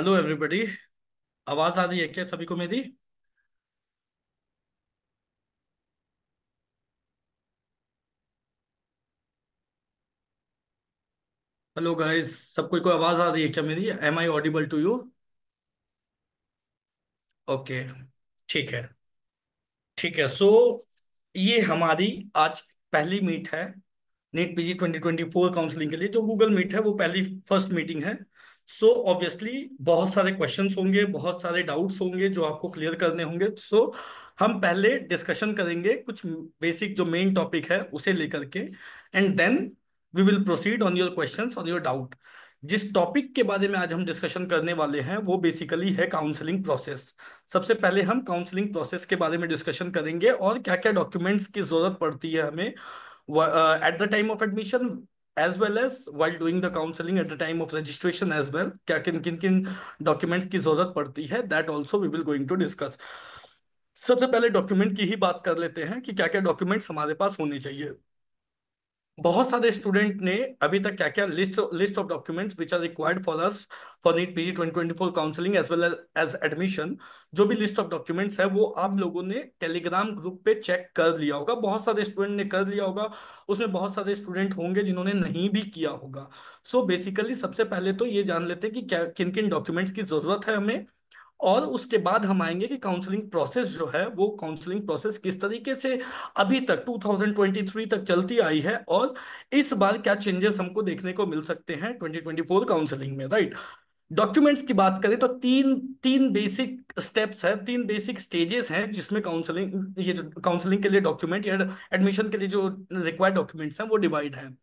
Hello everybody आवाज आ रही है क्या सभी को मेरी हेलो गाइस सबको को आवाज आ रही है क्या मेरी am I audible to you okay ठीक है ठीक है सो ये हमारी आज पहली मीट है नीट पीजी 2024 काउंसलिंग के लिए जो गूगल मीट है वो पहली फर्स्ट मीटिंग है सो so, ऑब्वियसली बहुत सारे क्वेश्चन होंगे बहुत सारे डाउट्स होंगे जो आपको क्लियर करने होंगे सो so, हम पहले डिस्कशन करेंगे कुछ बेसिक जो मेन टॉपिक है उसे लेकर के and then we will proceed on your question on your doubt जिस टॉपिक के बारे में आज हम डिस्कशन करने वाले हैं वो बेसिकली है काउंसलिंग प्रोसेस सबसे पहले हम काउंसलिंग प्रोसेस के बारे में डिस्कशन करेंगे और क्या क्या डॉक्यूमेंट्स की जरूरत पड़ती है हमें at the time of admission as well as while doing the counselling at the time of registration as well क्या किन किन किन डॉक्यूमेंट्स की जरूरत पड़ती है that also we will going to discuss सबसे पहले डॉक्यूमेंट की ही बात कर लेते हैं कि क्या क्या डॉक्यूमेंट्स हमारे पास होने चाहिए बहुत सारे स्टूडेंट ने अभी तक क्या क्या list list of documents which are required for us for NEET PG 2024 counselling as well as admission जो भी लिस्ट ऑफ डॉक्यूमेंट्स है वो आप लोगों ने टेलीग्राम ग्रुप पे चेक कर लिया होगा बहुत सारे स्टूडेंट ने कर लिया होगा उसमें बहुत सारे स्टूडेंट होंगे जिन्होंने नहीं भी किया होगा सो so बेसिकली सबसे पहले तो ये जान लेते हैं कि क्या किन किन डॉक्यूमेंट्स की जरूरत है हमें और उसके बाद हम आएंगे कि काउंसलिंग प्रोसेस जो है वो काउंसलिंग प्रोसेस किस तरीके से अभी तक 2023 तक चलती आई है और इस बार क्या चेंजेस हमको देखने को मिल सकते हैं 2024 काउंसलिंग में राइट डॉक्यूमेंट्स की बात करें तो तीन तीन बेसिक स्टेप्स है तीन बेसिक स्टेजेस हैं जिसमें काउंसलिंग ये काउंसलिंग के लिए डॉक्यूमेंट या एडमिशन के लिए जो रिक्वायर्ड डॉक्यूमेंट्स हैं वो डिवाइड हैं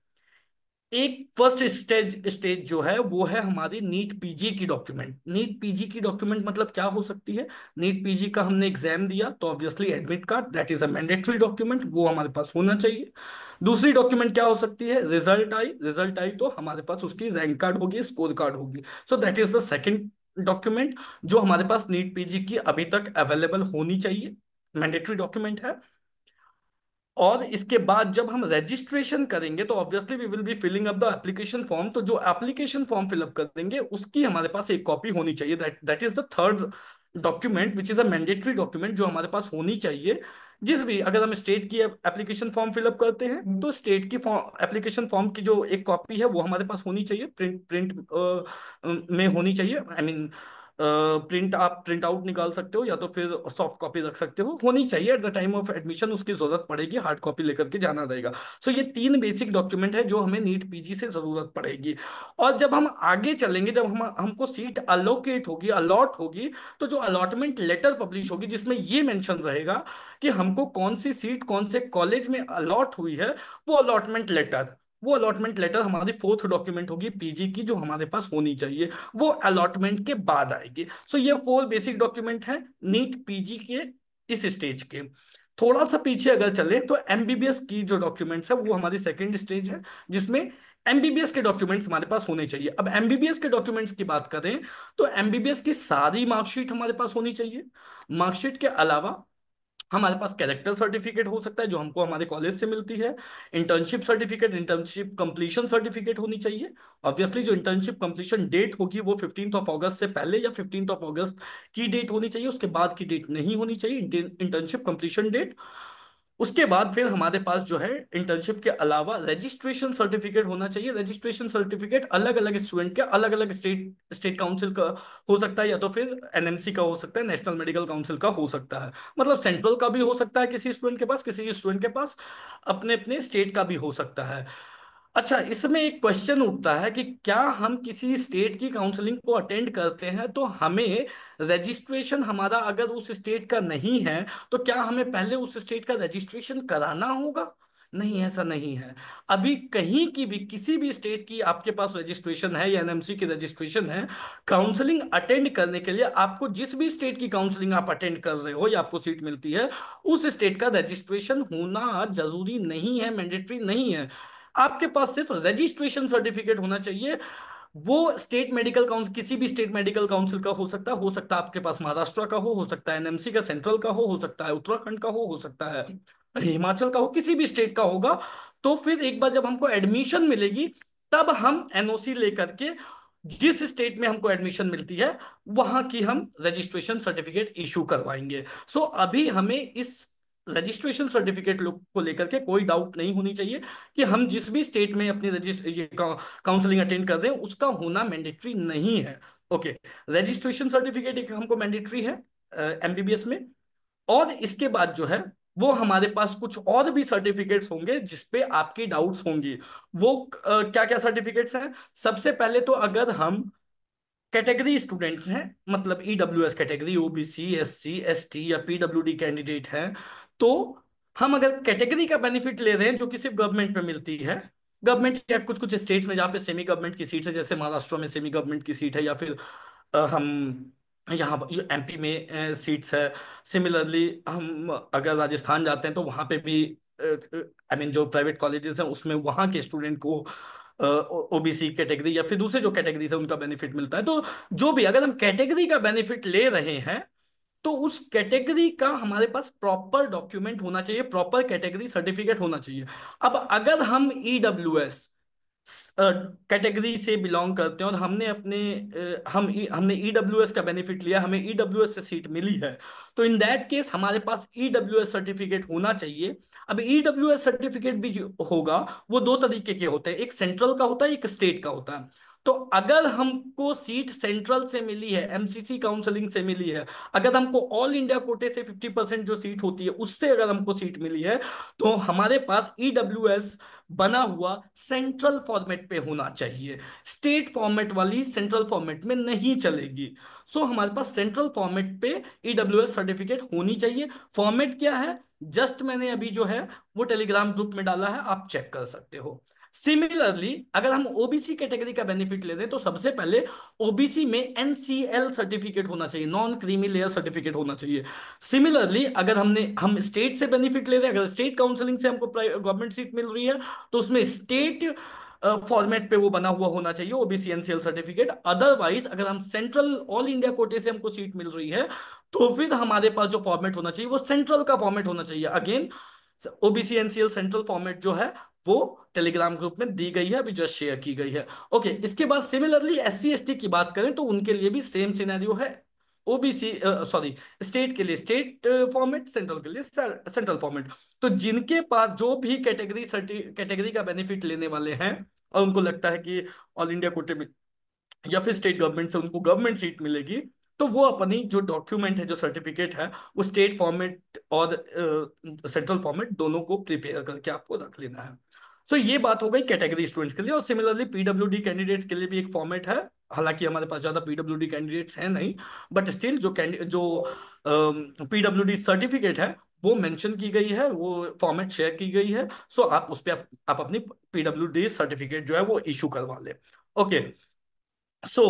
एक फर्स्ट स्टेज स्टेज जो है वो है हमारी नीट पीजी की डॉक्यूमेंट नीट पीजी की डॉक्यूमेंट मतलब क्या हो सकती है नीट पीजी का हमने एग्जाम दिया तो obviously admit card that is a mandatory document वो हमारे पास होना चाहिए दूसरी डॉक्यूमेंट क्या हो सकती है रिजल्ट आई रिजल्ट आई तो हमारे पास उसकी रैंक कार्ड होगी स्कोर कार्ड होगी so that is the second document जो हमारे पास नीट पीजी की अभी तक अवेलेबल होनी चाहिए मैंडेटरी डॉक्यूमेंट है और इसके बाद जब हम रजिस्ट्रेशन करेंगे तो obviously we will be filling up the application form तो जो एप्लीकेशन फॉर्म फिलअप कर देंगे उसकी हमारे पास एक कॉपी होनी चाहिए that is the third document which is a mandatory document जो हमारे पास होनी चाहिए जिस भी अगर हम स्टेट की एप्लीकेशन फॉर्म फिलअप करते हैं तो स्टेट की फॉर्म एप्लीकेशन फॉर्म की जो एक कॉपी है वो हमारे पास होनी चाहिए प्रिंट प्रिंट uh, में होनी चाहिए I I mean mean, print आप प्रिंट आउट निकाल सकते हो या तो फिर सॉफ्ट कॉपी रख सकते हो होनी चाहिए at the time of admission उसकी जरूरत पड़ेगी हार्ड कॉपी लेकर के जाना रहेगा सो so, ये तीन बेसिक डॉक्यूमेंट है जो हमें नीट पीजी से जरूरत पड़ेगी और जब हम आगे चलेंगे जब हम हमको सीट अलोकेट होगी अलॉट होगी तो जो अलॉटमेंट लेटर पब्लिश होगी जिसमें ये मैंशन रहेगा कि हमको कौन सी सीट कौन से कॉलेज में अलॉट हुई है वो अलॉटमेंट लेटर वो अलॉटमेंट लेटर हमारी फोर्थ डॉक्यूमेंट होगी पीजी की जो हमारे पास होनी चाहिए वो अलॉटमेंट के बाद आएगी सो so, ये फोर बेसिक डॉक्यूमेंट है नीट पीजी के इस स्टेज के थोड़ा सा पीछे अगर चले तो एमबीबीएस की जो डॉक्यूमेंट्स है वो हमारी सेकेंड स्टेज है जिसमें एमबीबीएस के डॉक्यूमेंट्स हमारे पास होने चाहिए अब एमबीबीएस के डॉक्यूमेंट्स की बात करें तो एमबीबीएस की सारी मार्कशीट हमारे पास होनी चाहिए मार्कशीट के अलावा हमारे पास कैरेक्टर सर्टिफिकेट हो सकता है जो हमको हमारे कॉलेज से मिलती है internship certificate internship completion certificate होनी चाहिए ऑब्वियसली जो इंटर्नशिप कंप्लीशन डेट होगी वो फिफ्टींथ ऑफ अगस्त से पहले या फिफ्टींथ ऑफ अगस्त की डेट होनी चाहिए उसके बाद की डेट नहीं होनी चाहिए इंटर्नशिप कंप्लीशन डेट उसके बाद फिर हमारे पास जो है इंटर्नशिप के अलावा रजिस्ट्रेशन सर्टिफिकेट होना चाहिए रजिस्ट्रेशन सर्टिफिकेट अलग अलग स्टूडेंट के अलग अलग स्टेट स्टेट काउंसिल का हो सकता है या तो फिर एनएमसी का हो सकता है नेशनल मेडिकल काउंसिल का हो सकता है मतलब सेंट्रल का भी हो सकता है किसी स्टूडेंट के पास किसी स्टूडेंट के पास अपने अपने स्टेट का भी हो सकता है अच्छा इसमें एक क्वेश्चन उठता है कि क्या हम किसी स्टेट की काउंसलिंग को अटेंड करते हैं तो हमें रजिस्ट्रेशन हमारा अगर उस स्टेट का नहीं है तो क्या हमें पहले उस स्टेट का रजिस्ट्रेशन कराना होगा नहीं ऐसा नहीं है अभी कहीं की भी किसी भी स्टेट की आपके पास रजिस्ट्रेशन है या एनएमसी की रजिस्ट्रेशन है काउंसलिंग अटेंड करने के लिए आपको जिस भी स्टेट की काउंसलिंग आप अटेंड कर रहे हो या आपको सीट मिलती है उस स्टेट का रजिस्ट्रेशन होना जरूरी नहीं है मैंडेटरी नहीं है आपके पास सिर्फ रजिस्ट्रेशन सर्टिफिकेट होना चाहिए वो स्टेट मेडिकल काउंसिल किसी भी स्टेट मेडिकल काउंसिल का हो सकता है हो सकता है आपके पास महाराष्ट्र का हो हो सकता है एनएमसी का सेंट्रल का हो हो सकता है उत्तराखंड का हो हो सकता है हिमाचल का हो किसी भी स्टेट का होगा तो फिर एक बार जब हमको एडमिशन मिलेगी तब हम एनओसी लेकर के जिस स्टेट में हमको एडमिशन मिलती है वहां की हम रजिस्ट्रेशन सर्टिफिकेट इश्यू करवाएंगे सो so, अभी हमें इस रजिस्ट्रेशन सर्टिफिकेट को लेकर के कोई डाउट नहीं होनी चाहिए कि हम जिस भी स्टेट में अपनी ये काउंसलिंग अटेंड कर रहे हैं उसका होना मैंडेटरी नहीं है ओके रजिस्ट्रेशन सर्टिफिकेट एक हमको मैंडेटरी है एमबीबीएस uh, में और इसके बाद जो है वो हमारे पास कुछ और भी सर्टिफिकेट्स होंगे जिसपे आपकी डाउट्स होंगी वो uh, क्या क्या सर्टिफिकेट्स हैं सबसे पहले तो अगर हम कैटेगरी स्टूडेंट्स हैं मतलब EWS category OBC SC ST या पीडब्ल्यूडी कैंडिडेट हैं तो हम अगर कैटेगरी का बेनिफिट ले रहे हैं जो कि सिर्फ गवर्नमेंट में मिलती है गवर्नमेंट या कुछ कुछ स्टेट्स में जहाँ पे सेमी गवर्नमेंट की सीट है जैसे महाराष्ट्र में सेमी गवर्नमेंट की सीट है या फिर हम यहाँ एमपी में सीट्स है सिमिलरली हम अगर राजस्थान जाते हैं तो वहाँ पे भी आई मीन जो प्राइवेट कॉलेजेस हैं उसमें वहाँ के स्टूडेंट को ओबीसी कैटेगरी या फिर दूसरे जो कैटेगरी है उनका बेनिफिट मिलता है तो जो भी अगर हम कैटेगरी का बेनिफिट ले रहे हैं तो उस कैटेगरी का हमारे पास प्रॉपर डॉक्यूमेंट होना चाहिए प्रॉपर कैटेगरी सर्टिफिकेट होना चाहिए अब अगर हम ई e कैटेगरी से बिलोंग करते हैं और हमने अपने हम e, हमने ई e का बेनिफिट लिया हमें ई से सीट मिली है तो इन दैट केस हमारे पास ई सर्टिफिकेट होना चाहिए अब ई सर्टिफिकेट भी जो होगा वो दो तरीके के होते हैं एक सेंट्रल का होता है एक स्टेट का होता है तो अगर हमको सीट सेंट्रल से मिली है एमसीसी काउंसलिंग से मिली है अगर हमको ऑल इंडिया कोटे से 50 परसेंट जो सीट होती है उससे अगर हमको सीट मिली है तो हमारे पास ईडब्ल्यूएस e बना हुआ सेंट्रल फॉर्मेट पे होना चाहिए स्टेट फॉर्मेट वाली सेंट्रल फॉर्मेट में नहीं चलेगी सो so, हमारे पास सेंट्रल फॉर्मेट पे ईडब्ल्यूएस e सर्टिफिकेट होनी चाहिए फॉर्मेट क्या है जस्ट मैंने अभी जो है वो टेलीग्राम ग्रुप में डाला है आप चेक कर सकते हो सिमिलरली अगर हम ओबीसी कैटेगरी का बेनिफिट ले रहे हैं तो सबसे पहले ओबीसी में एनसीएल सर्टिफिकेट होना चाहिए नॉन क्रीमी लेयर सर्टिफिकेट होना चाहिए सिमिलरली अगर हमने हम स्टेट से बेनिफिट ले रहे हैं अगर स्टेट काउंसिलिंग से हमको गवर्नमेंट सीट मिल रही है तो उसमें स्टेट फॉर्मेट uh, पे वो बना हुआ होना चाहिए ओबीसी एनसीएल सर्टिफिकेट अदरवाइज अगर हम सेंट्रल ऑल इंडिया कोटे से हमको सीट मिल रही है तो फिर हमारे पास जो फॉर्मेट होना चाहिए वो सेंट्रल का फॉर्मेट होना चाहिए again OBC NCL central format जो है वो टेलीग्राम ग्रुप में दी गई है अभी जस्ट शेयर की गई है ओके इसके बाद सिमिलरली एस सी की बात करें तो उनके लिए भी सेम सीनारियो है ओबीसी सॉरी स्टेट के लिए स्टेट फॉर्मेट सेंट्रल के लिए सेंट्रल फॉर्मेट तो जिनके पास जो भी कैटेगरी कैटेगरी का बेनिफिट लेने वाले हैं और उनको लगता है कि ऑल इंडिया कोटे में या फिर स्टेट गवर्नमेंट से उनको गवर्नमेंट सीट मिलेगी तो वो अपनी जो डॉक्यूमेंट है जो सर्टिफिकेट है वो स्टेट फॉर्मेट और सेंट्रल uh, फॉर्मेट दोनों को प्रिपेयर करके आपको रख लेना है सो so, ये बात हो गई कैटेगरी स्टूडेंट्स के लिए और सिमिलरली पीडब्ल्यू कैंडिडेट्स के लिए भी एक फॉर्मेट है हालांकि हमारे पास ज़्यादा पीडब्ल्यू कैंडिडेट्स हैं नहीं बट स्टिल जो जो पीडब्ल्यू सर्टिफिकेट है वो मेंशन की गई है वो फॉर्मेट शेयर की गई है सो so, आप उस पर आप, आप अपनी पीडब्ल्यू सर्टिफिकेट जो है वो इशू करवा लें okay so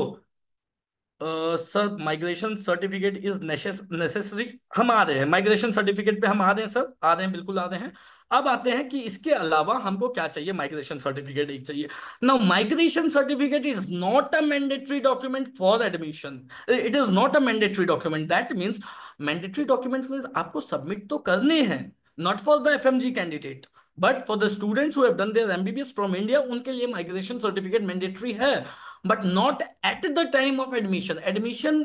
sir migration certificate is necessary हम आ रहे हैं माइग्रेशन सर्टिफिकेट पे हम आ रहे हैं सर आ रहे हैं बिल्कुल आ रहे हैं अब आते हैं कि इसके अलावा हमको क्या चाहिए माइग्रेशन सर्टिफिकेट एक चाहिए now migration certificate is not a mandatory document for admission it is not a mandatory document that means mandatory document mean आपको सबमिट तो करने हैं not for the F M G candidate but for the students who have done their MBBS from India उनके लिए migration certificate mandatory है but not at the time of admission admission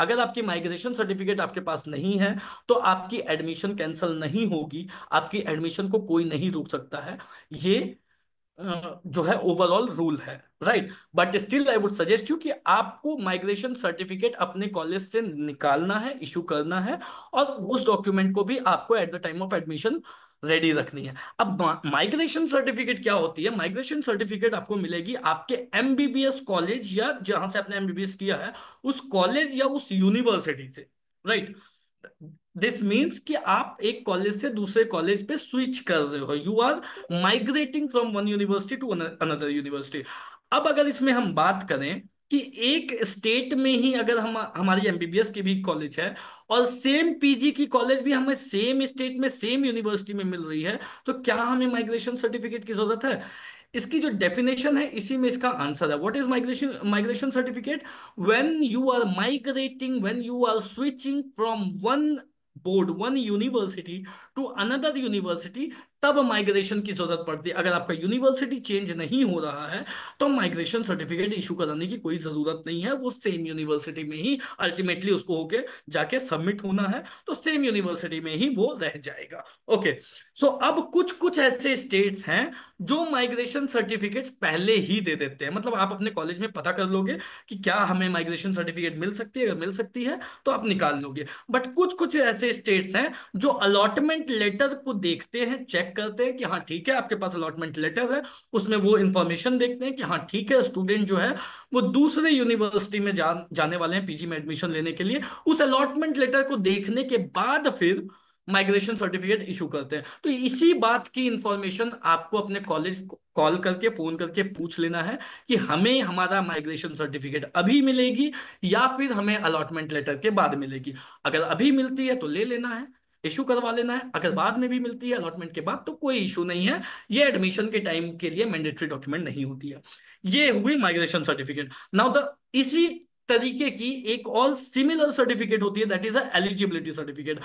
अगर आपकी migration certificate आपके पास नहीं है तो आपकी एडमिशन कैंसिल नहीं होगी आपकी एडमिशन को कोई नहीं रोक सकता है ये जो है ओवरऑल रूल है right but still I would suggest you कि आपको माइग्रेशन सर्टिफिकेट अपने कॉलेज से निकालना है इश्यू करना है और उस डॉक्यूमेंट को भी आपको at the time of admission ready रखनी है अब माइग्रेशन सर्टिफिकेट क्या होती है माइग्रेशन सर्टिफिकेट आपको मिलेगी आपके एमबीबीएस कॉलेज या जहां से आपने एमबीबीएस किया है उस कॉलेज या उस यूनिवर्सिटी से राइट दिस मीन्स कि आप एक कॉलेज से दूसरे कॉलेज पे स्विच कर रहे हो you are migrating from one university to another university अब अगर इसमें हम बात करें कि एक स्टेट में ही अगर हम हमारी एमबीबीएस की भी कॉलेज है और सेम पीजी की कॉलेज भी हमें सेम स्टेट में सेम यूनिवर्सिटी में मिल रही है तो क्या हमें माइग्रेशन सर्टिफिकेट की जरूरत है इसकी जो डेफिनेशन है इसी में इसका आंसर है what is migration migration certificate when you are migrating when you are switching from one board one university to another university तब माइग्रेशन की जरूरत पड़ती है अगर आपका यूनिवर्सिटी चेंज नहीं हो रहा है तो माइग्रेशन सर्टिफिकेट इशू कराने की कोई जरूरत नहीं है वो सेम यूनिवर्सिटी में ही अल्टीमेटली उसको होके जाके सबमिट होना है तो सेम यूनिवर्सिटी में ही वो रह जाएगा ओके सो so, अब कुछ कुछ ऐसे स्टेट्स हैं जो माइग्रेशन सर्टिफिकेट पहले ही दे देते हैं मतलब आप अपने कॉलेज में पता कर लोगे कि क्या हमें माइग्रेशन सर्टिफिकेट मिल सकती है अगर मिल सकती है तो आप निकाल लोगे बट कुछ कुछ ऐसे स्टेट्स हैं जो अलॉटमेंट लेटर को देखते हैं चेक करते हैं कि हाँ ठीक है आपके पास अलॉटमेंट लेटर है उसमें वो इन्फॉर्मेशन देखते हैं कि हाँ ठीक है स्टूडेंट जो है वो दूसरे यूनिवर्सिटी में जान, जाने वाले हैं पीजी में एडमिशन लेने के लिए उस अलॉटमेंट लेटर को देखने के बाद फिर माइग्रेशन सर्टिफिकेट इशू करते हैं तो इसी बात की इंफॉर्मेशन आपको अपने कॉलेज कॉल करके फोन करके पूछ लेना है कि हमें हमारा माइग्रेशन सर्टिफिकेट अभी मिलेगी या फिर हमें अलॉटमेंट लेटर के बाद मिलेगी अगर अभी मिलती है तो ले लेना है इशू करवा लेना है अगर बाद में भी मिलती है अलॉटमेंट के बाद तो कोई इशू नहीं है ये एडमिशन के टाइम के लिए मैंडेटरी डॉक्यूमेंट नहीं होती है ये हुई माइग्रेशन सर्टिफिकेट नाउ द इसी तरीके की एक और सिमिलर सर्टिफिकेट होती है दैट इज एलिजिबिलिटी सर्टिफिकेट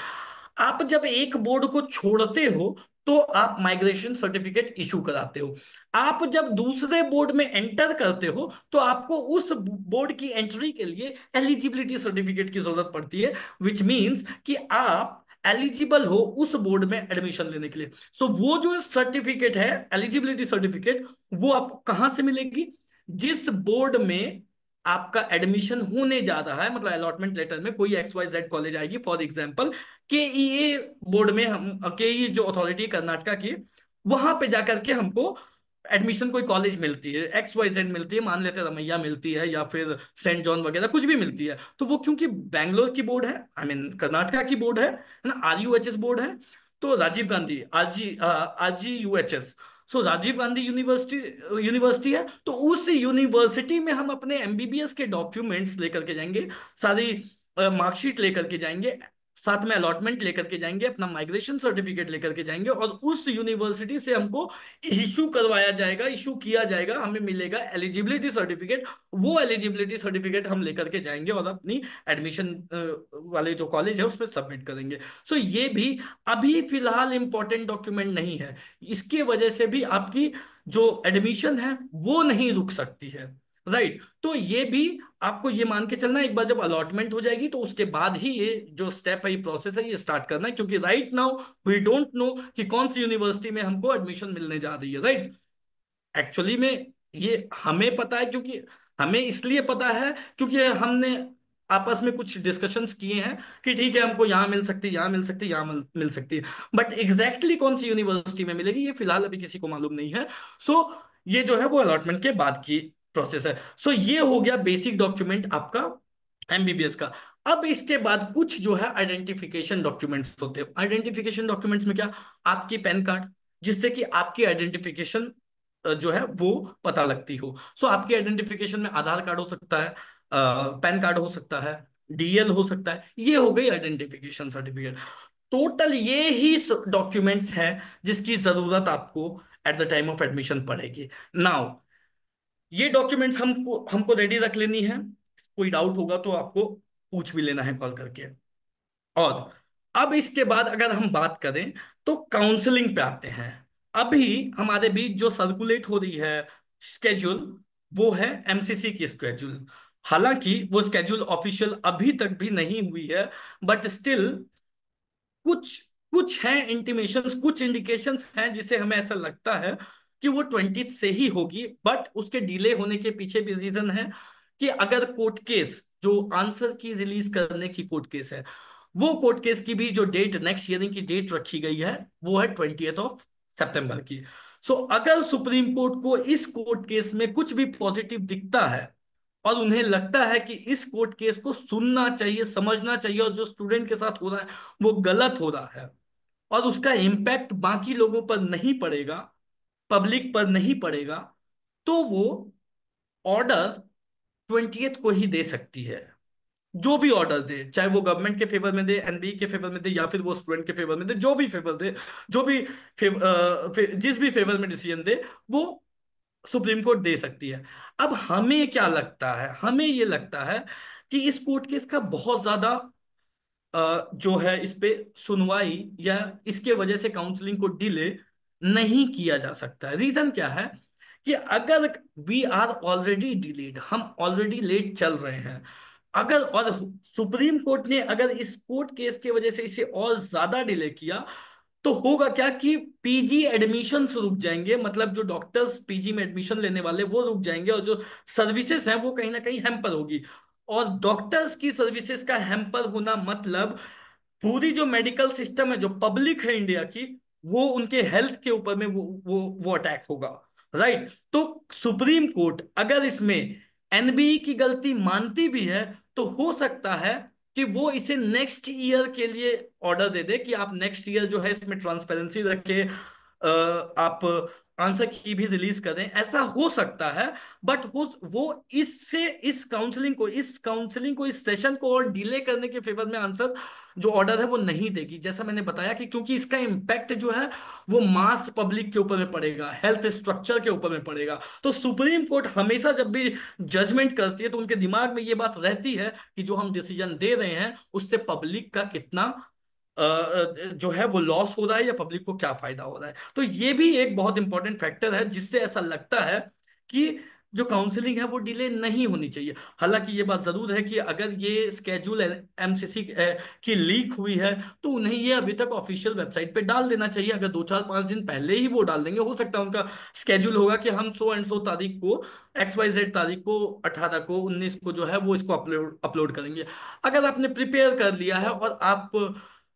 आप जब एक बोर्ड को छोड़ते हो तो आप माइग्रेशन सर्टिफिकेट इशू कराते हो आप जब दूसरे बोर्ड में एंटर करते हो तो आपको उस बोर्ड की एंट्री के लिए एलिजिबिलिटी सर्टिफिकेट की जरूरत पड़ती है विच मींस कि आप एलिजिबल हो उस बोर्ड में एडमिशन लेने के लिए सो so, वो जो सर्टिफिकेट है एलिजिबिलिटी सर्टिफिकेट वो आपको कहां से मिलेगी जिस बोर्ड में आपका एडमिशन होने जा रहा है मतलब अलॉटमेंट लेटर में कोई एक्स वाई जेड कॉलेज आएगी फॉर एग्जाम्पल के बोर्ड में हम के e जो अथॉरिटी कर्नाटका की वहां पे जाकर के हमको एडमिशन कोई कॉलेज मिलती है एक्स वाई जेड मिलती है मान लेते हैं रमैया मिलती है या फिर सेंट जॉन वगैरह कुछ भी मिलती है तो वो क्योंकि बैंगलोर की बोर्ड है आई मीन कर्नाटका की बोर्ड है ना R U H S board है तो Rajiv Gandhi R G R G U H S so Rajiv Gandhi university university है तो उस यूनिवर्सिटी में हम अपने एमबीबीएस के डॉक्यूमेंट्स लेकर के जाएंगे सारी मार्कशीट uh, लेकर के जाएंगे साथ में अलॉटमेंट लेकर के जाएंगे अपना माइग्रेशन सर्टिफिकेट लेकर के जाएंगे और उस यूनिवर्सिटी से हमको इशू करवाया जाएगा इशू किया जाएगा हमें मिलेगा एलिजिबिलिटी सर्टिफिकेट वो एलिजिबिलिटी सर्टिफिकेट हम लेकर के जाएंगे और अपनी एडमिशन वाले जो कॉलेज है उसमें सबमिट करेंगे सो so ये भी अभी फिलहाल इंपॉर्टेंट डॉक्यूमेंट नहीं है इसके वजह से भी आपकी जो एडमिशन है वो नहीं रुक सकती है राइट right. तो ये भी आपको ये मान के चलना एक बार जब अलॉटमेंट हो जाएगी तो उसके बाद ही ये जो स्टेप है ये प्रोसेस है ये स्टार्ट करना है क्योंकि right now we don't know कि कौन सी यूनिवर्सिटी में हमको एडमिशन मिलने जा रही है राइट right? एक्चुअली में ये हमें पता है क्योंकि हमें इसलिए पता है क्योंकि हमने आपस में कुछ डिस्कशंस किए हैं कि ठीक है हमको यहाँ मिल सकती है यहाँ मिल सकती है यहाँ मिल, मिल सकती है बट एग्जैक्टली कौन सी यूनिवर्सिटी में मिलेगी ये फिलहाल अभी किसी को मालूम नहीं है सो so, ये जो है वो अलॉटमेंट के बाद की प्रोसेस है सो ये हो गया बेसिक डॉक्यूमेंट आपका एमबीबीएस का अब इसके बाद कुछ जो है आइडेंटिफिकेशन डॉक्यूमेंट्स होते हैं आइडेंटिफिकेशन डॉक्यूमेंट्स में क्या आपकी पैन कार्ड जिससे कि आपकी आइडेंटिफिकेशन जो है वो पता लगती हो सो so, आपकी आइडेंटिफिकेशन में आधार कार्ड हो सकता है पैन कार्ड हो सकता है डीएल हो सकता है ये हो गई आइडेंटिफिकेशन सर्टिफिकेट टोटल ये ही डॉक्यूमेंट्स है जिसकी जरूरत आपको at the time of admission पड़ेगी नाउ ये डॉक्यूमेंट्स हमको हमको रेडी रख लेनी है कोई डाउट होगा तो आपको पूछ भी लेना है कॉल करके और अब इसके बाद अगर हम बात करें तो काउंसलिंग पे आते हैं अभी हमारे बीच जो सर्कुलेट हो रही है स्केड्यूल वो है एमसीसी की स्केड्यूल हालांकि वो स्केड्यूल ऑफिशियल अभी तक भी नहीं हुई है बट स्टिल कुछ कुछ हैं इंटीमेशन कुछ इंडिकेशंस हैं जिसे हमें ऐसा लगता है कि वो ट्वेंटी से ही होगी बट उसके डिले होने के पीछे भी रीजन है कि अगर कोर्ट केस जो आंसर की रिलीज करने की कोर्ट केस है वो कोर्ट केस की भी जो डेट नेक्स्ट ईयरिंग की डेट रखी गई है वो है ट्वेंटी ऑफ सेप्टेम्बर की सो so, अगर सुप्रीम कोर्ट को इस कोर्ट केस में कुछ भी पॉजिटिव दिखता है और उन्हें लगता है कि इस कोर्ट केस को सुनना चाहिए समझना चाहिए और जो स्टूडेंट के साथ हो रहा है वो गलत हो रहा है और उसका इम्पैक्ट बाकी लोगों पर नहीं पड़ेगा पब्लिक पर नहीं पड़ेगा तो वो ऑर्डर ट्वेंटी को ही दे सकती है जो भी ऑर्डर दे चाहे वो गवर्नमेंट के फेवर में दे एनबी के फेवर में दे या फिर वो स्टूडेंट के फेवर में दे जो भी फेवर दे जो भी फेव, आ, फे, जिस भी फेवर में डिसीजन दे वो सुप्रीम कोर्ट दे सकती है अब हमें क्या लगता है हमें ये लगता है कि इस कोर्ट केस का बहुत ज्यादा जो है इस पे सुनवाई या इसके वजह से काउंसलिंग को डिले नहीं किया जा सकता रीजन क्या है कि अगर वी आर ऑलरेडी डिलेड हम ऑलरेडी लेट चल रहे हैं अगर और सुप्रीम कोर्ट ने अगर इस कोर्ट केस की वजह से इसे और ज्यादा डिले किया तो होगा क्या कि पीजी एडमिशन रुक जाएंगे मतलब जो डॉक्टर्स पीजी में एडमिशन लेने वाले वो रुक जाएंगे और जो सर्विसेज हैं वो कहीं ना कहीं हेम्पर होगी और डॉक्टर्स की सर्विसेज का हेम्पर होना मतलब पूरी जो मेडिकल सिस्टम है जो पब्लिक है इंडिया की वो उनके हेल्थ के ऊपर में वो वो वो अटैक होगा राइट तो सुप्रीम कोर्ट अगर इसमें एनबीई की गलती मानती भी है तो हो सकता है कि वो इसे नेक्स्ट ईयर के लिए ऑर्डर दे दे कि आप नेक्स्ट ईयर जो है इसमें ट्रांसपेरेंसी रखें आप आंसर की भी रिलीज करें ऐसा हो सकता है बट हो वो इससे इस काउंसलिंग को इस काउंसलिंग को इस सेशन को और डिले करने के फेवर में आंसर जो ऑर्डर है वो नहीं देगी जैसा मैंने बताया कि क्योंकि इसका इम्पैक्ट जो है वो मास पब्लिक के ऊपर में पड़ेगा हेल्थ स्ट्रक्चर के ऊपर में पड़ेगा तो सुप्रीम कोर्ट हमेशा जब भी जजमेंट करती है तो उनके दिमाग में ये बात रहती है कि जो हम डिसीजन दे रहे हैं उससे पब्लिक का कितना जो है वो लॉस हो रहा है या पब्लिक को क्या फायदा हो रहा है तो ये भी एक बहुत इंपॉर्टेंट फैक्टर है जिससे ऐसा लगता है कि जो काउंसलिंग है वो डिले नहीं होनी चाहिए हालांकि ये बात जरूर है कि अगर ये स्केड्यूल एमसीसी की लीक हुई है तो उन्हें ये अभी तक ऑफिशियल वेबसाइट पे डाल देना चाहिए अगर दो चार पांच दिन पहले ही वो डाल देंगे हो सकता है उनका स्केड्यूल होगा कि हम सो एंड सो तारीख को एक्स वाई जेड तारीख को अठारह को उन्नीस को जो है वो इसको अपलोड अपलोड करेंगे अगर आपने प्रिपेयर कर लिया है और आप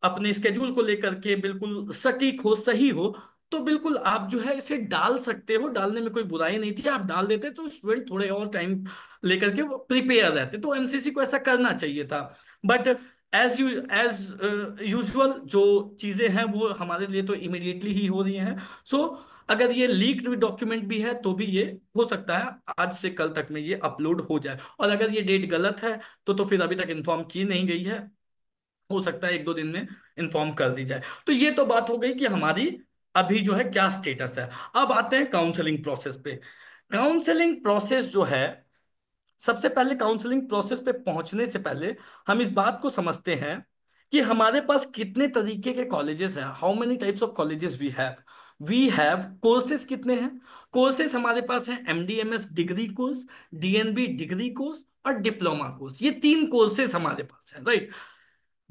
अपने स्केड्यूल को लेकर के बिल्कुल सटीक हो सही हो तो बिल्कुल आप जो है इसे डाल सकते हो डालने में कोई बुराई नहीं थी आप डाल देते तो स्टूडेंट थोड़े और टाइम लेकर के प्रिपेयर रहते तो एमसीसी को ऐसा करना चाहिए था but as you as usual जो चीज़ें हैं वो हमारे लिए तो इमिडिएटली ही हो रही हैं सो so, अगर ये लीक्ड भी डॉक्यूमेंट भी है तो भी ये हो सकता है आज से कल तक में ये अपलोड हो जाए और अगर ये डेट गलत है तो तो फिर अभी तक इन्फॉर्म की नहीं गई है हो सकता है एक दो दिन में इन्फॉर्म कर दी जाए तो ये तो बात हो गई कि हमारी अभी जो है क्या स्टेटस है अब आते हैं काउंसलिंग प्रोसेस पे काउंसलिंग प्रोसेस जो है सबसे पहले काउंसलिंग प्रोसेस पे पहुंचने से पहले हम इस बात को समझते हैं कि हमारे पास कितने तरीके के कॉलेजेस हैं how many types of colleges we have we have courses कितने हैं कोर्सेज हमारे पास हैं MD MS degree course DNB degree course और डिप्लोमा कोर्स ये तीन कोर्सेज हमारे पास हैं राइट right?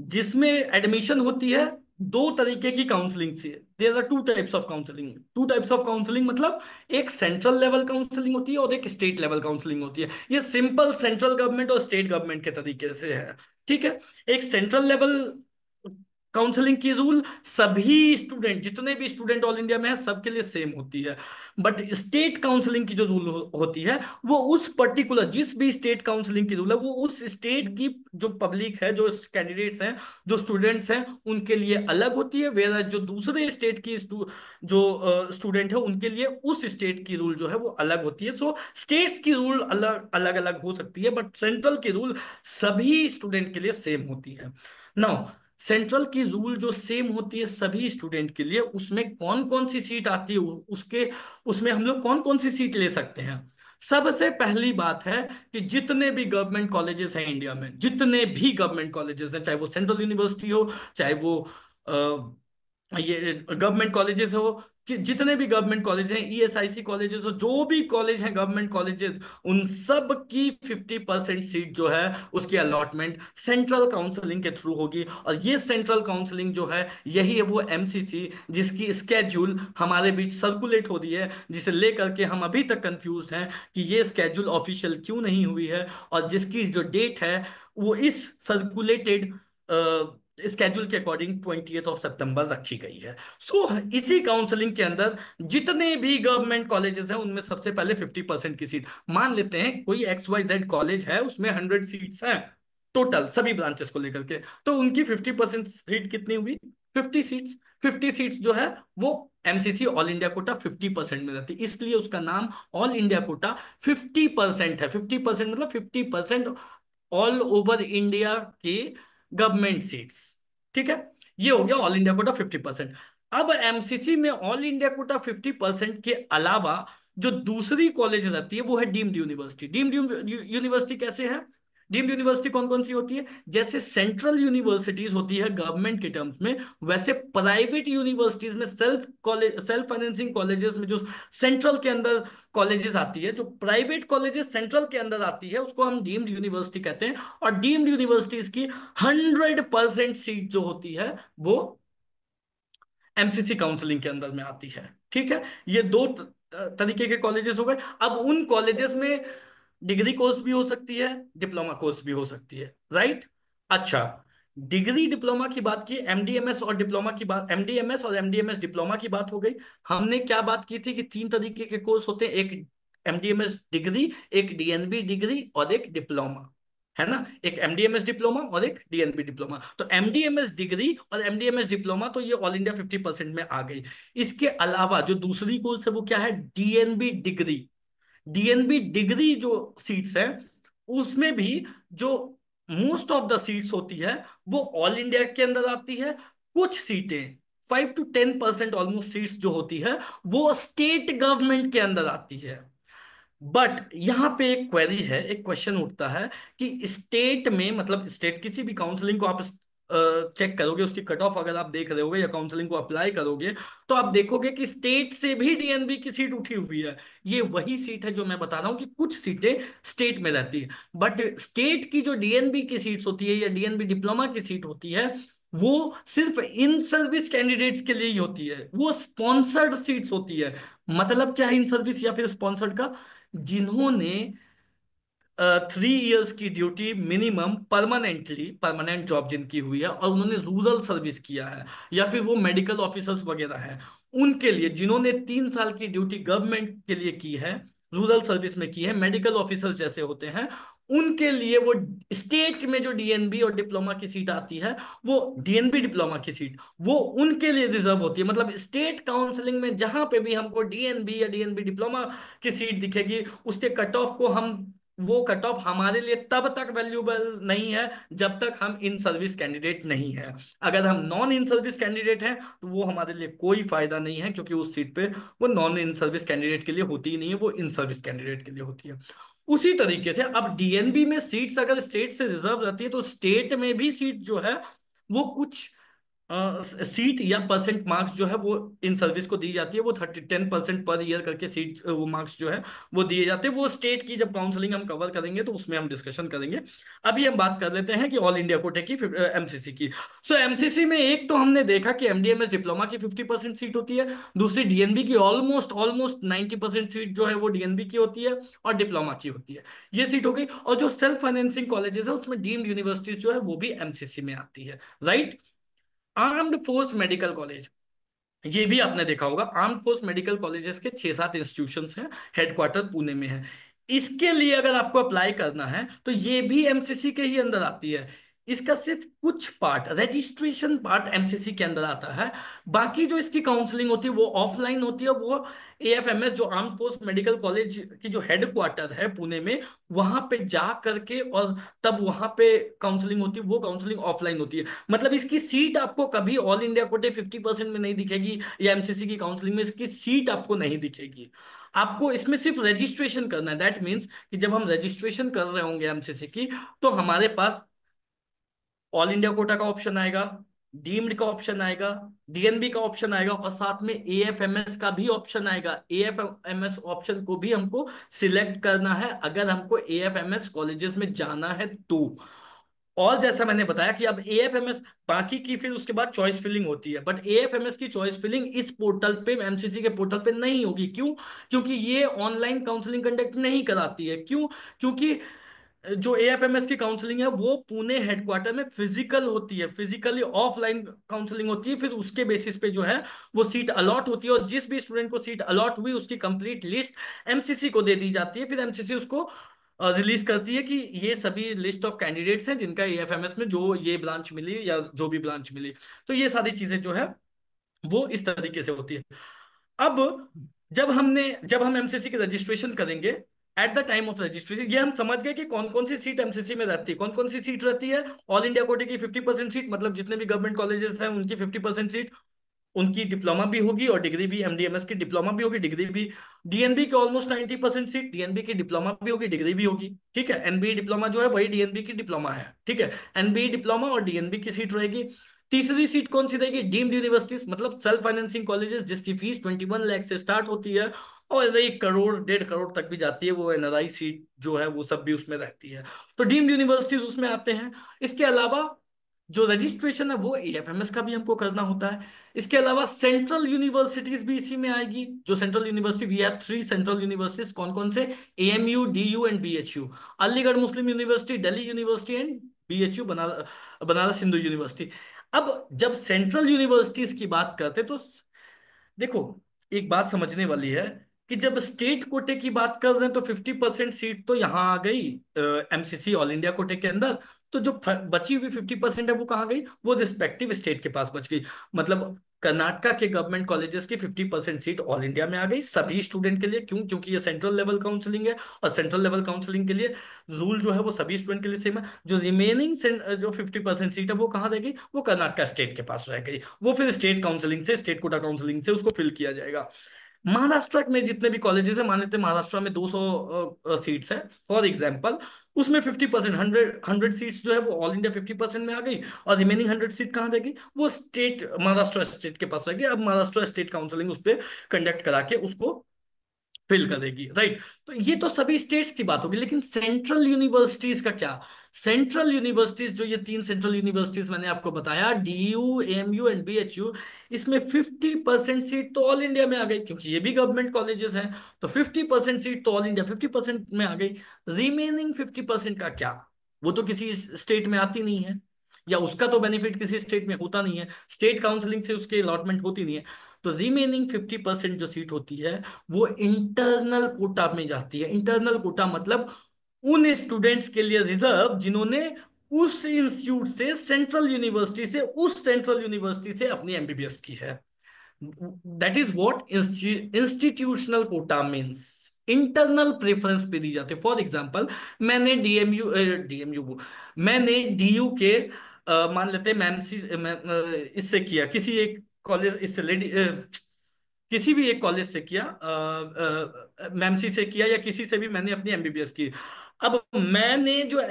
जिसमें एडमिशन होती है दो तरीके की काउंसलिंग से there are two types of counselling two types of counselling मतलब एक सेंट्रल लेवल काउंसलिंग होती है और एक स्टेट लेवल काउंसलिंग होती है ये सिंपल सेंट्रल गवर्नमेंट और स्टेट गवर्नमेंट के तरीके से है ठीक है एक सेंट्रल लेवल काउंसलिंग की रूल सभी स्टूडेंट जितने भी स्टूडेंट ऑल इंडिया में है सबके लिए सेम होती है बट स्टेट काउंसलिंग की जो रूल हो, होती है वो उस पर्टिकुलर जिस भी स्टेट काउंसलिंग की रूल है वो उस स्टेट की जो पब्लिक है जो कैंडिडेट्स हैं जो स्टूडेंट्स हैं उनके लिए अलग होती है वेरा जो दूसरे स्टेट की स्टू, जो स्टूडेंट है उनके लिए उस स्टेट की रूल जो है वो अलग होती है सो so, स्टेट्स की रूल अलग अलग अलग हो सकती है बट सेंट्रल की रूल सभी स्टूडेंट के लिए सेम होती है नाउ सेंट्रल की रूल जो सेम होती है सभी स्टूडेंट के लिए उसमें कौन कौन सी सीट आती है उसके उसमें हम लोग कौन कौन सी सीट ले सकते हैं सबसे पहली बात है कि जितने भी गवर्नमेंट कॉलेजेस हैं इंडिया में जितने भी गवर्नमेंट कॉलेजेस हैं चाहे वो सेंट्रल यूनिवर्सिटी हो चाहे वो ये गवर्नमेंट कॉलेजेस हो कि जितने भी गवर्नमेंट कॉलेज हैं ईएसआईसी e कॉलेजेस हो जो भी कॉलेज हैं गवर्नमेंट कॉलेजेस उन सब की 50 परसेंट सीट जो है उसकी अलॉटमेंट सेंट्रल काउंसलिंग के थ्रू होगी और ये सेंट्रल काउंसलिंग जो है यही है वो एमसीसी जिसकी स्केड्यूल हमारे बीच सर्कुलेट हो रही है जिसे लेकर के हम अभी तक कन्फ्यूज हैं कि ये स्केड्यूल ऑफिशियल क्यों नहीं हुई है और जिसकी जो डेट है वो इस सर्कुलेटेड स्केड्यूल के अकॉर्डिंग ट्वेंटी ऑफ सितंबर रखी गई है सो so, इसी काउंसलिंग के अंदर जितने भी गवर्नमेंट कॉलेजेस हैं उनमें सबसे पहले फिफ्टी परसेंट की सीट मान लेते हैं कोई एक्स वाई जेड कॉलेज है उसमें हंड्रेड सीट्स हैं टोटल सभी ब्रांचेस को लेकर के तो उनकी फिफ्टी परसेंट सीट कितनी हुई फिफ्टी सीट्स फिफ्टी सीट्स जो है वो MCC all India quota fifty percent में रहती इसलिए उसका नाम all India quota fifty percent है फिफ्टी परसेंट मतलब fifty percent all over India की गवर्नमेंट सीट्स ठीक है ये हो गया all India quota fifty percent अब एमसीसी में all India quota fifty percent के अलावा जो दूसरी कॉलेज रहती है वो है डीम्ड यूनिवर्सिटी डीम्ड यूनिवर्सिटी कैसे है डीम्ड यूनिवर्सिटी कौन कौन सी होती है जैसे सेंट्रल यूनिवर्सिटीज होती है गवर्नमेंट के टर्म्स में वैसे प्राइवेट यूनिवर्सिटीज में self college self financing colleges में जो सेंट्रल के अंदर कॉलेजेस आती है जो प्राइवेट कॉलेजेस सेंट्रल के अंदर आती है उसको हम डीम्ड यूनिवर्सिटी कहते हैं और डीम्ड यूनिवर्सिटीज की हंड्रेड परसेंट सीट जो होती है वो एमसीसी काउंसिलिंग के अंदर में आती है ठीक है ये दो तरीके के कॉलेजेस हो गए अब उन कॉलेजेस में डिग्री कोर्स भी हो सकती है डिप्लोमा कोर्स भी हो सकती है राइट अच्छा डिग्री डिप्लोमा की बात की एमडीएमएस और डिप्लोमा की बात एमडीएमएस और एमडीएमएस डिप्लोमा की बात हो गई हमने क्या बात की थी कि तीन तरीके के कोर्स होते हैं एक एमडीएमएस डिग्री एक डीएनबी डिग्री और एक डिप्लोमा है ना एक एमडीएमएस डिप्लोमा और एक डीएनबी डिप्लोमा तो एमडीएमएस डिग्री और एमडीएमएस डिप्लोमा तो ये ऑल इंडिया फिफ्टी परसेंट में आ गई इसके अलावा जो दूसरी कोर्स है वो क्या है डीएनबी डिग्री डीएनबी डिग्री जो सीट्स है उसमें भी जो मोस्ट ऑफ द सीट्स होती है वो ऑल इंडिया के अंदर आती है कुछ सीटें five to ten percent almost seats जो होती है वो स्टेट गवर्नमेंट के अंदर आती है बट यहाँ पे एक क्वेरी है एक क्वेश्चन उठता है कि स्टेट में मतलब स्टेट किसी भी काउंसिलिंग को आप चेक करोगे उसकी कट ऑफ अगर आप देख रहे हो या काउंसलिंग को अप्लाई करोगे तो आप देखोगे कि स्टेट से भी डीएनबी की सीट उठी हुई है ये वही सीट है जो मैं बता रहा हूं कि कुछ सीटें स्टेट में रहती है बट स्टेट की जो डीएनबी की सीट्स होती है या डीएनबी डिप्लोमा की सीट होती है वो सिर्फ इन सर्विस कैंडिडेट्स के लिए ही होती है वो स्पॉन्सर्ड सीट्स होती है मतलब क्या है इन सर्विस या फिर स्पॉन्सर्ड का जिन्होंने थ्री इयर्स की duty minimum permanently permanent job जिनकी हुई है और उन्होंने रूरल सर्विस किया है या फिर वो मेडिकल ऑफिसर्स वगैरह हैं उनके लिए जिन्होंने तीन साल की ड्यूटी गवर्नमेंट के लिए की है रूरल सर्विस में की है मेडिकल ऑफिसर्स जैसे होते हैं उनके लिए वो स्टेट में जो डीएनबी और डिप्लोमा की सीट आती है वो डीएनबी डिप्लोमा की सीट वो उनके लिए रिजर्व होती है मतलब स्टेट काउंसलिंग में जहां पे भी हमको डीएनबी या डीएनबी डिप्लोमा की सीट दिखेगी उसके कट ऑफ को हम वो कट ऑफ हमारे लिए तब तक वैल्यूबल नहीं है जब तक हम इन सर्विस कैंडिडेट नहीं है अगर हम नॉन इन सर्विस कैंडिडेट हैं तो वो हमारे लिए कोई फायदा नहीं है क्योंकि उस सीट पे वो नॉन इन सर्विस कैंडिडेट के लिए होती ही नहीं है वो इन सर्विस कैंडिडेट के लिए होती है उसी तरीके से अब डीएनबी में सीट्स अगर स्टेट से रिजर्व रहती है तो स्टेट में भी सीट जो है वो कुछ सीट या परसेंट मार्क्स जो है वो इन सर्विस को दी जाती है वो thirty ten percent per year करके सीट वो मार्क्स जो है वो दिए जाते हैं वो स्टेट की जब काउंसलिंग हम कवर करेंगे तो उसमें हम डिस्कशन करेंगे अभी हम बात कर लेते हैं कि ऑल इंडिया कोटे की एमसीसी की सो so, एमसीसी में एक तो हमने देखा कि एमडीएमएस डिप्लोमा की फिफ्टी परसेंट सीट होती है दूसरी डीएनबी की almost almost ninety percent seat जो है वो डीएनबी की होती है और डिप्लोमा की होती है ये सीट हो गई और जो सेल्फ फाइनेंसिंग कॉलेजेस है उसमें डीम्ड यूनिवर्सिटीज जो है वो भी एमसीसी में आती है right right? Armed force medical college ये भी आपने देखा होगा आर्म्ड फोर्स मेडिकल कॉलेजेस के छह सात इंस्टीट्यूशन है हेडक्वार्टर पुणे में है इसके लिए अगर आपको अप्लाई करना है तो ये भी एमसीसी के ही अंदर आती है इसका सिर्फ कुछ पार्ट रजिस्ट्रेशन पार्ट एमसीसी के अंदर आता है बाकी जो इसकी काउंसलिंग होती है वो ऑफलाइन होती है वो एएफएमएस जो आर्म फोर्स मेडिकल कॉलेज की जो हेडक्वार्टर है पुणे में वहां पे जा करके और तब वहां पे काउंसलिंग होती है वो काउंसलिंग ऑफलाइन होती है मतलब इसकी सीट आपको कभी ऑल इंडिया कोटे फिफ्टी परसेंट में नहीं दिखेगी या एमसीसी की काउंसलिंग में इसकी सीट आपको नहीं दिखेगी आपको इसमें सिर्फ रजिस्ट्रेशन करना है दैट मीन्स कि जब हम रजिस्ट्रेशन कर रहे होंगे एमसीसी की तो हमारे पास ऑल इंडिया कोटा का ऑप्शन आएगा डीम्ड का ऑप्शन आएगा डीएनबी का ऑप्शन आएगा और साथ में एएफएमएस का भी ऑप्शन आएगा एएफएमएस ऑप्शन को भी हमको सिलेक्ट करना है अगर हमको एस कॉलेजेस में जाना है तो और जैसा मैंने बताया कि अब एस बाकी की फिर उसके बाद चॉइस फिलिंग होती है बट एस की चॉइस फिलिंग इस पोर्टल पे एमसीसी के पोर्टल पे नहीं होगी क्यों क्योंकि ये ऑनलाइन काउंसलिंग कंडक्ट नहीं कराती है क्यों क्योंकि जो ए एफ एम एस की काउंसलिंग है वो पुणे हेडक्वार्टर में फिजिकल होती है फिजिकली ऑफलाइन काउंसलिंग होती है फिर उसके बेसिस पे जो है वो सीट अलॉट होती है और जिस भी स्टूडेंट को सीट अलॉट हुई उसकी कंप्लीट लिस्ट एमसीसी को दे दी जाती है फिर एमसीसी उसको रिलीज करती है कि ये सभी लिस्ट ऑफ कैंडिडेट्स हैं जिनका ए एफ एम एस में जो ये ब्रांच मिली या जो भी ब्रांच मिली तो ये सारी चीजें जो है वो इस तरीके से होती है अब जब हमने जब हम एमसीसी की रजिस्ट्रेशन करेंगे at the time of registration ये हम समझ गए कि कौन कौन सी सीट एमसीसी में रहती है कौन कौन सी सीट रहती है ऑल इंडिया कोटे की फिफ्टी परसेंट सीट मतलब जितने भी गवर्नमेंट कॉलेजेस हैं उनकी फिफ्टी परसेंट सीट उनकी डिप्लोमा भी होगी और डिग्री भी एमडीएमएस की डिप्लोमा भी होगी डिग्री भी डीएनबी की almost ninety percent seat DNB की डिप्लोमा भी होगी डिग्री भी होगी ठीक है एनबीए डिप्लोमा e जो है वही डीएनबी की डिप्लोमा है ठीक है एनबीए डिप्लोमा e और डीएनबी की सीट रहेगी तीसरी सीट कौन सी रहेगी डीम्ड यूनिवर्सिटीज मतलब सेल्फ फाइनेंसिंग कॉलेजेस जिसकी फीस ट्वेंटी वन लैख से स्टार्ट होती है और एक करोड़ डेढ़ करोड़ तक भी जाती है वो एनआरआई सीट जो है वो सब भी उसमें रहती है तो डीम्ड यूनिवर्सिटीज उसमें आते हैं इसके अलावा जो रजिस्ट्रेशन है वो एएफएमएस का भी हमको करना होता है इसके अलावा सेंट्रल यूनिवर्सिटीज भी इसी में आएगी जो central university we have three central universities कौन कौन से A M U D U and B H U Aligarh Muslim university Delhi university and B H U Banaras Hindu university अब जब सेंट्रल यूनिवर्सिटीज की बात करते तो देखो एक बात समझने वाली है कि जब स्टेट कोटे की बात कर रहे हैं तो 50 परसेंट सीट तो यहाँ आ गई एमसीसी ऑल इंडिया कोटे के अंदर तो जो बची हुई 50 परसेंट है वो कहाँ गई वो रिस्पेक्टिव स्टेट के पास बच गई मतलब कर्नाटका के गवर्नमेंट कॉलेजेस की 50 परसेंट सीट ऑल इंडिया में आ गई सभी स्टूडेंट के लिए क्यों क्योंकि ये सेंट्रल लेवल काउंसलिंग है और सेंट्रल लेवल काउंसलिंग के लिए रूल जो है वो सभी स्टूडेंट के लिए सेम है जो रिमेनिंग जो 50 परसेंट सीट है वो कहाँ रह गई वो कर्नाटका स्टेट के पास रह गई वो फिर स्टेट काउंसिलिंग से स्टेट कोटा काउंसिलिंग से उसको फिल किया जाएगा महाराष्ट्र में जितने भी कॉलेजेस है मान लेते हैं महाराष्ट्र में 200 सीट्स है फॉर एग्जांपल उसमें 50 परसेंट हंड्रेड हंड्रेड सीट्स जो है वो ऑल इंडिया 50 परसेंट में आ गई और रिमेनिंग हंड्रेड सीट कहाँ देगी वो स्टेट महाराष्ट्र स्टेट के पास रहेगी अब महाराष्ट्र स्टेट काउंसिलिंग उस पर कंडक्ट करा के उसको फिल करेगी राइट तो ये तो सभी स्टेट्स की बात होगी लेकिन सेंट्रल यूनिवर्सिटीज का क्या सेंट्रल यूनिवर्सिटीज जो ये तीन सेंट्रल यूनिवर्सिटीज मैंने आपको बताया D U M U and B H U इसमें फिफ्टी परसेंट सीट तो ऑल इंडिया में आ गई क्योंकि ये भी गवर्नमेंट कॉलेजेस हैं तो फिफ्टी परसेंट सीट तो ऑल इंडिया फिफ्टी परसेंट में आ गई रिमेनिंग फिफ्टी परसेंट का क्या वो तो किसी स्टेट में आती नहीं है या उसका तो बेनिफिट किसी स्टेट में होता नहीं है स्टेट काउंसिलिंग से उसकी अलॉटमेंट होती नहीं है तो रिमेनिंग फिफ्टी परसेंट जो सीट होती है वो इंटरनल कोटा में जाती है इंटरनल कोटा मतलब उन स्टूडेंट्स के लिए रिजर्व जिन्होंने उस इंस्टीट्यूट से सेंट्रल यूनिवर्सिटी से उस सेंट्रल यूनिवर्सिटी से अपनी एमबीबीएस की है that is what institutional quota means internal preference पे दी जाती है फॉर एग्जाम्पल मैंने डीएमयू डीएमयू मैंने डीयू के Uh, मान लेते मैम सी इससे किया किसी एक कॉलेज इससे लेडी किसी भी एक कॉलेज से किया मैमसी से किया या किसी से भी मैंने अपनी एमबीबीएस की अब मैंने जो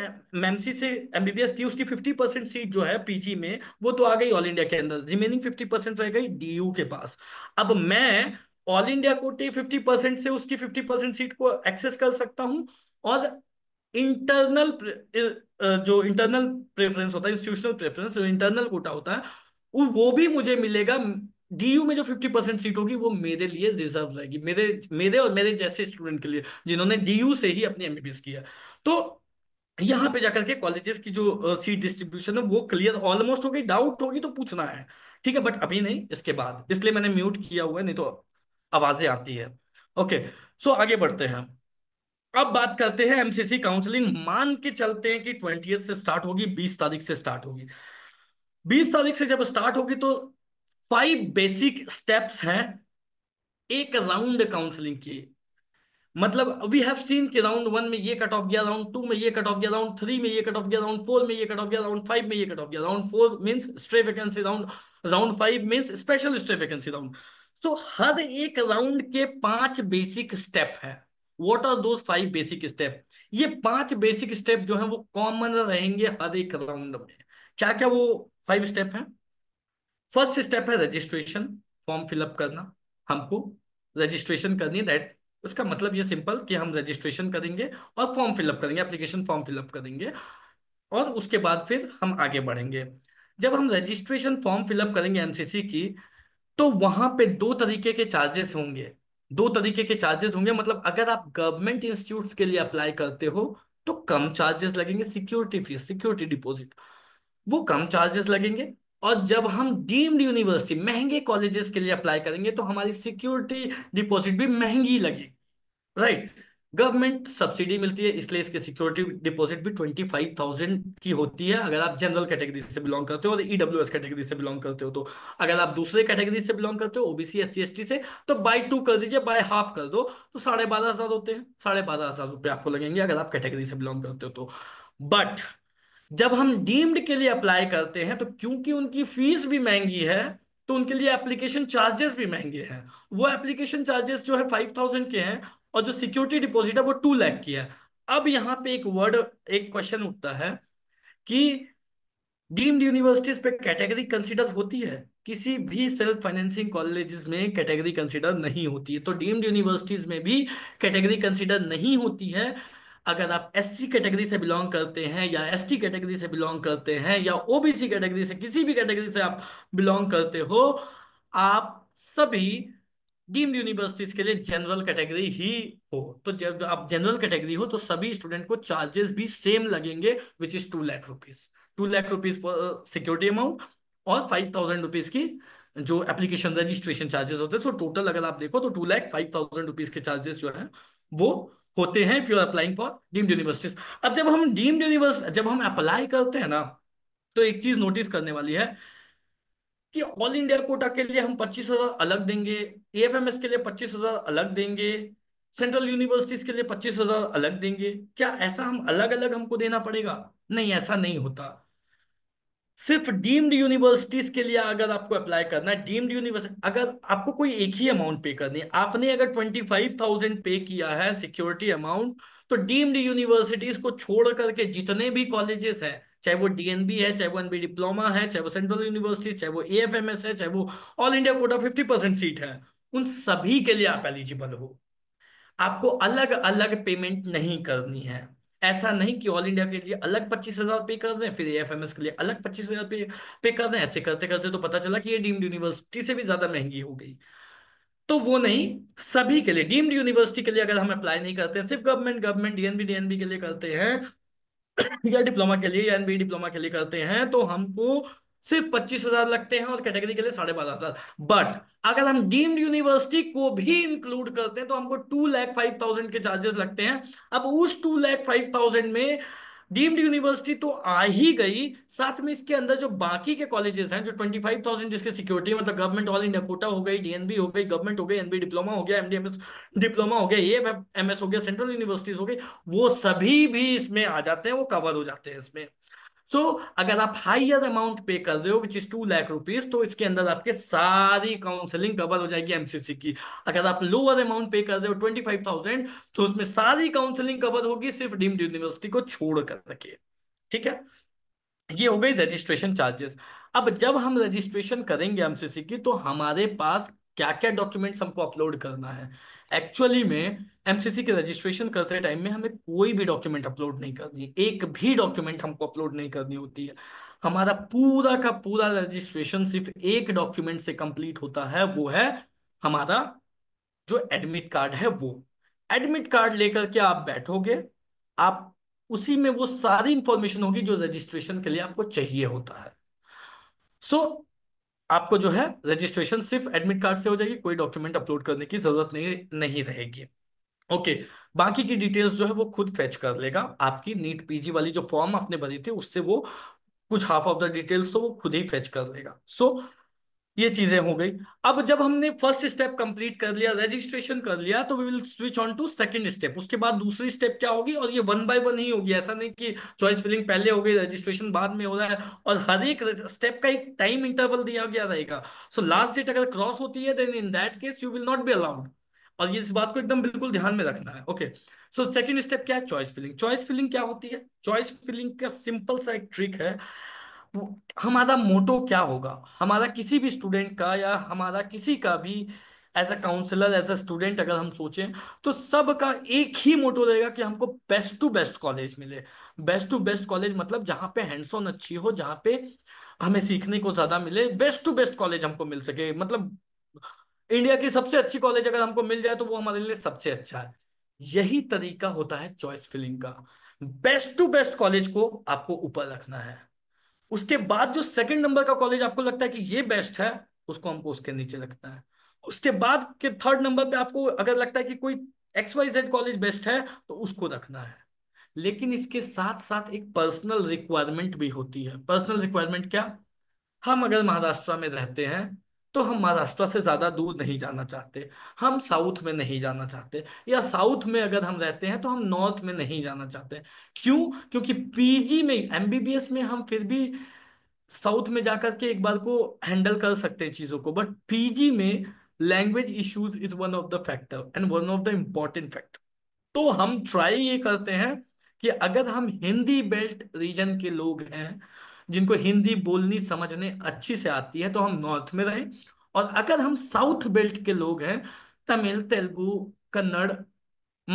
मैमसी से एमबीबीएस की उसकी फिफ्टी परसेंट सीट जो है पीजी में वो तो आ गई ऑल इंडिया के अंदर रिमेनिंग फिफ्टी परसेंट रह गई डीयू के पास अब मैं ऑल इंडिया कोटे फिफ्टी परसेंट से उसकी फिफ्टी परसेंट सीट को एक्सेस कर सकता हूं और इंटरनल जो इंटरनल प्रेफरेंस होता है इंस्टीट्यूशनल प्रेफरेंस जो इंटरनल कोटा होता है वो भी मुझे मिलेगा डीयू में जो फिफ्टी परसेंट सीट होगी वो मेरे लिए रिजर्व रहेगी मेरे मेरे और मेरे जैसे स्टूडेंट के लिए जिन्होंने डीयू से ही अपनी एमबीबीएस किया तो यहाँ पे जाकर के कॉलेजेस की जो सीट डिस्ट्रीब्यूशन है वो क्लियर ऑलमोस्ट हो गई डाउट होगी तो पूछना है ठीक है बट अभी नहीं इसके बाद इसलिए मैंने म्यूट किया हुआ है नहीं तो आवाजें आती है ओके सो आगे बढ़ते हैं अब बात करते हैं एमसीसी काउंसलिंग मान के चलते हैं कि ट्वेंटी से स्टार्ट होगी बीस तारीख से स्टार्ट होगी बीस तारीख से जब स्टार्ट होगी तो फाइव बेसिक स्टेप्स हैं एक राउंड काउंसलिंग की मतलब वी हैव सीन कि राउंड वन में ये कट ऑफ गया राउंड टू में ये कट ऑफ गया राउंड थ्री में ये कट ऑफ गया राउंड फोर में ये कट ऑफ गया राउंड फाइव में ये कट ऑफ गया round four means stray vacancy round round five means special stray vacancy round तो हर एक राउंड के पांच बेसिक स्टेप है वॉट आर दो फाइव बेसिक स्टेप ये पांच बेसिक स्टेप जो है वो कॉमन रहेंगे हर एक राउंड में क्या क्या वो फाइव स्टेप है फर्स्ट स्टेप है रजिस्ट्रेशन फॉर्म फिलअप करना हमको रजिस्ट्रेशन करनी दैट उसका मतलब ये सिंपल कि हम रजिस्ट्रेशन करेंगे और फॉर्म फिलअप करेंगे एप्लीकेशन फॉर्म फिलअप करेंगे और उसके बाद फिर हम आगे बढ़ेंगे जब हम रजिस्ट्रेशन फॉर्म फिलअप करेंगे एमसीसी की तो वहां पे दो तरीके के चार्जेस होंगे दो तरीके के चार्जेस होंगे मतलब अगर आप गवर्नमेंट इंस्टीट्यूट के लिए अप्लाई करते हो तो कम चार्जेस लगेंगे सिक्योरिटी फीस सिक्योरिटी डिपोजिट वो कम चार्जेस लगेंगे और जब हम डीम्ड यूनिवर्सिटी महंगे कॉलेजेस के लिए अप्लाई करेंगे तो हमारी सिक्योरिटी डिपॉजिट भी महंगी लगेगी राइट गवर्नमेंट सब्सिडी मिलती है इसलिए इसके सिक्योरिटी डिपॉजिट भी ट्वेंटी फाइव थाउजेंड की होती है अगर आप जनरल कैटेगरी से बिलोंग करते हो और ईडब्ल्यू एस कैटेगरी से बिलोंग करते हो तो अगर आप दूसरे कैटेगरी से बिलोंग करते हो OBC S C S T से तो बाई टू कर दीजिए बाय हाफ कर दो तो साढ़े बारह हजार होते हैं साढ़े बारह हजार रुपये आपको लगेंगे अगर आप कैटेगरी से बिलोंग करते हो तो बट जब हम डीम्ड के लिए अप्लाई करते हैं तो क्योंकि उनकी फीस भी महंगी है तो उनके लिए एप्लीकेशन चार्जेस भी महंगे हैं वो एप्लीकेशन चार्जेस जो है फाइव थाउजेंड के हैं और जो सिक्योरिटी डिपॉजिट है वो टू लैख की है अब यहाँ पे एक वर्ड एक क्वेश्चन उठता है कि डीम्ड यूनिवर्सिटीज पे कैटेगरी कंसिडर होती है किसी भी सेल्फ फाइनेंसिंग कॉलेजेस में कैटेगरी कंसिडर नहीं होती है तो डीम्ड यूनिवर्सिटीज में भी कैटेगरी कंसिडर नहीं होती है अगर आप सी कैटेगरी से बिलोंग करते हैं या टी कैटेगरी से बिलोंग करते हैं या ओबीसी कैटेगरी से किसी भी कैटेगरी से आप बिलोंग करते हो आप सभी डीम्ड यूनिवर्सिटीज के लिए जनरल कैटेगरी ही हो तो जब आप जनरल कैटेगरी हो तो सभी स्टूडेंट को चार्जेस भी सेम लगेंगे which is two lakh rupees two lakh rupees for security amount और फाइव थाउजेंड रुपीज की जो एप्लीकेशन रजिस्ट्रेशन चार्जेस होते हैं सो टोटल अगर आप देखो तो two lakh five thousand rupees के चार्जेस जो है वो होते हैं if you are applying for deemed universities अब जब हम डीम्ड यूनिवर्स जब हम अप्लाई करते हैं ना तो एक चीज नोटिस करने वाली है कि ऑल इंडिया कोटा के लिए हम पच्चीस हजार अलग देंगे एएफएमएस के लिए पच्चीस हजार अलग देंगे सेंट्रल यूनिवर्सिटीज के लिए पच्चीस हजार अलग देंगे क्या ऐसा हम अलग अलग हमको देना पड़ेगा नहीं ऐसा नहीं होता सिर्फ डीम्ड यूनिवर्सिटीज के लिए अगर आपको अप्लाई करना है डीम्ड यूनिवर्सिटी अगर आपको कोई एक ही अमाउंट पे करनी है आपने अगर ट्वेंटी फाइव थाउजेंड पे किया है सिक्योरिटी अमाउंट तो डीम्ड यूनिवर्सिटीज को छोड़ करके जितने भी कॉलेजेस हैं चाहे वो डीएनबी है चाहे वो एनबी डिप्लोमा है चाहे वो सेंट्रल यूनिवर्सिटी चाहे वो ए है चाहे वो all India quota fifty percent seat है उन सभी के लिए आप एलिजिबल हो आपको अलग अलग पेमेंट नहीं करनी है ऐसा नहीं कि ऑल इंडिया के लिए अलग पच्चीस हजार पे कर रहे हैं फिर एफ एम एस के लिए अलग पच्चीस हजार पे पे कर हैं ऐसे करते करते तो पता चला कि ये डीम्ड यूनिवर्सिटी से भी ज्यादा महंगी हो गई तो वो नहीं सभी के लिए डीम्ड यूनिवर्सिटी के लिए अगर हम अप्लाई नहीं करते सिर्फ गवर्नमेंट गवर्नमेंट डीएनबी डीएनबी के लिए करते हैं या डिप्लोमा के लिए या एनबी डिप्लोमा के लिए करते हैं तो हमको सिर्फ पच्चीस हजार लगते हैं और कैटेगरी के लिए साढ़े बारह हजार बट अगर हम डीम्ड यूनिवर्सिटी को भी इंक्लूड करते हैं तो हमको टू लैख फाइव थाउजेंड के चार्जेस लगते हैं अब उस टू लैख फाइव थाउजेंड में डीम्ड यूनिवर्सिटी तो आ ही गई साथ में इसके अंदर जो बाकी के कॉलेजेस हैं जो ट्वेंटी फाइव थाउजेंड जिसके सिक्योरिटी मतलब गवर्नमेंट ऑल इंडिया कोटा हो गई डीएनबी हो गई गवर्नमेंट हो गई एनबी डिप्लोमा हो गया एमडीएमएस डिप्लोमा हो गया ये एमएस हो गया सेंट्रल यूनिवर्सिटीज हो गई वो सभी भी इसमें आ जाते हैं वो कवर हो जाते हैं इसमें सो so, अगर आप हाइयर अमाउंट पे कर रहे हो which is two lakh rupees तो इसके अंदर आपके सारी काउंसलिंग कवर हो जाएगी एमसीसी की अगर आप लोअर अमाउंट पे कर रहे हो ट्वेंटी फाइव थाउजेंड तो उसमें सारी काउंसलिंग कवर होगी सिर्फ डीम्ड यूनिवर्सिटी को छोड़ कर रखिए ठीक है ये हो गई रजिस्ट्रेशन चार्जेस अब जब हम रजिस्ट्रेशन करेंगे एमसीसी की तो हमारे पास क्या क्या डॉक्यूमेंट्स हमको अपलोड करना है एक्चुअली में एमसीसी के रजिस्ट्रेशन करते टाइम में हमें कोई भी डॉक्यूमेंट अपलोड नहीं करनी एक भी डॉक्यूमेंट हमको अपलोड नहीं करनी होती है हमारा पूरा का पूरा रजिस्ट्रेशन सिर्फ एक डॉक्यूमेंट से कंप्लीट होता है वो है हमारा जो एडमिट कार्ड है वो एडमिट कार्ड लेकर के आप बैठोगे आप उसी में वो सारी इंफॉर्मेशन होगी जो रजिस्ट्रेशन के लिए आपको चाहिए होता है सो so, आपको जो है रजिस्ट्रेशन सिर्फ एडमिट कार्ड से हो जाएगी कोई डॉक्यूमेंट अपलोड करने की जरूरत नहीं नहीं रहेगी ओके बाकी की डिटेल्स जो है वो खुद फेच कर लेगा आपकी नीट पीजी वाली जो फॉर्म आपने भरी थी उससे वो कुछ हाफ ऑफ द डिटेल्स तो वो खुद ही फेच कर लेगा सो so, ये चीजें हो गई अब जब हमने फर्स्ट स्टेप कंप्लीट कर लिया रजिस्ट्रेशन कर लिया तो we will switch on to second step उसके बाद दूसरी स्टेप क्या होगी और ये वन बाय वन ही होगी ऐसा नहीं कि चॉइस फिलिंग पहले हो गई रजिस्ट्रेशन बाद में हो रहा है और हर एक स्टेप का एक टाइम इंटरवल दिया गया रहेगा सो लास्ट डेट अगर क्रॉस होती है then in that case you will not be allowed और ये इस बात को एकदम बिल्कुल ध्यान में रखना है ओके सो सेकेंड स्टेप क्या है चॉइस फिलिंग चॉइस फिलिंग क्या होती है चॉइस फिलिंग का सिंपल सा एक ट्रिक है हमारा मोटो क्या होगा हमारा किसी भी स्टूडेंट का या हमारा किसी का भी as a counsellor as a student अगर हम सोचें तो सब का एक ही मोटो रहेगा कि हमको बेस्ट टू बेस्ट कॉलेज मिले बेस्ट टू बेस्ट कॉलेज मतलब जहाँ पे हैंड्स ऑन अच्छी हो जहाँ पे हमें सीखने को ज़्यादा मिले बेस्ट टू बेस्ट कॉलेज हमको मिल सके मतलब इंडिया की सबसे अच्छी कॉलेज अगर हमको मिल जाए तो वो हमारे लिए सबसे अच्छा है यही तरीका होता है चॉइस फिलिंग का बेस्ट टू बेस्ट कॉलेज को आपको ऊपर रखना है उसके बाद जो सेकंड नंबर का कॉलेज आपको लगता है कि ये बेस्ट है उसको हमको उसके नीचे लगता है उसके बाद के थर्ड नंबर पे आपको अगर लगता है कि कोई X Y Z college best है तो उसको रखना है लेकिन इसके साथ साथ एक पर्सनल रिक्वायरमेंट भी होती है पर्सनल रिक्वायरमेंट क्या हम अगर महाराष्ट्र में रहते हैं तो हम महाराष्ट्र से ज़्यादा दूर नहीं जाना चाहते हम साउथ में नहीं जाना चाहते या साउथ में अगर हम रहते हैं तो हम नॉर्थ में नहीं जाना चाहते क्यों क्योंकि पीजी में एमबीबीएस में हम फिर भी साउथ में जाकर के एक बार को हैंडल कर सकते हैं चीज़ों को बट पीजी में language issues is one of the factor and one of the important factor तो हम ट्राई ये करते हैं कि अगर हम हिंदी बेल्ट रीजन के लोग हैं जिनको हिंदी बोलनी समझने अच्छी से आती है तो हम नॉर्थ में रहें और अगर हम साउथ बेल्ट के लोग हैं तमिल तेलुगु कन्नड़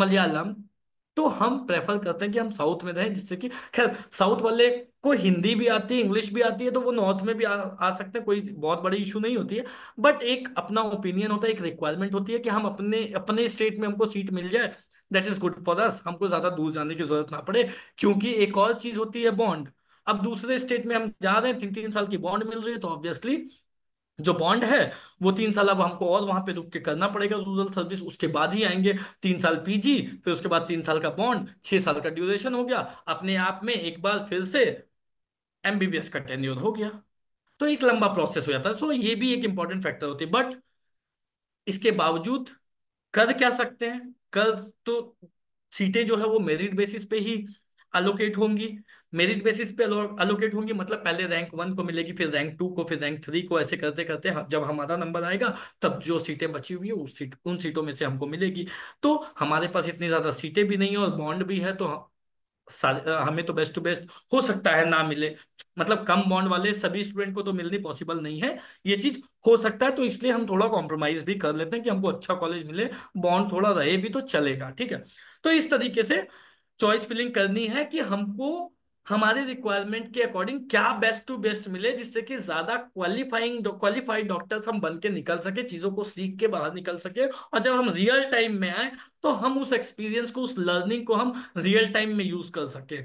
मलयालम तो हम प्रेफर करते हैं कि हम साउथ में रहें जिससे कि खैर साउथ वाले को हिंदी भी आती है इंग्लिश भी आती है तो वो नॉर्थ में भी आ, आ सकते हैं कोई बहुत बड़ी इशू नहीं होती है बट एक अपना ओपिनियन होता है एक रिक्वायरमेंट होती है कि हम अपने अपने स्टेट में हमको सीट मिल जाए that is good for us हमको ज़्यादा दूर जाने की जरूरत ना पड़े क्योंकि एक और चीज़ होती है बॉन्ड अब दूसरे स्टेट में हम जा रहे हैं तीन तीन साल की बॉन्ड मिल रही है तो ऑब्वियसली जो बॉन्ड है वो तीन साल अब हमको और वहां पे रुक के करना पड़ेगा रूरल सर्विस उसके बाद ही आएंगे तीन साल पीजी फिर उसके बाद तीन साल का बॉन्ड छह साल का ड्यूरेशन हो गया अपने आप में एक बार फिर से एमबीबीएस का टेन्योर हो गया तो एक लंबा प्रोसेस हो जाता है सो ये भी एक इंपॉर्टेंट फैक्टर होती है बट इसके बावजूद कर क्या सकते हैं कर तो सीटें जो है वो मेरिट बेसिस पे ही अलोकेट होंगी मेरिट बेसिस पे अलोकेट होंगी मतलब पहले रैंक वन को मिलेगी फिर रैंक टू को फिर रैंक थ्री को ऐसे करते करते जब हमारा नंबर आएगा तब जो सीटें बची हुई है उस सीट उन सीटों में से हमको मिलेगी तो हमारे पास इतनी ज़्यादा सीटें भी नहीं है और बॉन्ड भी है तो हमें तो बेस्ट टू बेस्ट हो सकता है ना मिले मतलब कम बॉन्ड वाले सभी स्टूडेंट को तो मिलनी पॉसिबल नहीं है ये चीज हो सकता है तो इसलिए हम थोड़ा कॉम्प्रोमाइज भी कर लेते हैं कि हमको अच्छा कॉलेज मिले बॉन्ड थोड़ा रहे भी तो चलेगा ठीक है तो इस तरीके से चॉइस फिलिंग करनी है कि हमको हमारे रिक्वायरमेंट के अकॉर्डिंग क्या बेस्ट टू बेस्ट मिले जिससे कि ज्यादा क्वालिफाइंग क्वालिफाइड डॉक्टर्स हम बन के निकल सके चीजों को सीख के बाहर निकल सके और जब हम रियल टाइम में आए तो हम उस एक्सपीरियंस को उस लर्निंग को हम रियल टाइम में यूज कर सके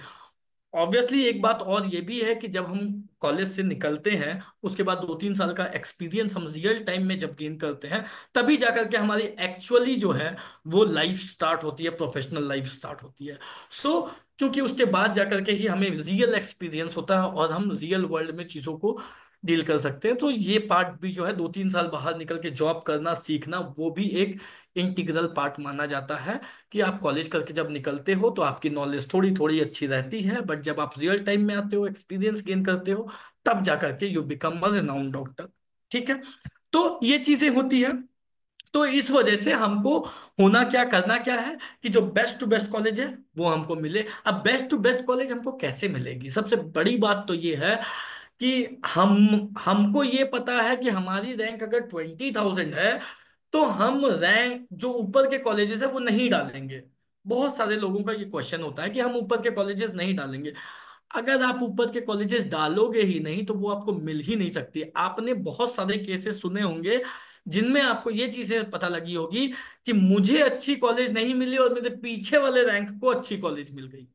ऑब्वियसली एक बात और ये भी है कि जब हम कॉलेज से निकलते हैं उसके बाद दो तीन साल का एक्सपीरियंस हम रियल टाइम में जब गेन करते हैं तभी जाकर के हमारी एक्चुअली जो है वो लाइफ स्टार्ट होती है प्रोफेशनल लाइफ स्टार्ट होती है सो so, क्योंकि उसके बाद जाकर के ही हमें रियल एक्सपीरियंस होता है और हम रियल वर्ल्ड में चीज़ों को डील कर सकते हैं तो ये पार्ट भी जो है दो तीन साल बाहर निकल के जॉब करना सीखना वो भी एक इंटीग्रल पार्ट माना जाता है कि आप कॉलेज करके जब निकलते हो तो आपकी नॉलेज थोड़ी थोड़ी अच्छी रहती है बट जब आप रियल टाइम में आते हो एक्सपीरियंस गेन करते हो तब जा करके you become a renowned doctor ठीक है तो ये चीजें होती है तो इस वजह से हमको होना क्या करना क्या है कि जो बेस्ट टू बेस्ट कॉलेज है वो हमको मिले अब बेस्ट टू बेस्ट कॉलेज हमको कैसे मिलेगी सबसे बड़ी बात तो ये है कि हम हमको ये पता है कि हमारी रैंक अगर ट्वेंटी थाउजेंड है तो हम रैंक जो ऊपर के कॉलेजेस है वो नहीं डालेंगे बहुत सारे लोगों का ये क्वेश्चन होता है कि हम ऊपर के कॉलेजेस नहीं डालेंगे अगर आप ऊपर के कॉलेजेस डालोगे ही नहीं तो वो आपको मिल ही नहीं सकती आपने बहुत सारे केसेस सुने होंगे जिनमें आपको ये चीजें पता लगी होगी कि मुझे अच्छी कॉलेज नहीं मिली और मेरे पीछे वाले रैंक को अच्छी कॉलेज मिल गई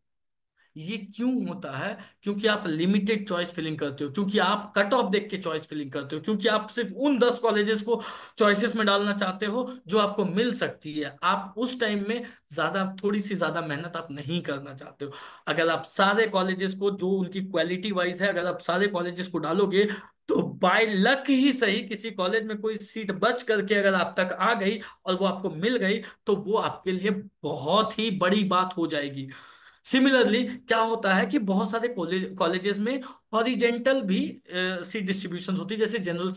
ये क्यों होता है क्योंकि आप लिमिटेड चॉइस फिलिंग करते हो क्योंकि आप कट ऑफ देख के चॉइस फिलिंग करते हो क्योंकि आप सिर्फ उन दस कॉलेजेस को चॉइसेस में डालना चाहते हो जो आपको मिल सकती है आप उस टाइम में ज्यादा थोड़ी सी ज्यादा मेहनत आप नहीं करना चाहते हो अगर आप सारे कॉलेजेस को जो उनकी क्वालिटी वाइज है अगर आप सारे कॉलेजेस को डालोगे तो बाय लक ही सही किसी कॉलेज में कोई सीट बच करके अगर आप तक आ गई और वो आपको मिल गई तो वो आपके लिए बहुत ही बड़ी बात हो जाएगी सिमिलरली क्या होता है कि बहुत सारे कॉलेजेस में हॉरिजेंटल भी सीट डिस्ट्रीब्यूशन होती है जैसे जनरल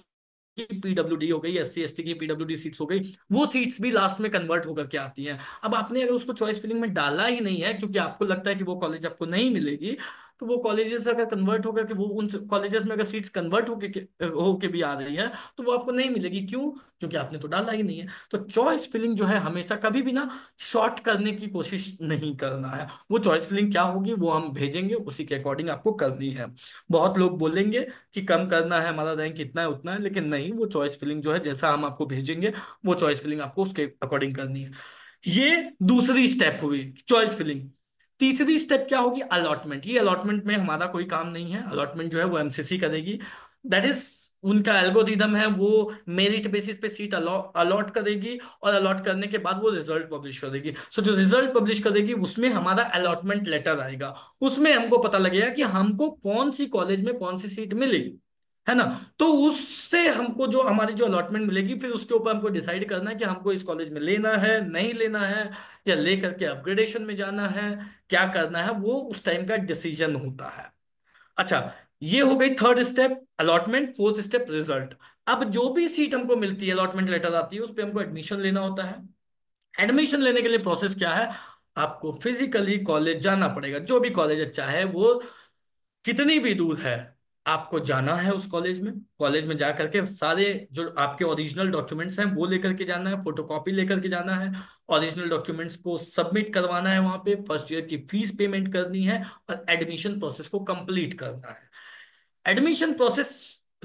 की पीडब्ल्यू हो गई एस सी की पीडब्ल्यू सीट्स हो गई वो सीट्स भी लास्ट में कन्वर्ट होकर के आती हैं अब आपने अगर उसको चॉइस फिलिंग में डाला ही नहीं है क्योंकि आपको लगता है कि वो कॉलेज आपको नहीं मिलेगी तो वो कॉलेजेस अगर कन्वर्ट होकर के वो उन कॉलेजेस में अगर सीट्स कन्वर्ट होके होके भी आ रही है तो वो आपको नहीं मिलेगी क्यों क्योंकि आपने तो डाला ही नहीं है तो चॉइस फिलिंग जो है हमेशा कभी भी ना शॉर्ट करने की कोशिश नहीं करना है वो चॉइस फिलिंग क्या होगी वो हम भेजेंगे उसी के अकॉर्डिंग आपको करनी है बहुत लोग बोलेंगे कि कम करना है हमारा रैंक इतना है उतना है लेकिन नहीं वो चॉइस फिलिंग जो है जैसा हम आपको भेजेंगे वो चॉइस फिलिंग आपको उसके अकॉर्डिंग करनी है ये दूसरी स्टेप हुई चॉइस फिलिंग तीसरी स्टेप क्या होगी अलॉटमेंट ये अलॉटमेंट में हमारा कोई काम नहीं है अलॉटमेंट जो है वो एमसीसी करेगी दैट इज उनका एल्गोरिदम है वो मेरिट बेसिस पे सीट अलॉट करेगी और अलॉट करने के बाद वो रिजल्ट पब्लिश करेगी सो so, जो रिजल्ट पब्लिश करेगी उसमें हमारा अलॉटमेंट लेटर आएगा उसमें हमको पता लगेगा कि हमको कौन सी कॉलेज में कौन सी सीट मिलेगी है ना तो उससे हमको जो हमारी जो अलॉटमेंट मिलेगी फिर उसके ऊपर हमको डिसाइड करना है कि हमको इस कॉलेज में लेना है नहीं लेना है या लेकर के अपग्रेडेशन में जाना है क्या करना है वो उस टाइम का डिसीजन होता है अच्छा ये हो गई third step allotment fourth step result अब जो भी सीट हमको मिलती है अलॉटमेंट लेटर आती है उस पर हमको एडमिशन लेना होता है एडमिशन लेने के लिए प्रोसेस क्या है आपको फिजिकली कॉलेज जाना पड़ेगा जो भी कॉलेज अच्छा है वो कितनी भी दूर है आपको जाना है उस कॉलेज में कॉलेज में जा करके सारे जो आपके ओरिजिनल डॉक्यूमेंट्स हैं वो लेकर के जाना है फोटोकॉपी लेकर के जाना है ओरिजिनल डॉक्यूमेंट्स को सबमिट करवाना है वहाँ पे फर्स्ट ईयर की फीस पेमेंट करनी है और एडमिशन प्रोसेस को कंप्लीट करना है एडमिशन प्रोसेस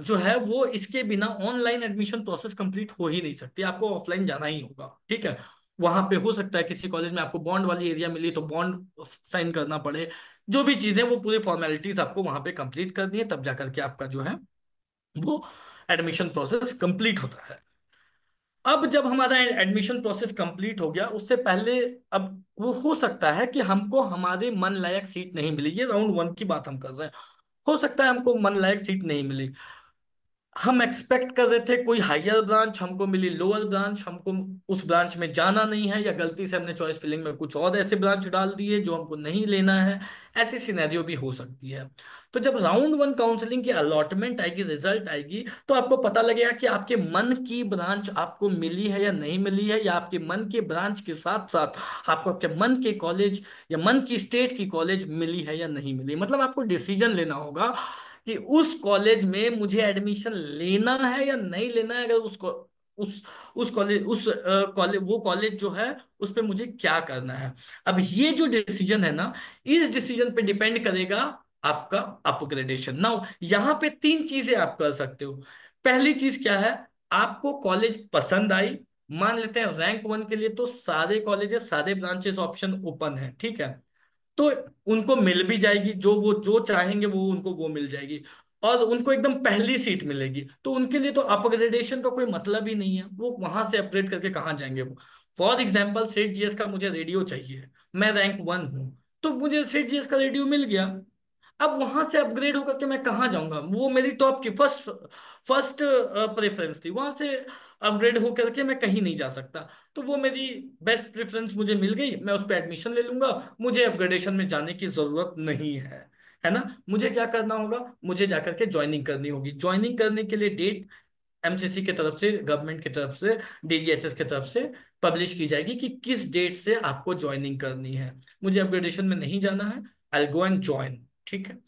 जो है वो इसके बिना ऑनलाइन एडमिशन प्रोसेस कंप्लीट हो ही नहीं सकती आपको ऑफलाइन जाना ही होगा ठीक है वहां पे हो सकता है किसी कॉलेज में आपको बॉन्ड वाली एरिया मिली तो बॉन्ड साइन करना पड़े जो भी चीजें वो पूरी फॉर्मेलिटीज आपको वहां पे कंप्लीट करनी है तब जाकर के आपका जो है वो एडमिशन प्रोसेस कंप्लीट होता है अब जब हमारा एडमिशन प्रोसेस कंप्लीट हो गया उससे पहले अब वो हो सकता है कि हमको हमारे मन लायक सीट नहीं मिली ये राउंड वन की बात हम कर रहे हैं हो सकता है हमको मन लायक सीट नहीं मिली हम एक्सपेक्ट कर रहे थे कोई हायर ब्रांच हमको मिली लोअर ब्रांच हमको उस ब्रांच में जाना नहीं है या गलती से हमने चॉइस फिलिंग में कुछ और ऐसे ब्रांच डाल दिए जो हमको नहीं लेना है ऐसी सिनेरियो भी हो सकती है तो जब राउंड वन काउंसलिंग की अलॉटमेंट आएगी रिजल्ट आएगी तो आपको पता लगेगा कि आपके मन की ब्रांच आपको मिली है या नहीं मिली है या आपके मन के ब्रांच के साथ साथ आपको आपके मन के कॉलेज या मन की स्टेट की कॉलेज मिली है या नहीं मिली मतलब आपको डिसीजन लेना होगा कि उस कॉलेज में मुझे एडमिशन लेना है या नहीं लेना है अगर उस उस उस कॉलेज उस कॉलेज वो कॉलेज जो है उस पर मुझे क्या करना है अब ये जो डिसीजन है ना इस डिसीजन पे डिपेंड करेगा आपका अपग्रेडेशन नाउ यहां पे तीन चीजें आप कर सकते हो पहली चीज क्या है आपको कॉलेज पसंद आई मान लेते हैं रैंक वन के लिए तो सारे कॉलेजेस सारे ब्रांचेस ऑप्शन ओपन है ठीक है तो उनको मिल भी जाएगी जो वो जो चाहेंगे वो उनको वो मिल जाएगी और उनको एकदम पहली सीट मिलेगी तो उनके लिए तो अपग्रेडेशन का कोई मतलब ही नहीं है वो वहां से अपग्रेड करके कहाँ जाएंगे वो फॉर एग्जाम्पल सेठ जीएस का मुझे रेडियो चाहिए मैं रैंक वन हूँ तो मुझे सेठ जीएस का रेडियो मिल गया अब वहां से अपग्रेड होकर के मैं कहाँ जाऊंगा वो मेरी टॉप की फर्स्ट फर्स्ट प्रेफरेंस थी वहां से अपग्रेड होकर के मैं कहीं नहीं जा सकता तो वो मेरी बेस्ट प्रेफरेंस मुझे मिल गई मैं उस पर एडमिशन ले लूंगा मुझे अपग्रेडेशन में जाने की जरूरत नहीं है है ना मुझे क्या करना होगा मुझे जाकर के ज्वाइनिंग करनी होगी ज्वाइनिंग करने के लिए डेट एमसीसी की तरफ से गवर्नमेंट की तरफ से डीजीएचएस की तरफ से पब्लिश की जाएगी कि किस डेट से आपको ज्वाइनिंग करनी है मुझे अपग्रेडेशन में नहीं जाना है आई गो एंड ज्वाइन ठीक है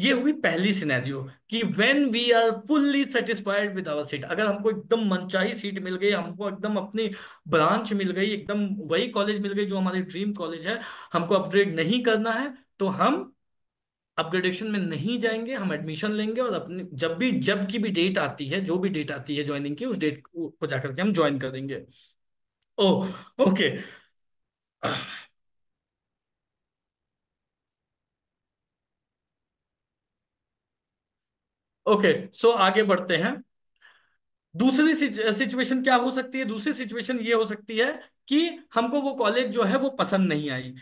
ये हुई पहली सिनेरियो कि when we are fully satisfied with our seat अगर हमको एकदम मनचाही सीट मिल गई हमको एकदम अपनी ब्रांच मिल गई एकदम वही कॉलेज मिल गई जो हमारी ड्रीम कॉलेज है हमको अपग्रेड नहीं करना है तो हम अपग्रेडेशन में नहीं जाएंगे हम एडमिशन लेंगे और अपने जब भी जब की भी डेट आती है जो भी डेट आती है ज्वाइनिंग की उस डेट को जाकर के हम ज्वाइन करेंगे okay oh, okay. Okay so आगे बढ़ते हैं दूसरी सिचुएशन क्या हो सकती है दूसरी सिचुएशन ये हो सकती है कि हमको वो कॉलेज जो है वो पसंद नहीं आई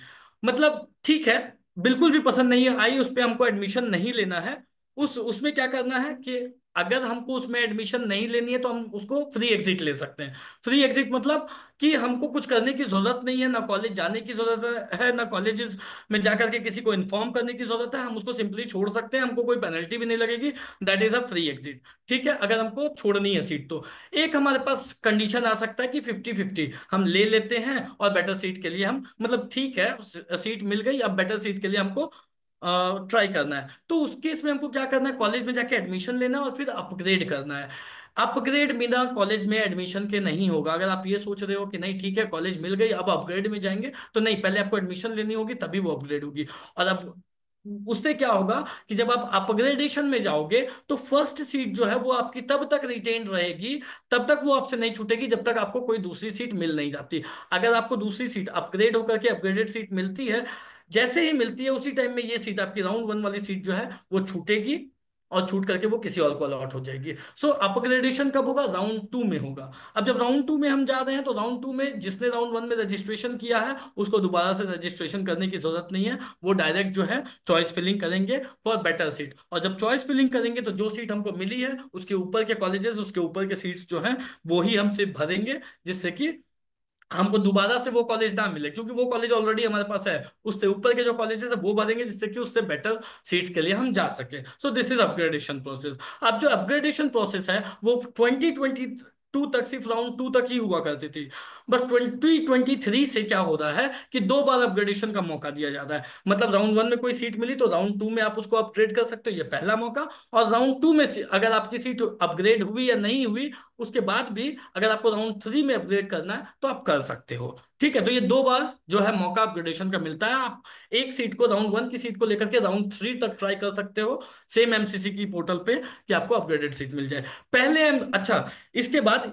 मतलब ठीक है बिल्कुल भी पसंद नहीं आई उस पर हमको एडमिशन नहीं लेना है उस उसमें क्या करना है कि अगर हमको उसमें एडमिशन नहीं लेनी है तो हम उसको फ्री एग्जिट ले सकते हैं फ्री एग्जिट मतलब कि हमको कुछ करने की ज़रूरत नहीं है ना कॉलेज जाने की ज़रूरत है ना कॉलेजेस में जाकर के किसी को इन्फॉर्म करने की ज़रूरत है हम उसको सिंपली छोड़ सकते हैं हमको कोई पेनल्टी भी नहीं लगेगी that is a free exit ठीक है अगर हमको छोड़नी है सीट तो एक हमारे पास कंडीशन आ सकता है कि फिफ्टी फिफ्टी हम ले लेते हैं और बेटर सीट के लिए हम मतलब ठीक है सीट मिल गई अब बेटर सीट के लिए हमको ट्राई करना है तो उस केस में हमको क्या करना है कॉलेज में जाके एडमिशन लेना है और फिर अपग्रेड करना है अपग्रेड बिना कॉलेज में एडमिशन के नहीं होगा अगर आप ये सोच रहे हो कि नहीं ठीक है कॉलेज मिल गई अब अपग्रेड में जाएंगे तो नहीं पहले आपको एडमिशन लेनी होगी तभी वो अपग्रेड होगी और अब उससे क्या होगा कि जब आप अपग्रेडेशन में जाओगे तो फर्स्ट सीट जो है वो आपकी तब तक रिटेन रहेगी तब तक वो आपसे नहीं छूटेगी जब तक आपको कोई दूसरी सीट मिल नहीं जाती अगर आपको दूसरी सीट अपग्रेड होकर के अपग्रेडेड सीट मिलती है जैसे ही मिलती है उसी टाइम में ये सीट आपकी राउंड वन वाली सीट जो है वो छूटेगी और छूट करके वो किसी और को अलॉट हो जाएगी सो so, अपग्रेडेशन कब होगा राउंड टू में होगा अब जब राउंड टू में हम जा रहे हैं तो राउंड टू में जिसने राउंड वन में रजिस्ट्रेशन किया है उसको दोबारा से रजिस्ट्रेशन करने की जरूरत नहीं है वो डायरेक्ट जो है चॉइस फिलिंग करेंगे फॉर बेटर सीट और जब चॉइस फिलिंग करेंगे तो जो सीट हमको मिली है उसके ऊपर के कॉलेजेस उसके ऊपर के सीट्स जो है वो हम सिर्फ भरेंगे जिससे कि हमको दोबारा से वो कॉलेज ना मिले क्योंकि वो कॉलेज ऑलरेडी हमारे पास है उससे ऊपर के जो कॉलेजेस है वो भरेंगे जिससे कि उससे बेटर सीट्स के लिए हम जा सके so this is upgradation process अब जो अपग्रेडेशन प्रोसेस है वो ट्वेंटी ट्वेंटी टू तक सिर्फ राउंड टू तक ही हुआ करती थी बस ट्वेंटी ट्वेंटी थ्री से क्या हो रहा है कि दो बार अपग्रेडेशन का मौका दिया जा रहा है मतलब राउंड वन में कोई सीट मिली तो राउंड टू में आप उसको अपग्रेड कर सकते हो ये पहला मौका और राउंड टू में अगर आपकी सीट अपग्रेड हुई या नहीं हुई उसके बाद भी अगर आपको राउंड थ्री में अपग्रेड करना है तो आप कर सकते हो ठीक है तो ये दो बार जो है मौका अपग्रेडेशन का मिलता है आप एक सीट को राउंड वन की सीट को लेकर के राउंड थ्री तक ट्राई कर सकते हो सेम एमसीसी की पोर्टल पे कि आपको अपग्रेडेड सीट मिल जाए पहले अच्छा इसके बाद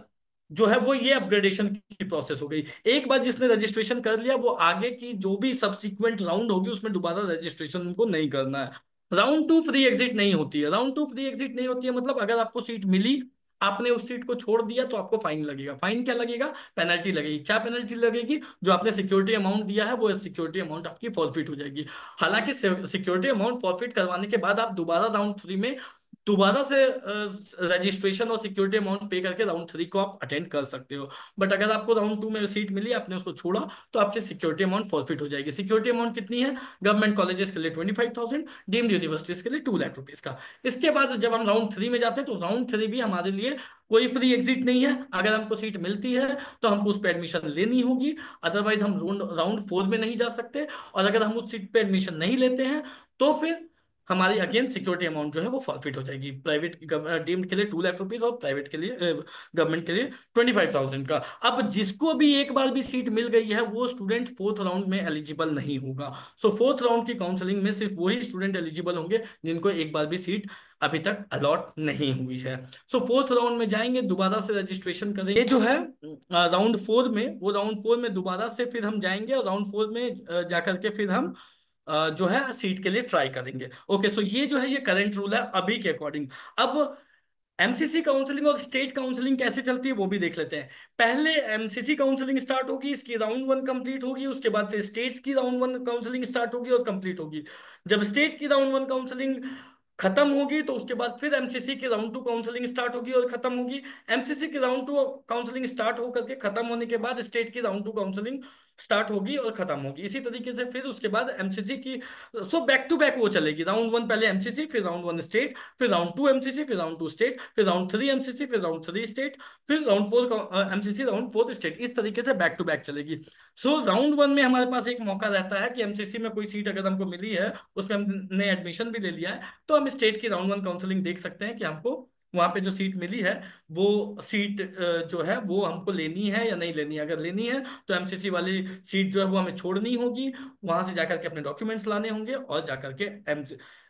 जो है वो ये अपग्रेडेशन की प्रोसेस हो गई एक बार जिसने रजिस्ट्रेशन कर लिया वो आगे की जो भी सबसिक्वेंट राउंड होगी उसमें दोबारा रजिस्ट्रेशन उनको नहीं करना है राउंड टू फ्री एग्जिट नहीं होती है राउंड टू फ्री एग्जिट नहीं होती है मतलब अगर आपको सीट मिली आपने उस सीट को छोड़ दिया तो आपको फाइन लगेगा फाइन क्या लगेगा पेनल्टी लगेगी क्या पेनल्टी लगेगी जो आपने सिक्योरिटी अमाउंट दिया है वो सिक्योरिटी अमाउंट आपकी फॉरफिट हो जाएगी हालांकि सिक्योरिटी अमाउंट फॉरफिट करवाने के बाद आप दोबारा राउंड थ्री में दोबारा से रजिस्ट्रेशन और सिक्योरिटी अमाउंट पे करके राउंड थ्री को आप अटेंड कर सकते हो बट अगर आपको राउंड टू में सीट मिली आपने उसको छोड़ा तो आपकी सिक्योरिटी अमाउंट फॉरफिट हो जाएगी सिक्योरिटी अमाउंट कितनी है गवर्नमेंट कॉलेजेस के लिए twenty five thousand deemed universities के लिए टू लाख रुपीज का इसके बाद जब हम राउंड थ्री में जाते हैं तो राउंड थ्री भी हमारे लिए कोई फ्री एग्जिट नहीं है अगर हमको सीट मिलती है तो हमको उस पर एडमिशन लेनी होगी अदरवाइज हम राउंड राउंड फोर में नहीं जा सकते और अगर हम उस सीट पर एडमिशन नहीं लेते हैं तो फिर हमारी अगेन सिक्योरिटी अमाउंट जो है वो फॉरफिट हो जाएगी प्राइवेट डीम्ड के लिए टू लाख रुपीज और प्राइवेट के लिए गवर्नमेंट के लिए ट्वेंटी फाइव थाउजेंड का अब जिसको भी एक बार भी सीट मिल गई है वो स्टूडेंट फोर्थ राउंड में एलिजिबल नहीं होगा सो फोर्थ राउंड की काउंसलिंग में सिर्फ वही स्टूडेंट एलिजिबल होंगे जिनको एक बार भी सीट अभी तक अलॉट नहीं हुई है सो फोर्थ राउंड में जाएंगे दोबारा से रजिस्ट्रेशन करेंगे ये जो है राउंड फोर में वो राउंड फोर में दोबारा से फिर हम जाएंगे और राउंड फोर में जाकर के फिर हम जो है सीट के लिए ट्राई करेंगे ओके सो ये जो है ये करंट रूल है अभी के अकॉर्डिंग अब एमसीसी काउंसलिंग और स्टेट काउंसलिंग कैसे चलती है वो भी देख लेते हैं पहले एमसीसी काउंसलिंग स्टार्ट होगी इसकी राउंड वन कंप्लीट होगी उसके बाद फिर स्टेट्स की राउंड वन काउंसलिंग स्टार्ट होगी और कंप्लीट होगी जब स्टेट की राउंड वन काउंसलिंग खत्म होगी तो उसके बाद फिर एमसीसी की राउंड टू काउंसलिंग स्टार्ट होगी और खत्म होगी एमसीसी की राउंड टू काउंसलिंग स्टार्ट होकर के खत्म होने के बाद स्टेट की राउंड टू काउंसलिंग स्टार्ट होगी और खत्म होगी इसी तरीके से फिर उसके बाद एमसीसी की सो बैक टू बैक वो चलेगी राउंड वन पहले एमसीसी फिर राउंड वन स्टेट फिर राउंड टू एमसीसी फिर राउंड टू स्टेट फिर राउंड थ्री एमसीसी फिर राउंड थ्री स्टेट फिर round four MCC round four state इस तरीके से बैक टू बैक चलेगी सो राउंड वन में हमारे पास एक मौका रहता है कि एमसीसी में कोई सीट अगर हमको मिली है उसमें हमने एडमिशन भी ले लिया है तो हम हम स्टेट की राउंड वन काउंसलिंग देख सकते हैं कि हमको वहां पे जो सीट मिली है वो सीट जो है वो हमको लेनी है या नहीं लेनी है अगर लेनी है तो एमसीसी वाली सीट जो है वो हमें छोड़नी होगी वहां से जाकर के अपने डॉक्यूमेंट्स लाने होंगे और जाकर के एम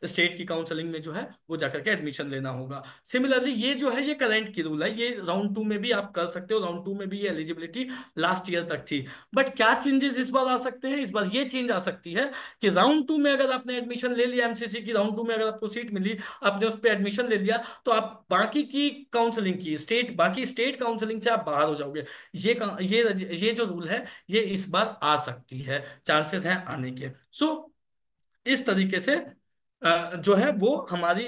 स्टेट की काउंसलिंग में जो है वो जाकर के एडमिशन लेना होगा सिमिलरली ये जो है ये करेंट की रूल है ये राउंड टू में भी आप कर सकते हो राउंड टू में भी ये एलिजिबिलिटी लास्ट ईयर तक थी बट क्या चेंजेस इस बार आ सकते हैं इस बार ये चेंज आ सकती है कि राउंड टू में अगर आपने एडमिशन ले लिया एमसीसी की राउंड टू में अगर आपको सीट मिली आपने उस पर एडमिशन ले लिया तो आप बाकी की काउंसलिंग की स्टेट बाकी स्टेट काउंसलिंग से आप बाहर हो जाओगे ये ये ये जो रूल है ये इस बार आ सकती है चांसेस है आने के सो so, इस तरीके से जो है वो हमारी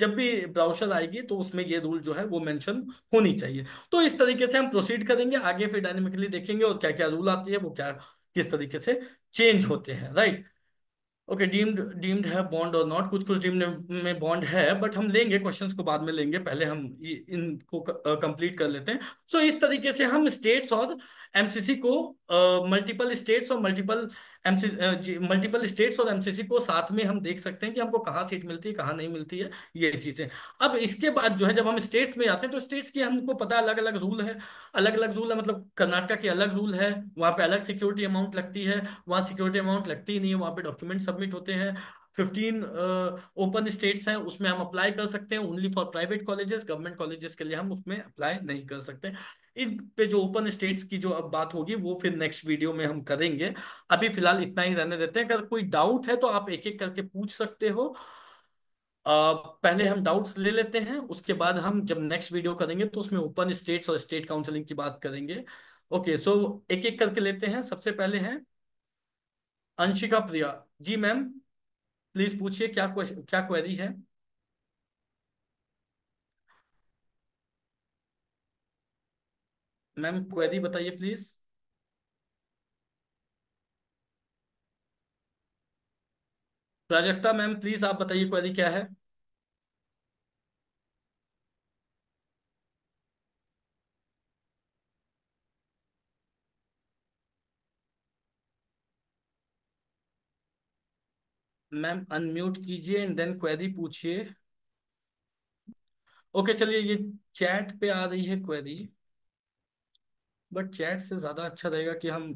जब भी ब्राउशर आएगी तो उसमें ये रूल जो है वो मेंशन होनी चाहिए तो इस तरीके से हम प्रोसीड करेंगे आगे फिर डायनेमिकली देखेंगे और क्या क्या रूल आती है वो क्या किस तरीके से चेंज होते हैं राइट ओके डीम्ड डीम्ड है बॉन्ड और नॉट कुछ कुछ डीम्ड में बॉन्ड है बट हम लेंगे क्वेश्चंस को बाद में लेंगे पहले हम इनको कंप्लीट कर लेते हैं सो so, इस तरीके से हम स्टेट्स और एमसीसी को मल्टीपल स्टेट्स और मल्टीपल मल्टीपल स्टेट्स और एमसीसी को साथ में हम देख सकते हैं कि हमको कहाँ सीट मिलती है कहाँ नहीं मिलती है ये चीजें अब इसके बाद जो है जब हम स्टेट्स में आते हैं तो स्टेट्स की हमको पता अलग अलग रूल है अलग अलग रूल है मतलब कर्नाटका के अलग रूल है वहाँ पे अलग सिक्योरिटी अमाउंट लगती है वहाँ सिक्योरिटी अमाउंट लगती ही नहीं है वहाँ पे डॉक्यूमेंट सबमिट होते हैं फिफ्टीन ओपन स्टेट्स हैं उसमें हम अप्लाई कर सकते हैं only for private colleges government colleges के लिए हम उसमें अप्लाई नहीं कर सकते इन पे जो ओपन स्टेट्स की जो अब बात होगी वो फिर नेक्स्ट वीडियो में हम करेंगे अभी फिलहाल इतना ही रहने देते हैं अगर कोई डाउट है तो आप एक एक करके पूछ सकते हो आ, पहले हम डाउट्स ले लेते हैं उसके बाद हम जब नेक्स्ट वीडियो करेंगे तो उसमें ओपन स्टेट्स और स्टेट काउंसिलिंग की बात करेंगे ओके सो एक एक करके लेते हैं सबसे पहले हैं अंशिका प्रिया जी मैम प्लीज पूछिए क्या क्वेश्चन क्या क्वेरी है मैम क्वेरी बताइए प्लीज प्राजक्ता मैम प्लीज आप बताइए क्वेरी क्या है मैम अनम्यूट कीजिए एंड देन क्वेरी पूछिए ओके चलिए ये चैट पे आ रही है क्वेरी बट चैट से ज्यादा अच्छा रहेगा कि हम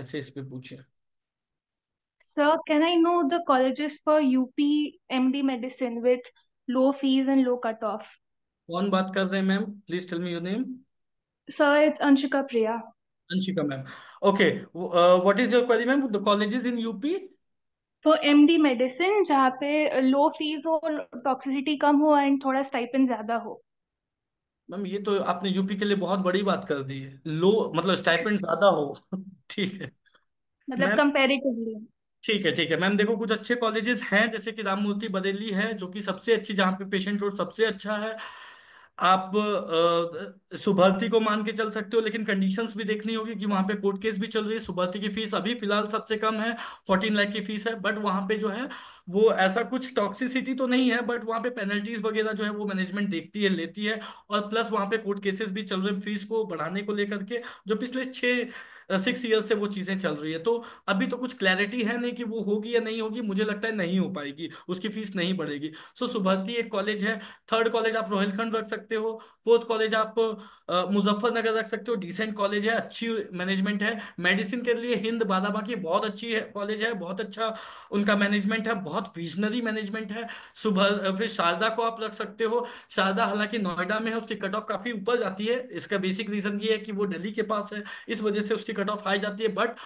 ऐसे इस पे पूछें Sir, can I know the colleges for UP MD medicine with low fees and low cutoff? कौन बात कर रहे हैं ma'am please tell me your name Sir, it's Anshika Priya. Anshika ma'am okay what is your query ma'am the colleges in UP For MD medicine, जहाँ पे लो fees हो toxicity कम हो and थोड़ा स्टाइपेंड ज्यादा हो मैम ये तो आपने यूपी के लिए बहुत बड़ी बात कर दी है लो मतलब स्टाइपेंड ज्यादा हो ठीक है मतलब मैम कंपेरेटिवली ठीक है ठीक है मैम देखो कुछ अच्छे कॉलेजेस हैं जैसे कि राममूर्ति बरेली है जो कि सबसे अच्छी जहाँ पे पेशेंट रोड सबसे अच्छा है आप सुभर्ती को मान के चल सकते हो लेकिन कंडीशंस भी देखनी होगी कि वहां पे कोर्ट केस भी चल रही है सुभर्ती की फीस अभी फिलहाल सबसे कम है फोर्टीन लाख की फीस है बट वहां पे जो है वो ऐसा कुछ टॉक्सिसिटी तो नहीं है बट वहां पे पेनल्टीज वगैरह जो है वो मैनेजमेंट देखती है लेती है और प्लस वहां पे कोर्ट केसेस भी चल रहे हैं फीस को बढ़ाने को लेकर के जो पिछले छह सिक्स ईयर से वो चीजें चल रही है तो अभी तो कुछ क्लैरिटी है नहीं कि वो होगी या नहीं होगी मुझे लगता है नहीं हो पाएगी उसकी फीस नहीं बढ़ेगी सो so, सुबहती एक कॉलेज है थर्ड कॉलेज आप रोहिलखंड रख सकते हो फोर्थ कॉलेज आप मुजफ्फरनगर रख सकते हो डिसेंट कॉलेज है अच्छी मैनेजमेंट है मेडिसिन के लिए हिंद बादाबा की बहुत अच्छी कॉलेज है बहुत अच्छा उनका मैनेजमेंट है बहुत विजनरी मैनेजमेंट है सुबह फिर शारदा को आप रख सकते हो शारदा हालांकि नोएडा में है उसकी कट ऑफ काफी ऊपर जाती है इसका बेसिक रीजन ये है कि वो दिल्ली के पास है इस वजह से उसकी कट ऑफ हाई जाती है बट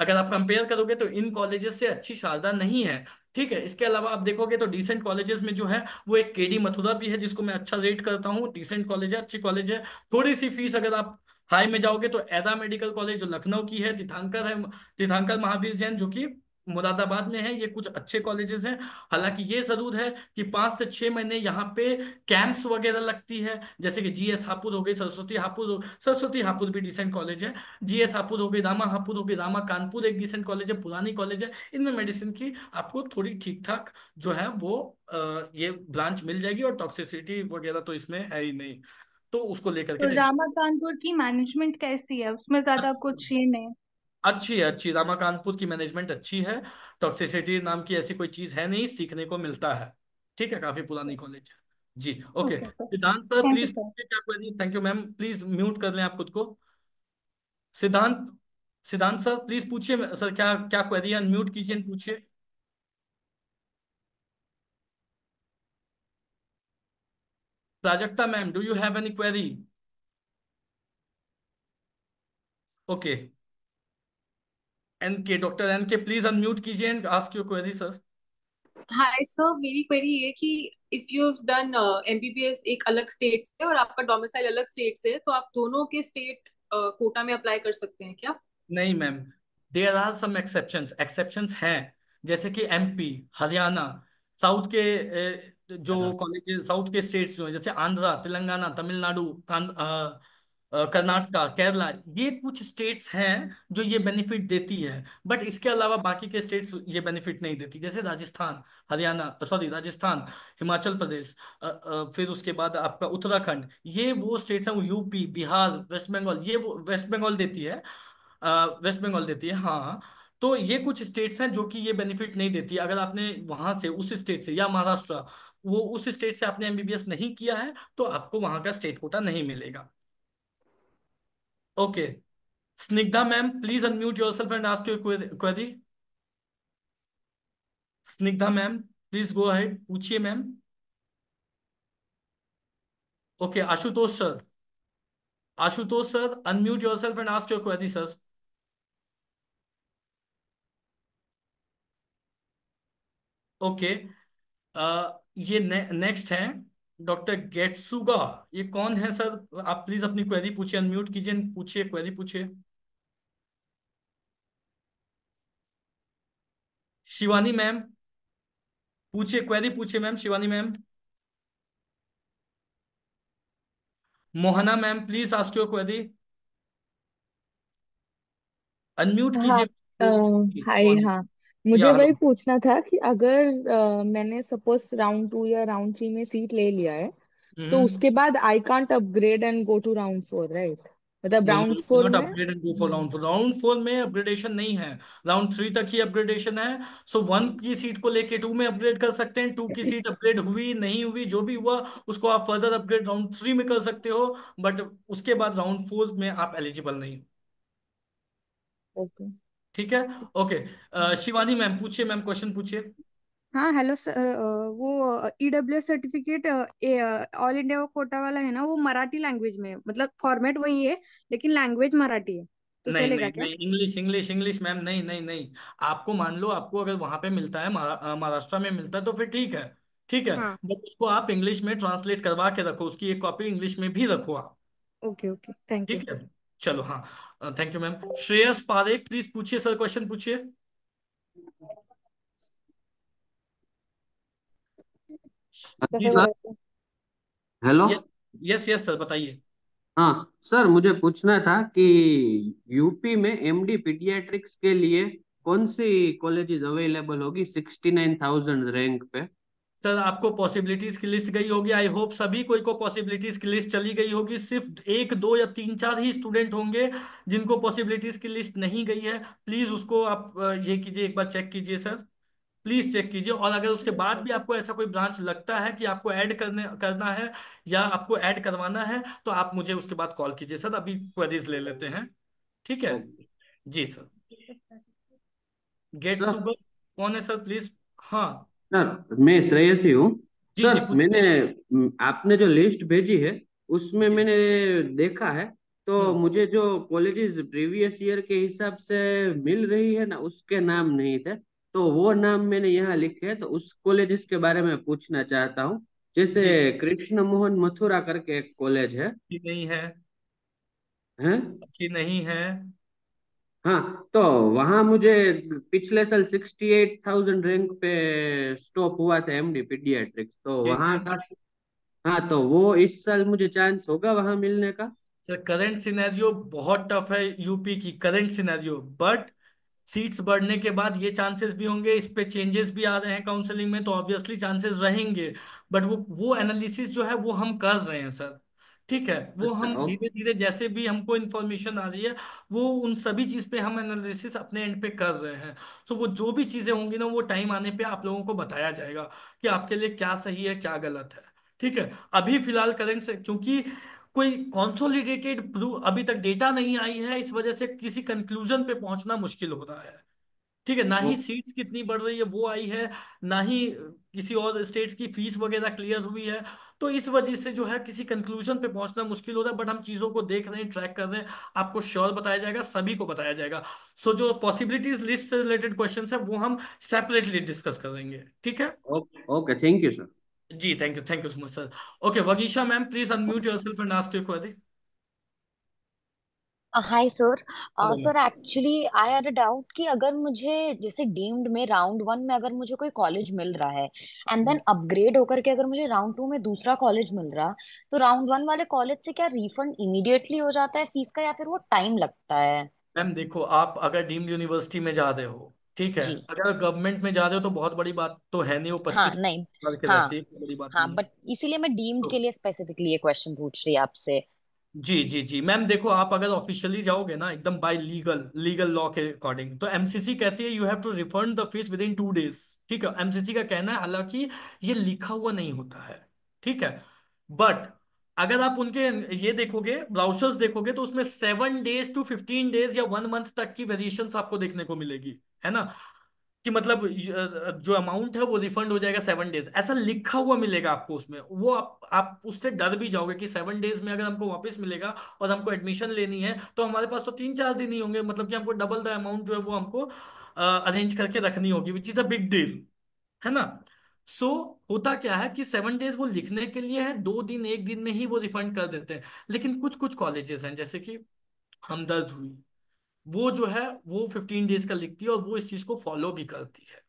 अगर आप कंपेयर करोगे तो इन कॉलेजेस से अच्छी शारदा नहीं है ठीक है इसके अलावा आप देखोगे तो डिसेंट कॉलेजेस में जो है वो एक केडी मथुरा भी है जिसको मैं अच्छा रेट करता हूँ डिसेंट कॉलेज है अच्छी कॉलेज है थोड़ी सी फीस अगर आप हाई में जाओगे तो एरा मेडिकल कॉलेज जो लखनऊ की है तीर्थांकर है तीर्थांकर महावीर जैन जो की मुरादाबाद में है ये कुछ अच्छे कॉलेजेस हैं हालांकि ये जरूर है कि पांच से छह महीने यहाँ पे कैंप्स वगैरह लगती है जैसे कि जीएस हापुर हो गई सरस्वती हापुर सरस्वती हापुर भी डिसेंट कॉलेज है जीएस हापुर हो गई रामा हापुर हो गई रामा कानपुर एक डिसेंट कॉलेज है पुरानी कॉलेज है इनमें मेडिसिन की आपको थोड़ी ठीक ठाक जो है वो ये ब्रांच मिल जाएगी और टॉक्सिसिटी वगैरह तो इसमें है ही नहीं तो उसको लेकर के तो रामा कानपुर की मैनेजमेंट कैसी है उसमें ज्यादा अच्छा। कुछ ये नहीं अच्छी है अच्छी रामा कानपुर की मैनेजमेंट अच्छी है टॉक्सिसिटी नाम की ऐसी कोई चीज है नहीं सीखने को मिलता है ठीक है काफी पुरानी कॉलेज है जी ओके सिद्धांत सर प्लीज क्या query thank you ma'am please mute कर लें आप खुद को सिद्धांत सिद्धांत सर प्लीज पूछिए सर क्या क्या क्वेरी है म्यूट कीजिए पूछिए Prajakta ma'am do you have any query okay NK doctor NK please unmute कीजिए and ask your query sir hi sir मेरी क्वेरी ये कि if you have done MBBS एक अलग स्टेट से और आपका डोमिसाइल अलग स्टेट से तो आप दोनों के स्टेट कोटा uh, में अप्लाई कर सकते हैं क्या नहीं ma'am there are some exceptions exceptions हैं जैसे कि एमपी हरियाणा साउथ के जो कॉलेज साउथ के स्टेट्स जो है जैसे आंध्रा तेलंगाना तमिलनाडु कर्नाटका केरला ये कुछ स्टेट्स हैं जो ये बेनिफिट देती है बट इसके अलावा बाकी के स्टेट्स ये बेनिफिट नहीं देती जैसे राजस्थान हरियाणा सॉरी राजस्थान हिमाचल प्रदेश फिर उसके बाद आपका उत्तराखंड ये वो स्टेट्स हैं यूपी बिहार वेस्ट बंगाल ये वो वेस्ट बंगाल देती है वेस्ट बंगाल देती है हाँ तो ये कुछ स्टेट्स हैं जो कि ये बेनिफिट नहीं देती अगर आपने वहां से उस स्टेट से या महाराष्ट्र वो उस स्टेट से आपने एमबीबीएस नहीं किया है तो आपको वहां का स्टेट कोटा नहीं मिलेगा okay Snigdha ma'am please unmute yourself and ask your query Snigdha ma'am please go ahead पूछिए ma'am okay Ashutosh sir Ashutosh sir unmute yourself and ask your query sir okay ये नेक्स्ट है डॉक्टर गेटसुगा ये कौन है सर आप प्लीज अपनी क्वेरी पूछिए अनम्यूट कीजिए पूछिए क्वेरी पूछिए शिवानी मैम पूछिए क्वेरी पूछिए ma'am Shivani ma'am Mohana ma'am please ask your query unmute कीजिए हाय हाँ मुझे यार वही पूछना था कि अगर आ, मैंने सपोज राउंड टू या राउंड थ्री में सीट ले लिया है तो हम्म। उसके बाद I can't upgrade and go to round four right मतलब राउंड बिल्कुल फोर नॉट में upgrade and go for round four round four में अपग्रेडेशन नहीं है राउंड थ्री तक ही अपग्रेडेशन है सो वन की सीट को लेके टू में अपग्रेड कर सकते हैं टू की सीट अपग्रेड हुई नहीं हुई जो भी हुआ उसको आप फर्दर अपग्रेड राउंड थ्री में कर सकते हो बट उसके बाद राउंड फोर में आप एलिजिबल नहीं हो ओके okay. ठीक है ओके शिवानी मैम पूछिए मैम क्वेश्चन पूछिए हाँ हेलो सर वो EW certificate all India quota वाला है ना वो मराठी लैंग्वेज में मतलब फॉर्मेट वही है लेकिन लैंग्वेज मराठी है तो नहीं चलेगा नहीं क्या नहीं इंग्लिश इंग्लिश इंग्लिश मैम नहीं नहीं नहीं आपको मान लो आपको अगर वहां पे मिलता है महाराष्ट्र में मिलता है तो फिर ठीक है ठीक है हाँ बट उसको आप इंग्लिश में ट्रांसलेट करवा के रखो उसकी एक कॉपी इंग्लिश में भी रखो आप ओके ओके थैंक यू ठीक है चलो हाँ थैंक यू मैम श्रेयस पारे प्लीज पूछिए अच्छा, सर क्वेश्चन पूछिए हेलो यस यस सर बताइए हाँ सर मुझे पूछना था कि यूपी में एमडी पीडियाट्रिक्स के लिए कौन सी कॉलेजेस अवेलेबल होगी सिक्सटी नाइन थाउजेंड रैंक पे तो आपको पॉसिबिलिटीज की लिस्ट गई होगी आई होप सभी कोई को पॉसिबिलिटीज की लिस्ट चली गई होगी सिर्फ एक दो या तीन चार ही स्टूडेंट होंगे जिनको पॉसिबिलिटीज की लिस्ट नहीं गई है प्लीज उसको आप ये कीजिए एक बार चेक कीजिए सर प्लीज चेक कीजिए और अगर उसके बाद भी आपको ऐसा कोई ब्रांच लगता है कि आपको ऐड करने करना है या आपको ऐड करवाना है तो आप मुझे उसके बाद कॉल कीजिए सर अभी क्वेरीज ले लेते हैं ठीक है जी सर गेट कौन है सर प्लीज हाँ सर हाँ, मैं श्रेयसी हूँ सर जी मैंने आपने जो लिस्ट भेजी है उसमें मैंने देखा है तो हाँ। मुझे जो कॉलेजेस प्रीवियस ईयर के हिसाब से मिल रही है ना उसके नाम नहीं थे तो वो नाम मैंने यहाँ लिखे है तो उस कॉलेजेस के बारे में पूछना चाहता हूँ जैसे कृष्ण मोहन मथुरा करके एक कॉलेज है नहीं है है? नहीं है हाँ तो वहां मुझे पिछले साल सिक्सटी एट थाउजेंड रैंक पे स्टॉप हुआ था एमडी पीडियाट्रिक्स तो वहां का हाँ तो वो इस साल मुझे चांस होगा वहां मिलने का सर करंट सिनेरियो बहुत टफ है यूपी की करंट सिनेरियो बट सीट्स बढ़ने के बाद ये चांसेस भी होंगे इस पे चेंजेस भी आ रहे हैं काउंसलिंग में तो ऑब्वियसली चांसेस रहेंगे बट वो वो एनालिसिस जो है वो हम कर रहे हैं सर ठीक है वो अच्छा, हम धीरे धीरे जैसे भी हमको इन्फॉर्मेशन आ रही है वो उन सभी चीज पे हम एनालिसिस अपने एंड पे कर रहे हैं तो वो जो भी चीजें होंगी ना वो टाइम आने पे आप लोगों को बताया जाएगा कि आपके लिए क्या सही है क्या गलत है ठीक है अभी फिलहाल करंट से क्योंकि कोई कॉन्सोलिडेटेड अभी तक डेटा नहीं आई है इस वजह से किसी कंक्लूजन पे पहुंचना मुश्किल हो रहा है ठीक है ना ही सीट्स कितनी बढ़ रही है वो आई है ना ही किसी और स्टेट्स की फीस वगैरह क्लियर हुई है तो इस वजह से जो है किसी कंक्लूजन पे पहुंचना मुश्किल हो रहा है बट हम चीज़ों को देख रहे हैं ट्रैक कर रहे हैं आपको श्योर बताया जाएगा सभी को बताया जाएगा सो so, जो पॉसिबिलिटीज लिस्ट से रिलेटेड क्वेश्चन है वो हम सेपरेटली डिस्कस करेंगे ठीक है okay thank you sir ji thank you thank you so much sir okay Vagisha ma'am please unmute yourself and ask your query hi sir sir actually I had a doubt कि अगर मुझे जैसे deemed में round one में अगर मुझे कोई college मिल रहा है एंड देन अपग्रेड होकर के अगर मुझे राउंड टू में दूसरा कॉलेज मिल रहा तो राउंड वन वाले कॉलेज से क्या रिफंड इमीडिएटली हो जाता है फीस का या फिर वो टाइम लगता है मैम देखो आप अगर डीम्ड यूनिवर्सिटी में जा रहे हो ठीक है जी अगर गवर्नमेंट में जा रहे हो तो बहुत बड़ी बात तो है नहीं वो हाँ पच्चीस नहीं साल की हाँ रहती है बड़ी बात हाँ नहीं है बट इसीलिए मैं डीम्ड तो के लिए स्पेसिफिकली ये क्वेश्चन पूछ रही आपसे जी, जी, जी। मैम देखो आप अगर ऑफिशियली जाओगे ना एकदम बाय लीगल लीगल लॉ के अकॉर्डिंग तो एमसीसी कहती है you have to refund the fees within two days ठीक है एमसीसी का कहना है हालांकि ये लिखा हुआ नहीं होता है ठीक है बट अगर आप उनके ये देखोगे ब्राउसर्स देखोगे तो उसमें seven days to fifteen days या वन मंथ तक की वेरिएशन आपको देखने को मिलेगी है ना कि मतलब जो अमाउंट है वो रिफंड हो जाएगा सेवन डेज ऐसा लिखा हुआ मिलेगा आपको उसमें वो आप आप उससे डर भी जाओगे कि सेवन डेज में अगर हमको वापस मिलेगा और हमको एडमिशन लेनी है तो हमारे पास तो तीन चार दिन ही होंगे मतलब कि हमको डबल द अमाउंट जो है वो हमको अरेंज करके रखनी होगी which is a big deal है ना सो so, होता क्या है कि सेवन डेज वो लिखने के लिए है दो दिन एक दिन में ही वो रिफंड कर देते हैं लेकिन कुछ कुछ कॉलेजेस हैं जैसे कि हमदर्द हुई वो जो है वो फिफ्टीन डेज का लिखती है और वो इस चीज को फॉलो भी करती है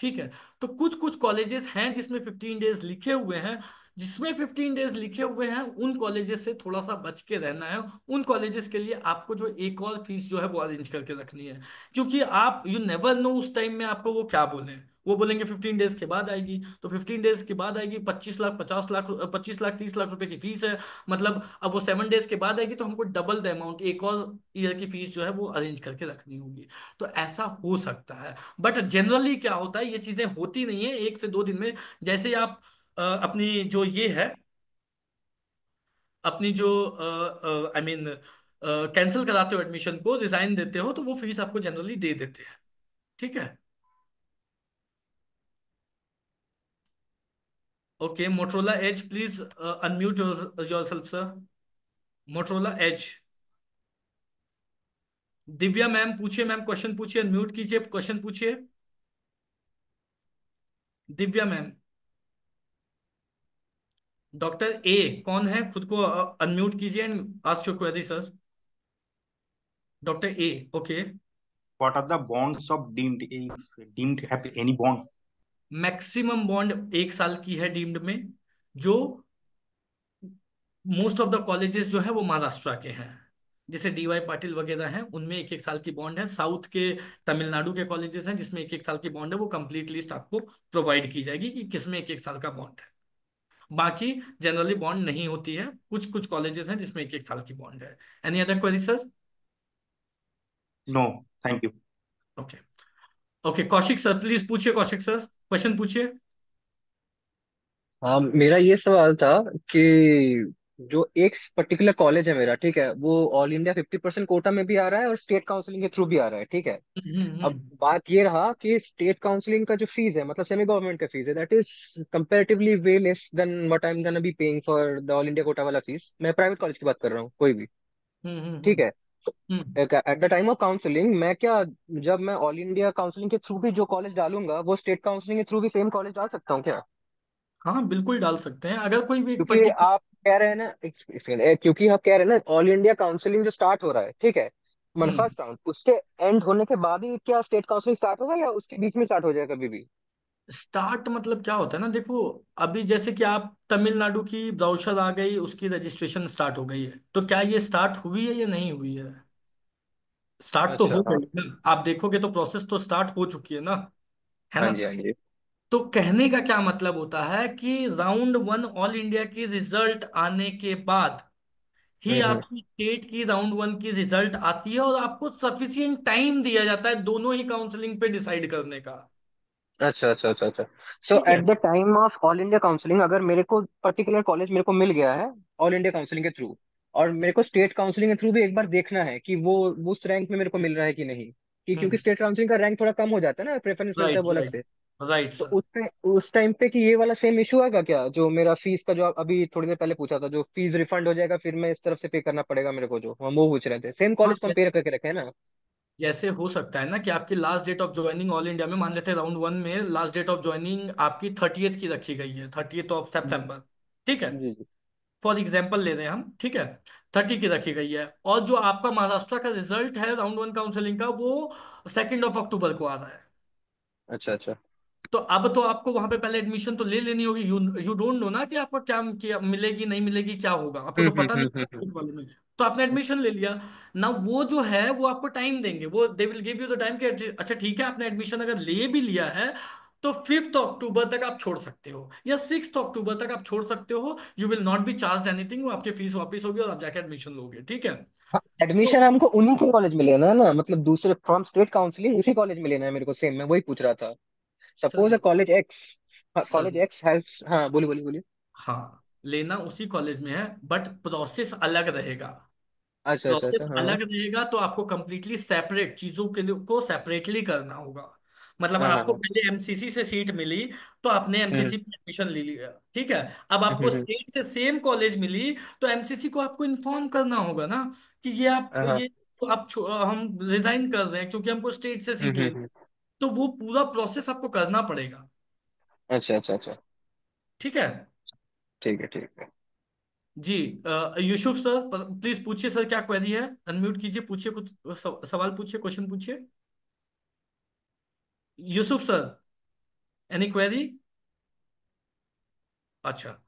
ठीक है तो कुछ कुछ कॉलेजेस हैं जिसमें फिफ्टीन डेज लिखे हुए हैं जिसमें फिफ्टीन डेज लिखे हुए हैं उन कॉलेजेस से थोड़ा सा बच के रहना है उन कॉलेजेस के लिए आपको जो एक और फीस जो है वो अरेंज करके रखनी है क्योंकि आप यू नेवर नो उस टाइम में आपको वो क्या बोले वो बोलेंगे फिफ्टीन डेज के बाद आएगी तो फिफ्टीन डेज के बाद आएगी पच्चीस लाख पचास लाख पच्चीस लाख तीस लाख रुपए की फीस है मतलब अब वो सेवन डेज के बाद आएगी तो हमको डबल द अमाउंट एक और ईयर की फीस जो है वो अरेंज करके रखनी होगी तो ऐसा हो सकता है बट जनरली क्या होता है ये चीजें होती नहीं है एक से दो दिन में जैसे आप अपनी जो ये है अपनी जो आई मीन कैंसिल कराते हो एडमिशन को रिजाइन देते हो तो वो फीस आपको जनरली दे देते हैं ठीक है okay Motorola edge please unmute yourself sir Motorola edge Divya ma'am पूछिए मैम क्वेश्चन पूछिए अनम्यूट कीजिए क्वेश्चन पूछिए दिव्या मैम डॉक्टर ए कौन है खुद को अनम्यूट कीजिए and ask your query sir doctor A okay what are the bonds of deemed deemed have any bond maximum bond एक साल की है डीम्ड में जो मोस्ट ऑफ द कॉलेजेस जो है वो महाराष्ट्र के हैं जैसे डी वाई पाटिल वगैरह हैं उनमें एक एक साल की बॉन्ड है साउथ के तमिलनाडु के कॉलेजेस हैं जिसमें एक एक साल की बॉन्ड है वो कंप्लीट लिस्ट आपको प्रोवाइड की जाएगी कि किसमें एक एक साल का बॉन्ड है बाकी जनरली बॉन्ड नहीं होती है कुछ कुछ कॉलेजेस हैं जिसमें एक एक साल की बॉन्ड है any other query sir no thank you okay okay Kaushik sir please पूछिए कौशिक सर क्वेश्चन पूछिए हाँ, मेरा ये सवाल था कि जो एक पर्टिकुलर कॉलेज है मेरा ठीक है वो all India fifty percent quota में भी आ रहा है और स्टेट काउंसिलिंग के थ्रू भी आ रहा है ठीक है हम्म। अब बात ये रहा कि स्टेट काउंसिलिंग का जो फीस है मतलब सेमी गवर्नमेंट का फीस है that is comparatively way less than what I am gonna be paying for the all India quota वाला फीस मैं प्राइवेट कॉलेज की बात कर रहा हूँ कोई भी हम्म, ठीक है at the time of counselling मैं क्या जब मैं ऑल इंडिया काउंसलिंग के थ्रू भी जो कॉलेज डालूंगा वो स्टेट काउंसलिंग के थ्रू भी सेम कॉलेज डाल सकता हूँ क्या हाँ बिल्कुल डाल सकते हैं अगर कोई भी क्योंकि पर्टिकुलर आप कह रहे हैं ना एक सेकंड क्योंकि आप कह रहे हैं ना ऑल इंडिया काउंसिलिंग जो स्टार्ट हो रहा है ठीक है हम्म फर्स्ट उसके एंड होने के बाद ही क्या स्टेट काउंसिल स्टार्ट होगा या उसके बीच में स्टार्ट हो जाएगा कभी भी स्टार्ट मतलब क्या होता है ना देखो अभी जैसे कि आप तमिलनाडु की ब्राउशर आ गई उसकी रजिस्ट्रेशन स्टार्ट हो गई है तो क्या ये स्टार्ट हुई है या नहीं हुई है स्टार्ट तो अच्छा हो हाँ गई ना आप देखोगे तो प्रोसेस तो स्टार्ट हो चुकी है ना है हाँ ना जी हाँ जी तो कहने का क्या मतलब होता है कि राउंड वन ऑल इंडिया की रिजल्ट आने के बाद ही हम्म, हम्म। आपकी स्टेट की राउंड वन की रिजल्ट आती है और आपको सफिशियंट टाइम दिया जाता है दोनों ही काउंसलिंग पे डिसाइड करने का अच्छा अच्छा अच्छा अच्छा so at the time of all India counselling अगर मेरे को पर्टिकुलर कॉलेज मेरे को मिल गया है ऑल इंडिया काउंसलिंग के थ्रू और मेरे को स्टेट काउंसलिंग के थ्रू भी एक बार देखना है कि वो उस रैंक में मेरे को मिल रहा है कि नहीं कि हम्म, क्योंकि स्टेट काउंसलिंग का रैंक थोड़ा कम हो जाता है ना प्रेफरेंस मिलता है वो अलग से राइट तो सर उस टाइम उस टाइम पे कि ये वाला सेम इशू आएगा क्या जो मेरा फीस का जो आप अभी थोड़ी देर पहले पूछा था जो फीस रिफंड हो जाएगा फिर मैं इस तरफ से पे करना पड़ेगा मेरे को जो हम वो पूछ रहे थे सेम हाँ कॉलेज पे कंपेयर करके रखे हैं ना जैसे हो सकता है ना कि आपकी last date of joining all India में मान लेते हैं राउंड वन में लास्ट डेट ऑफ ज्वाइनिंग आपकी थर्टियथ की रखी गई है थर्टियथ ऑफ जी सितंबर ठीक है जी जी फॉर एग्जाम्पल ले रहे हैं हम ठीक है थर्टी की रखी गई है और जो आपका महाराष्ट्र का रिजल्ट है राउंड वन काउंसिलिंग का वो सेकेंड ऑफ अक्टूबर को आ रहा है अच्छा अच्छा तो अब तो आपको वहां पे पहले एडमिशन तो ले लेनी होगी यू यू डोंट नो ना कि आपको क्या, क्या मिलेगी नहीं मिलेगी क्या होगा आपको तो हम्म, पता नहीं हम्म, हम्म, वाले में तो आपने एडमिशन ले लिया ना वो जो है वो आपको टाइम देंगे वो they will give you the time कि अच्छा ठीक है आपने एडमिशन अगर ले भी लिया है तो फिफ्थ अक्टूबर तक आप छोड़ सकते हो या सिक्स अक्टूबर तक आप छोड़ सकते हो you will not be charge anything वो आपकी फीस वापस होगी और आप जाके एडमिशन लोगे ठीक है एडमिशन हाँ, तो, हमको उन्हीं के कॉलेज में लेना है ना मतलब दूसरे फ्रॉम स्टेट काउंसिलिंग उसी कॉलेज में लेना है मेरे को सेम मैं वही पूछ रहा था suppose a college X college X has हाँ बोलिए बोलिए बोलिए हाँ लेना उसी कॉलेज में है बट प्रोसेस अलग रहेगा अच्छा अच्छा प्रोसेस अच्छा, हाँ अलग रहेगा तो आपको कंप्लीटली सेपरेट चीजों के लिए को सेपरेटली करना होगा मतलब हाँ, हाँ आपको हाँ। पहले एमसीसी से सीट मिली तो आपने एमसीसी हम्म। में एडमिशन ले लिया ठीक है अब हम्म, आपको स्टेट हम्म, से सेम कॉलेज मिली तो एमसीसी को आपको इन्फॉर्म करना होगा ना कि ये आप हाँ, हाँ। ये तो आप हम रिजाइन कर रहे हैं क्योंकि हमको स्टेट से सीट लेनी है तो वो पूरा प्रोसेस आपको करना पड़ेगा अच्छा अच्छा अच्छा ठीक है ठीक है ठीक है जी यूसुफ सर प्लीज पूछिए सर क्या क्वेरी है अनम्यूट कीजिए पूछिए कुछ सवाल पूछिए क्वेश्चन पूछिए यूसुफ सर एनी क्वेरी अच्छा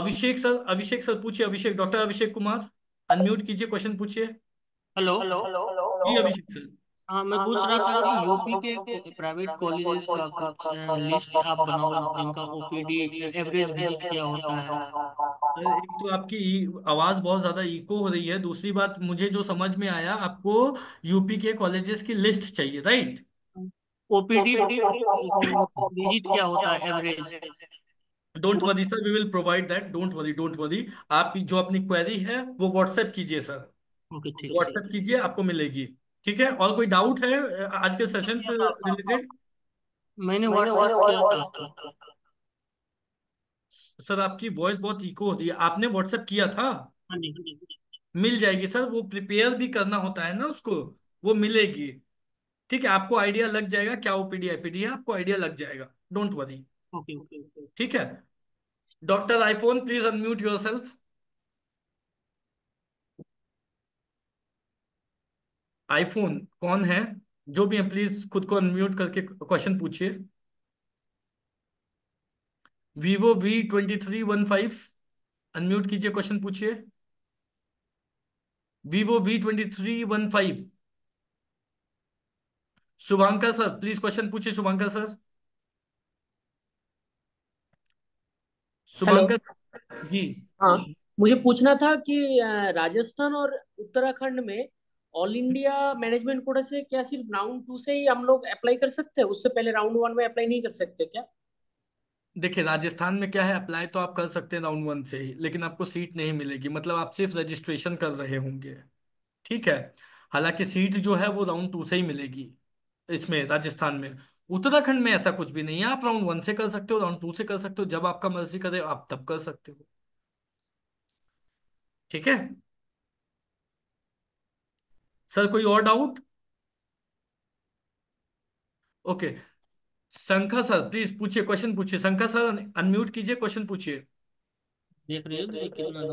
अभिषेक सर अभिषेक सर पूछिए अभिषेक डॉक्टर अभिषेक कुमार अनम्यूट कीजिए क्वेश्चन पूछिए हेलो हेलो हेलो जी अभिषेक सर हाँ मैं हाँ, पूछ हाँ, रहा था हाँ, कि यूपी के प्राइवेट कॉलेजेस का कुछ लिस्ट आप बनाओ जिनका ओपीडी एवरेज रिजल्ट क्या होता है एक तो आपकी आवाज बहुत ज्यादा इको हो रही है दूसरी बात मुझे जो समझ में आया आपको यूपी के कॉलेजेस की लिस्ट चाहिए राइट ओपीडी विजिट क्या होता है average don't worry sir we will provide that don't worry don't worry आप जो अपनी क्वेरी है वो व्हाट्सएप कीजिए सर ओके ठीक व्हाट्सएप कीजिए आपको मिलेगी ठीक है और कोई डाउट है आज के सेशन से रिलेटेड मैंने व्हाट्सएप किया सर आपकी वॉइस बहुत इको होती है आपने व्हाट्सएप किया था हाँ हाँ मिल जाएगी सर वो प्रिपेयर भी करना होता है ना उसको वो मिलेगी ठीक है आपको आइडिया लग जाएगा क्या ओपीडी आईपीडी है आपको आइडिया लग जाएगा डोंट वरी ठीक है doctor iPhone please unmute yourself iPhone कौन है जो भी है प्लीज खुद को अनम्यूट करके क्वेश्चन पूछिए Vivo V twenty three one five unmute कीजिए क्वेश्चन पूछिए Vivo V twenty three one five Shubhankar sir please question पूछिए शुभांकर सर शुभांकर जी हाँ मुझे पूछना था कि राजस्थान और उत्तराखंड में ऑल इंडिया मैनेजमेंट कोटा से क्या सिर्फ राउंड टू से ही हम लोग अप्लाई कर सकते हैं उससे पहले राउंड वन में अप्लाई नहीं कर सकते क्या देखिए राजस्थान में क्या है अप्लाई तो आप कर सकते हैं राउंड वन से ही लेकिन आपको सीट नहीं मिलेगी मतलब आप सिर्फ रजिस्ट्रेशन कर रहे होंगे ठीक है हालांकि सीट जो है वो राउंड टू से ही मिलेगी इसमें राजस्थान में उत्तराखंड में ऐसा कुछ भी नहीं है आप राउंड वन से कर सकते हो राउंड टू से कर सकते हो जब आपका मर्जी करे आप तब कर सकते हो ठीक है सर कोई और doubt okay Shankha sir please पूछिए क्वेश्चन पूछिए शंखा सर अनम्यूट कीजिए क्वेश्चन पूछिए देख रहे कितना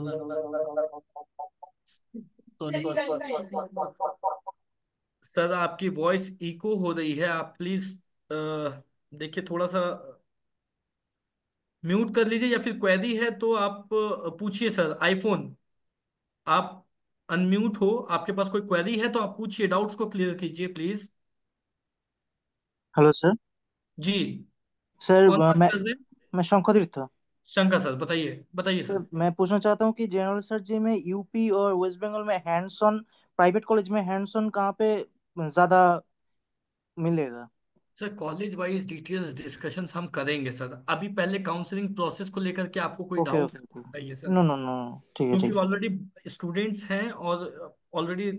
सर आपकी वॉइस इको हो रही है आप प्लीज देखिए थोड़ा सा म्यूट कर लीजिए या फिर क्वेरी है तो आप पूछिए सर आईफोन आप अनम्यूट हो आपके पास कोई क्वेरी है तो आप पूछिए डाउट्स को क्लियर कीजिए प्लीज हेलो सर जी सर कौन बात मैं कर रहे हैं मैं शंखुदीप था शंकर सर बताइए बताइए सर सर मैं पूछना चाहता हूँ कि जनरल सर जी में यूपी और वेस्ट बंगाल में हैंडसन प्राइवेट कॉलेज में हैंडसन कहाँ पे ज्यादा मिलेगा sir college wise details discussions हम करेंगे सर अभी पहले काउंसलिंग प्रोसेस को लेकर के आपको कोई ओके डाउट है तो बताइए सर नो नो नो ठीक है क्योंकि ऑलरेडी स्टूडेंट्स हैं और ऑलरेडी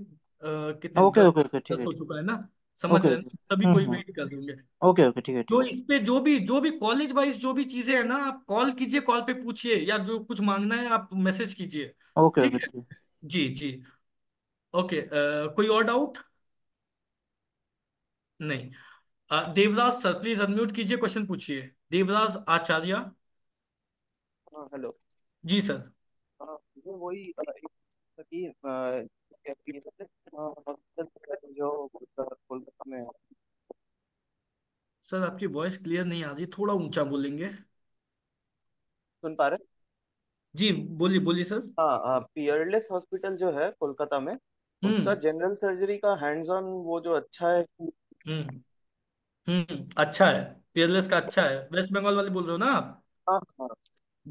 कितने ओके ओके ओके ठीक है हो चुका है ना समझ रहे हैं तभी हम्म, कोई वेट हम्म। कर लेंगे ओके ओके ठीक है तो इस पे जो भी जो भी कॉलेज वाइज जो भी चीजें है ना आप कॉल कीजिए कॉल पे पूछिए या जो कुछ मांगना है आप मैसेज कीजिए ओके ओके ठीक है जी जी ओके कोई और डाउट नहीं देवराज सर प्लीज अनम्यूट कीजिए क्वेश्चन पूछिए देवराज आचार्य हेलो हाँ, जी सर वही में सर आपकी वॉइस क्लियर नहीं आ रही थोड़ा ऊंचा बोलेंगे सुन पा रहे जी बोलिए बोलिए सर हाँ पियरलेस हॉस्पिटल जो है कोलकाता में हम्म। उसका जनरल सर्जरी का हैंड्स ऑन वो जो अच्छा है हम्म हम्म अच्छा है पीयरलेस का अच्छा है वेस्ट बंगाल वाली बोल रहे हो ना आप हाँ, हाँ।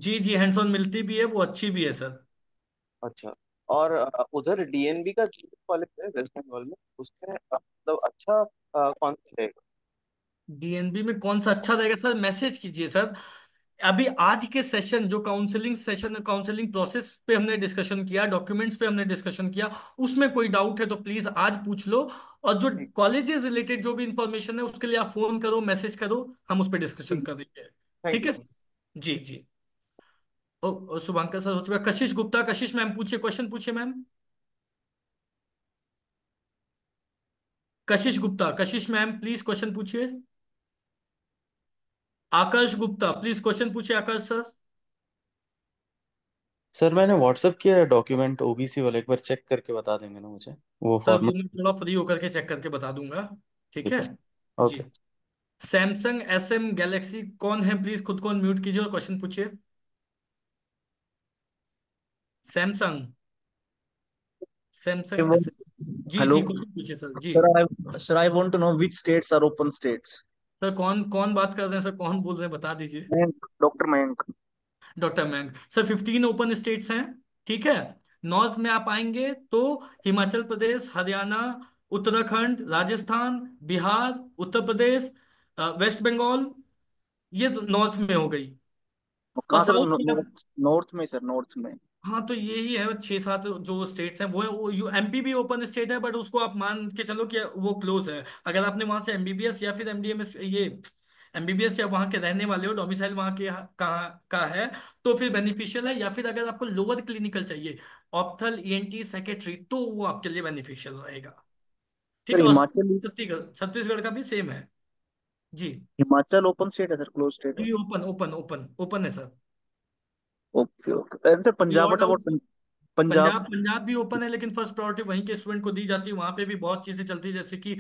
जी जी हैंड्स ऑन मिलती भी है वो अच्छी भी है सर अच्छा और उधर डीएनबी का कॉलेज है वेस्ट बंगाल में उसमें अ, मतलब अच्छा कौन सा रहेगा डीएनबी में कौन सा अच्छा रहेगा सर मैसेज कीजिए सर अभी आज के सेशन जो काउंसलिंग सेशन काउंसलिंग प्रोसेस पे हमने डिस्कशन किया डॉक्यूमेंट्स पे हमने डिस्कशन किया उसमें कोई डाउट है तो प्लीज आज पूछ लो और जो कॉलेजेस हम्म। रिलेटेड जो भी इंफॉर्मेशन है उसके लिए आप फोन करो मैसेज करो हम उस पर डिस्कशन करेंगे ठीक है जी जी शुभांकर सर हो चुका कशिश गुप्ता कशिश मैम पूछिए क्वेश्चन पूछिए मैम कशिश गुप्ता कशिश मैम प्लीज क्वेश्चन पूछिए आकाश गुप्ता प्लीज क्वेश्चन पूछे आकाश सर सर मैंने व्हाट्सएप किया है डॉक्यूमेंट ओबीसी वाले एक बार चेक करके बता देंगे ना मुझे वो सर फॉर्मेट तुम्हें थोड़ा फ्री होकर के चेक करके बता दूंगा ठीक है जी okay Samsung S M Galaxy कौन है प्लीज खुद को म्यूट कीजिए और क्वेश्चन पूछिए Samsung Samsung S G hello जी क्वेश्चन पूछिए सर जी sir I sir I want to know which states are open states sir कौन कौन बात कर रहे हैं सर कौन बोल रहे हैं बता दीजिए doctor Mayank doctor Mayank sir fifteen open states हैं ठीक है नॉर्थ में आप आएंगे तो हिमाचल प्रदेश हरियाणा उत्तराखंड राजस्थान बिहार उत्तर प्रदेश वेस्ट बंगाल ये नॉर्थ में हो गई नॉर्थ तो में सर नॉर्थ में हाँ तो यही है छह सात जो स्टेट्स हैं वो है, वो एमपी भी ओपन स्टेट है बट उसको आप मान के चलो कि वो क्लोज है अगर आपने वहां से एमबीबीएस या फिर एमडीएमएस ये एमबीबीएस या वहां के रहने वाले हो डोमिसाइल वहां के कहाँ का है तो फिर बेनिफिशियल है या फिर अगर आपको लोअर क्लिनिकल चाहिए ऑप्थल ईएनटी सेक्रेटरी तो वो आपके लिए बेनिफिशियल रहेगा ठीक है हिमाचल छत्तीसगढ़ छत्तीसगढ़ का भी सेम है जी हिमाचल ओपन स्टेट है सर क्लोज स्टेट है ओपन ओपन ओपन ओपन है sir okay okay answer Punjab Punjab Punjab Punjab भी ओपन है लेकिन फर्स्ट प्रायोरिटी वहीं के स्टूडेंट को दी जाती है वहां पे भी बहुत चीजें चलती है जैसे कि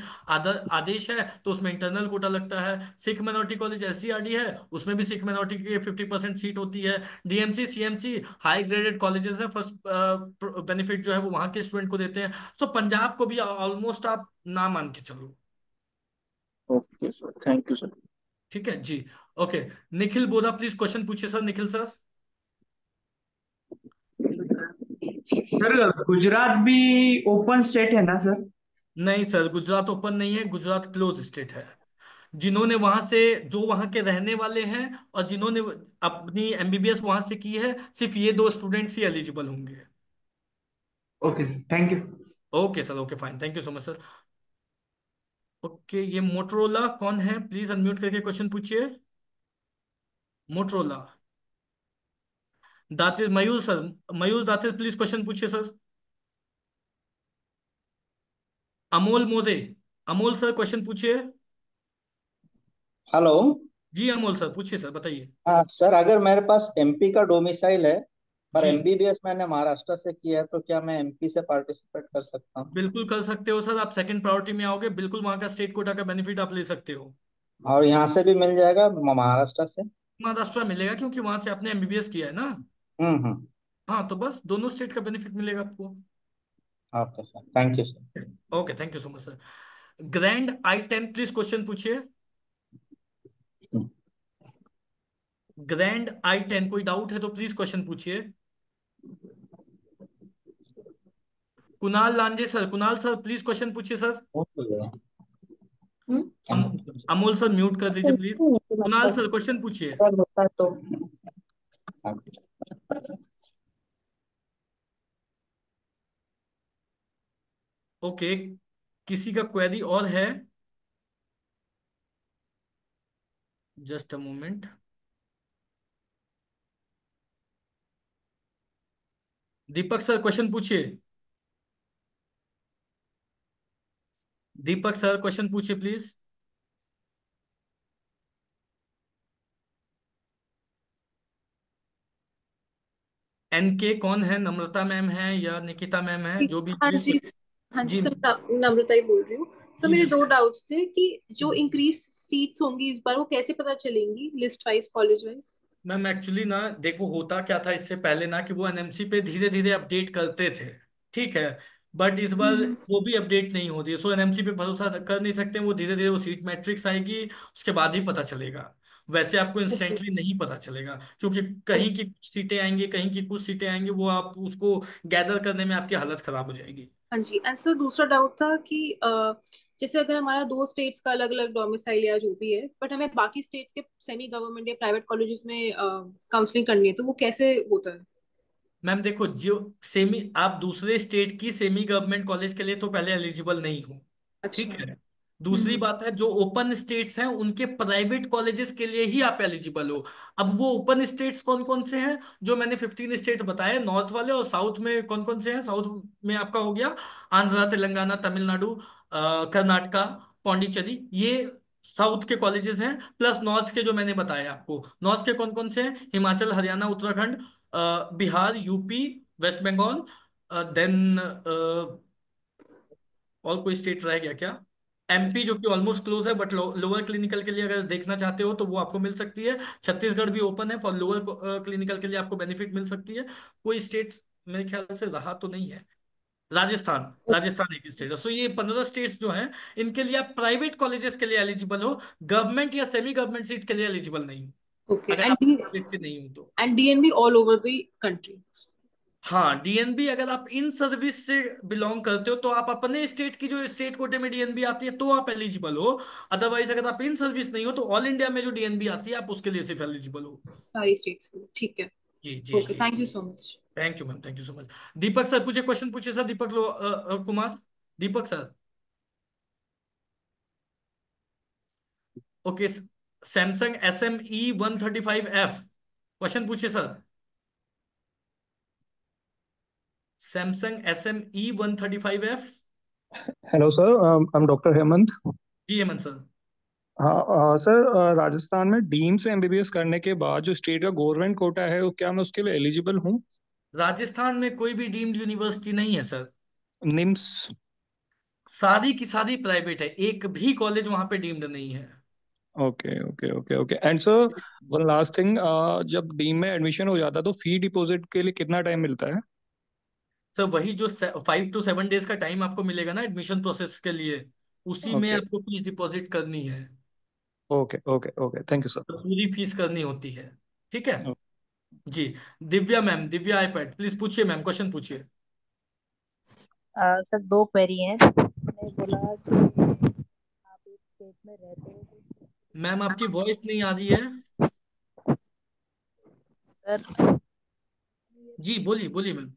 आदेश है तो उसमें इंटरनल कोटा लगता है सिख माइनॉरिटी कॉलेज एससीआरडी है उसमें भी सिख माइनॉरिटी की फिफ्टी परसेंट सीट होती है DMC CMC high graded colleges है फर्स्ट बेनिफिट जो है वो वहां के स्टूडेंट को देते हैं सो पंजाब को भी ऑलमोस्ट आप ना मान के चलो okay sir thank you sir ठीक है जी okay Nikhil Bodha please question पूछिए sir Nikhil sir sir Gujarat भी ओपन स्टेट है ना सर नहीं सर गुजरात ओपन नहीं है गुजरात क्लोज स्टेट है जिन्होंने वहां से जो वहां के रहने वाले हैं और जिन्होंने अपनी एमबीबीएस वहां से की है सिर्फ ये दो स्टूडेंट्स ही एलिजिबल होंगे okay sir thank you okay sir okay fine thank you so much sir okay ये मोटरोला कौन है प्लीज अनम्यूट करके क्वेश्चन पूछिए Motorola Date Mayur sir Mayur Date please question पूछिए sir Amol Mode Amol sir question पूछिए हेलो जी अमोल सर पूछिए सर बताइए हाँ, सर अगर मेरे पास एमपी का डोमिसाइल है पर एमबीबीएस मैंने महाराष्ट्र से किया है तो क्या मैं एमपी से पार्टिसिपेट कर सकता हूँ बिल्कुल कर सकते हो सर आप सेकंड प्रायोरिटी में आओगे बिल्कुल वहाँ का स्टेट कोटा का बेनिफिट आप ले सकते हो और यहाँ से भी मिल जाएगा महाराष्ट्र से महाराष्ट्र मिलेगा क्योंकि वहां से आपने एमबीबीएस किया है ना हम्म, हम्म। हाँ तो बस दोनों स्टेट का बेनिफिट मिलेगा आपको okay sir thank you sir okay thank you so much sir grand I ten please question पूछिए ग्रैंड आई टेन कोई डाउट है तो प्लीज क्वेश्चन पूछिए Kunal Lanje sir Kunal sir please question पूछिए सर हम्म। अमोल सर म्यूट कर दीजिए प्लीज कुणाल सर क्वेश्चन पूछिए अच्छा। ओके किसी का क्वेरी और है just a moment Deepak sir question पूछिए दीपक सर क्वेश्चन पूछिए प्लीज एनके कौन है नम्रता मैम है या निकिता मैम है जो भी हाँ जी हाँ जी सर नम्रता ही बोल रही हूँ सर मेरे दो डाउट्स थे कि जो इंक्रीज सीट्स होंगी इस बार वो कैसे पता चलेंगी list wise college wise ma'am actually ना देखो होता क्या था इससे पहले ना कि वो एनएमसी पे धीरे धीरे अपडेट करते थे ठीक है बट इस बार हम्म। वो भी अपडेट नहीं होती है सो एनएमसी पे भरोसा कर नहीं सकते वो धीरे धीरे वो सीट मैट्रिक्स आएगी उसके बाद ही पता चलेगा वैसे आपको इंस्टेंटली नहीं पता चलेगा क्योंकि कहीं की कुछ सीटें आएंगी कहीं की कुछ सीटें आएंगी वो आप उसको गैदर करने में आपकी हालत खराब हो जाएगी हाँ जी एंड सर दूसरा डाउट था कि जैसे अगर हमारा दो स्टेट्स का अलग अलग डोमिसाइल या जो भी है बट हमें बाकी स्टेट्स के सेमी गवर्नमेंट या प्राइवेट कॉलेजेस में काउंसलिंग करनी है तो वो कैसे होता है मैम देखो जो सेमी आप दूसरे स्टेट की सेमी गवर्नमेंट कॉलेज के लिए तो पहले एलिजिबल नहीं हो अच्छा। ठीक है दूसरी हम्म। बात है जो ओपन स्टेट्स हैं उनके प्राइवेट कॉलेजेस के लिए ही आप एलिजिबल हो अब वो ओपन स्टेट्स कौन कौन से हैं जो मैंने फिफ्टीन स्टेट बताए नॉर्थ वाले और साउथ में कौन कौन से हैं साउथ में आपका हो गया आंध्रा तेलंगाना तमिलनाडु कर्नाटका पौंडीचेरी ये साउथ के कॉलेजेस हैं प्लस नॉर्थ के जो मैंने बताया आपको नॉर्थ के कौन कौन से हैं Himachal Haryana Uttarakhand Bihar UP West Bengal then और कोई स्टेट रह गया क्या एमपी जो कि ऑलमोस्ट क्लोज है बट लोअर क्लिनिकल के लिए अगर देखना चाहते हो तो वो आपको मिल सकती है छत्तीसगढ़ भी ओपन है फॉर लोअर क्लिनिकल के लिए आपको बेनिफिट मिल सकती है कोई स्टेट मेरे ख्याल से रहा तो नहीं है राजस्थान राजस्थान एक स्टेट है सो ये पंद्रह स्टेट्स जो हैं इनके लिए आप प्राइवेट कॉलेजेस के लिए एलिजिबल हो गवर्नमेंट या सेमी गवर्नमेंट सीट के लिए एलिजिबल नहीं हो okay. अगर आप नहीं हो तो and DNB all over the country हाँ डीएनबी अगर आप इन सर्विस से बिलोंग करते हो तो आप अपने स्टेट की जो स्टेट कोटे में डीएनबी आती है तो आप एलिजिबल हो अदरवाइज अगर आप इन सर्विस नहीं हो तो ऑल इंडिया में जो डीएनबी आती है आप उसके लिए सिर्फ एलिजिबल हो सारी स्टेट्स के लिए ठीक है जी जी thank you so much thank you ma'am thank you so much Deepak sir पूछे क्वेश्चन पूछे सर दीपक लो, आ, आ, Kumar Deepak sir okay Samsung S M E one thirty five F question पूछे sir Samsung S M E one thirty five F hello sir I am doctor Hemant जी Hemant sir हाँ sir uh, uh, Rajasthan में deemed से MBBS करने के बाद जो state का गवर्नमेंट कोटा है वो क्या मैं उसके लिए एलिजिबल हूँ राजस्थान में कोई भी डीम्ड यूनिवर्सिटी नहीं है सर निम्स सारी की सारी प्राइवेट है एक भी कॉलेज वहां पे डीम्ड नहीं है okay okay okay okay and sir one last thing जब डीम में एडमिशन हो जाता है तो फी डिपॉजिट के लिए कितना टाइम मिलता है सर वही जो फाइव टू सेवन डेज का टाइम आपको मिलेगा ना एडमिशन प्रोसेस के लिए उसी okay. में आपको फीस डिपॉजिट करनी है okay okay okay thank you sir पूरी फीस करनी होती है ठीक है okay. जी Divya ma'am Divya iPad please पूछिए मैम क्वेश्चन पूछिए सर दो क्वेरी हैं मैंने बोला कि आप एक स्टेट में रहते हो तो मैम आपकी वॉइस नहीं आ रही है सर जी बोलिए बोलिए मैम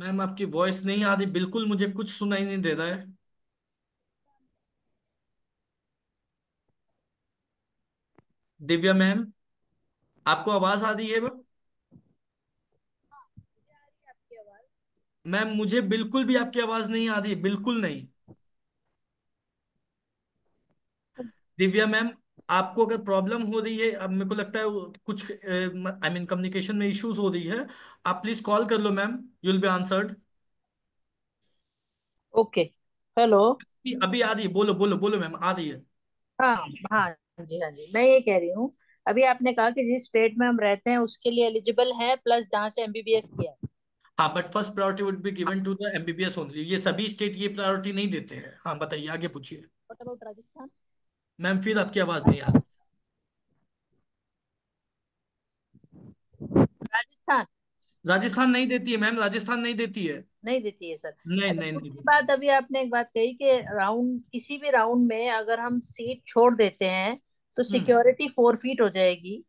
मैम आपकी वॉइस नहीं आ रही बिल्कुल मुझे कुछ सुनाई नहीं दे रहा है दिव्या मैम आपको आवाज आ रही है मैम मुझे बिल्कुल भी आपकी आवाज नहीं आ रही बिल्कुल नहीं दिव्या मैम आपको अगर प्रॉब्लम हो रही है अब मेरे को लगता है कुछ आई मीन कम्युनिकेशन में इश्यूज हो रही है आप प्लीज कॉल कर लो ma'am you will be answered okay hello अभी आ रही है बोलो बोलो बोलो मैम आ रही है हाँ हाँ जी हाँ जी मैं ये कह रही हूँ अभी आपने कहा कि जिस स्टेट में हम रहते हैं उसके लिए एलिजिबल है प्लस जहाँ से एमबीबीएस किया है हाँ but first priority would be given to the MBBS only ये सभी स्टेट ये प्रायोरिटी नहीं देते हैं हाँ बताइए आगे पूछिए राजस्थान मैम फिर आपकी आवाज नहीं आ रही राजस्थान राजस्थान नहीं देती है मैम राजस्थान नहीं देती है नहीं देती है सर नहीं अच्छा, नहीं नहीं बात अभी आपने एक बात कही कि राउंड किसी भी राउंड में अगर हम सीट छोड़ देते हैं तो हम्म। सिक्योरिटी फोर फीट हो जाएगी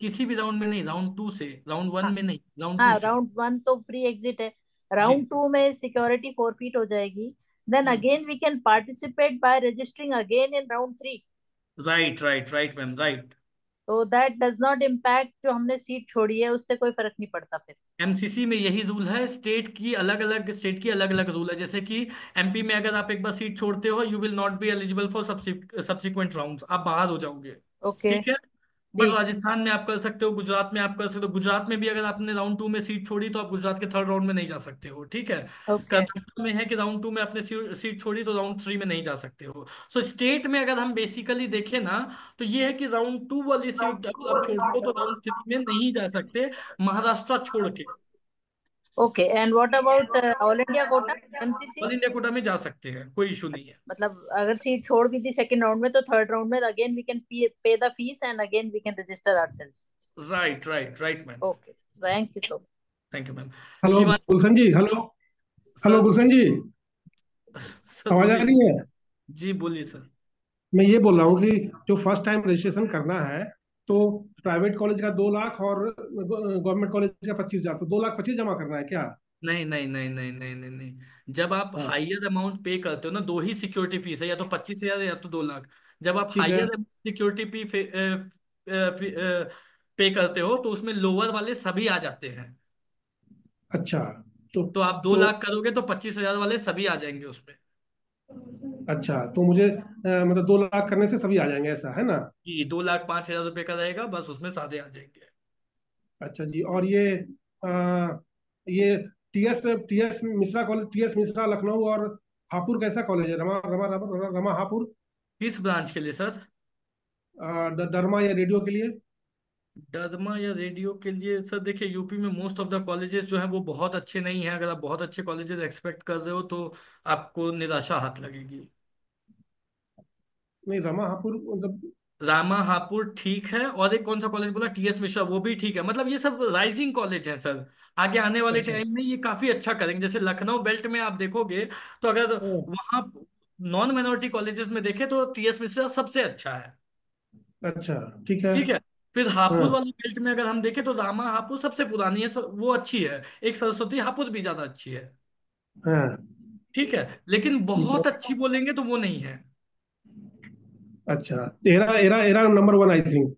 किसी भी राउंड में नहीं राउंड टू से राउंड वन में हाँ। नहीं राउंड हाँ, राउंड वन तो फ्री एग्जिट है राउंड टू में सिक्योरिटी फोर फीट हो जाएगी then hmm. again we can participate by registering again in round three. Right, right, right, ma'am, right. So that does not impact जो हमने seat छोड़ी है उससे कोई फर्क नहीं पड़ता फिर एमसीसी में यही रूल है स्टेट की अलग अलग स्टेट की अलग अलग रूल है जैसे कि एमपी में अगर आप एक बार सीट छोड़ते हो you will not be eligible for subsequent round आप बाहर हो जाओगे ओके okay. ठीक है बट राजस्थान में आप कर सकते हो गुजरात में आप कर सकते हो गुजरात में भी अगर आपने राउंड टू में सीट छोड़ी तो आप गुजरात के थर्ड राउंड में नहीं जा सकते हो ठीक है okay. कर्नाटक में है कि राउंड टू में आपने सीट छोड़ी तो राउंड थ्री में नहीं जा सकते हो सो so, स्टेट में अगर हम बेसिकली देखें ना तो ये है कि राउंड टू वाली सीट अगर आप छोड़ दो तो राउंड थ्री में नहीं जा सकते महाराष्ट्र छोड़ के okay and what about all India quota MCC all India quota में जा सकते हैं कोई इशू नहीं है मतलब अगर सीट छोड़ भी दी सेकंड राउंड में तो थर्ड राउंड में again we can pay the fees and again we can register ourselves right right right ma'am okay thank you so thank you ma'am hello Gulshan ji hello hello Gulshan ji आवाज आ रही है जी बोलिए sir मैं ये बोल रहा हूँ कि जो फर्स्ट टाइम रजिस्ट्रेशन करना है तो प्राइवेट कॉलेज का दो लाख और गवर्नमेंट कॉलेज का पच्चीस हजार तो दो लाख पच्चीस जमा करना है क्या नहीं नहीं नहीं नहीं नहीं नहीं नहीं जब आप हाँ हाइयर अमाउंट पे करते हो ना दो ही सिक्योरिटी फीस है या तो पच्चीस हजार या तो दो लाख जब आप हाइयर सिक्योरिटी फी, फी, पे करते हो तो उसमें लोअर वाले सभी आ जाते हैं अच्छा तो तो आप दो तो, लाख करोगे तो पच्चीस हजार वाले सभी आ जाएंगे उसमें अच्छा तो मुझे आ, मतलब दो लाख करने से सभी आ जाएंगे ऐसा है ना जी दो लाख पांच हजार रुपए का रहेगा बस उसमें सादे आ जाएंगे अच्छा जी और ये आ, ये TS TS Mishra college TS Mishra Lucknow और हापुर कैसा कॉलेज है रमा रमा रमा, रमा हापुर किस ब्रांच के लिए सर डरमा या रेडियो के लिए डरमा या रेडियो के लिए सर देखिए यूपी में मोस्ट ऑफ द कॉलेजेस जो है वो बहुत अच्छे नहीं हैं अगर आप बहुत अच्छे कॉलेजेस एक्सपेक्ट कर रहे हो तो आपको निराशा हाथ लगेगी नहीं रामा हापुर मतलब रामा हापुर ठीक है और एक कौन सा कॉलेज बोला टीएस मिश्रा वो भी ठीक है मतलब ये सब राइजिंग कॉलेज है सर आगे आने वाले अच्छा। टाइम में ये काफी अच्छा करेंगे जैसे लखनऊ बेल्ट में आप देखोगे तो अगर वहाँ नॉन माइनॉरिटी कॉलेजेस में देखें तो टीएस मिश्रा सबसे अच्छा है अच्छा ठीक है ठीक है फिर हापुस हाँ। वाली बेल्ट में अगर हम देखें तो रामा हापुस सबसे पुरानी है वो अच्छी है एक सरस्वती हापुस भी ज्यादा अच्छी है हाँ ठीक है लेकिन बहुत अच्छी बोलेंगे तो वो नहीं है अच्छा तेरा Era Era number one I think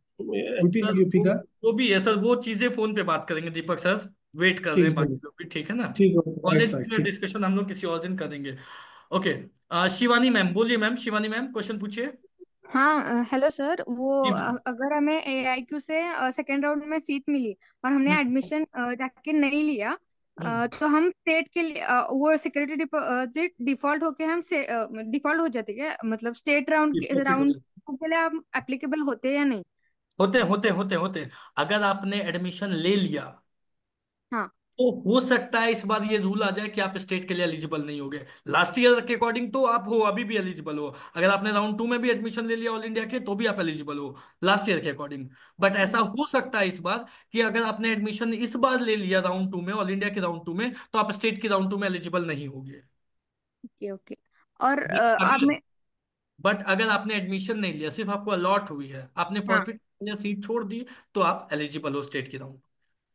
MP sir UP का वो, भी है सर वो चीजें फोन पे बात करेंगे दीपक सर वेट कर रहे हैं बाकी लोग भी ठीक है ना ठीक है कॉलेज right, की right, ठीक डिस्कशन हम लोग किसी और दिन करेंगे ओके शिवानी मैम बोलिए मैम शिवानी मैम क्वेश्चन पूछिए हाँ हेलो सर वो अगर हमें ए आई क्यू से सेकेंड राउंड में सीट मिली और हमने एडमिशन जाके नहीं लिया तो हम स्टेट के लिए वो सिक्योरिटी डिपॉजिट डिफॉल्ट होके हम डिफॉल्ट हो जाते क्या मतलब स्टेट राउंड राउंड के लिए आप एप्लीकेबल होते या नहीं होते होते होते होते अगर आपने एडमिशन ले लिया तो हो सकता है इस बार ये रूल आ जाए कि आप स्टेट के लिए एलिजिबल नहीं हो गए लास्ट ईयर के अकॉर्डिंग तो आप हो अभी भी एलिजिबल हो अगर आपने राउंड टू में भी एडमिशन ले लिया ऑल इंडिया के तो भी आप एलिजिबल हो लास्ट ईयर के अकॉर्डिंग बट ऐसा हो सकता है इस बार कि अगर आपने एडमिशन इस बार ले लिया राउंड टू में ऑल इंडिया के राउंड टू में तो आप स्टेट के राउंड टू में एलिजिबल नहीं हो ओके और बट अगर आपने एडमिशन नहीं लिया सिर्फ आपको अलॉट हुई है आपने प्रॉफिट हाँ। सीट छोड़ दी तो आप एलिजिबल हो स्टेट के राउंड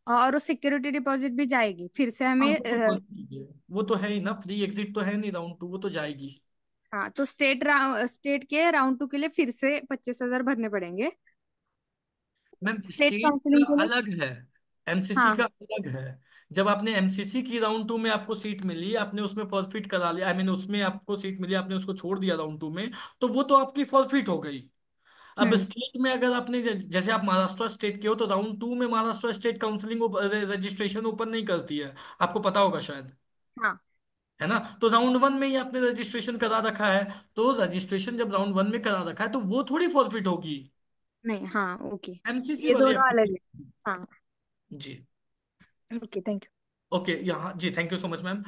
और उस सिक्योरिटी डिपॉजिट भी जाएगी फिर से हमें हाँ, वो तो, वो तो है ही ना फ्री एग्जिट तो है नहीं राउंड टू वो तो जाएगी हाँ तो स्टेट स्टेट के राउंड टू के लिए फिर से पच्चीस हजार भरने पड़ेंगे मैम स्टेट काउंसिलिंग अलग है एमसीसी हाँ. का अलग है जब आपने एमसीसी की राउंड टू में आपको सीट मिली आपने उसमें फॉरफिट करा लिया आई I मीन mean, उसमें आपको सीट मिली आपने उसको छोड़ दिया राउंड टू में तो वो तो आपकी फॉरफिट हो गई अब स्टेट हम्म। में अगर आपने जैसे आप महाराष्ट्र स्टेट के हो तो राउंड टू में Maharashtra state counselling registration open नहीं करती है आपको पता होगा शायद हाँ। है ना तो राउंड वन में ही आपने रजिस्ट्रेशन करा रखा है तो रजिस्ट्रेशन जब राउंड वन में करा रखा है तो वो थोड़ी फॉरफिट होगी नहीं हाँ ओके एमसीसी ये वाले दोनों अलग है हाँ जी ओके थैंक यू ओके यहाँ जी thank you so much ma'am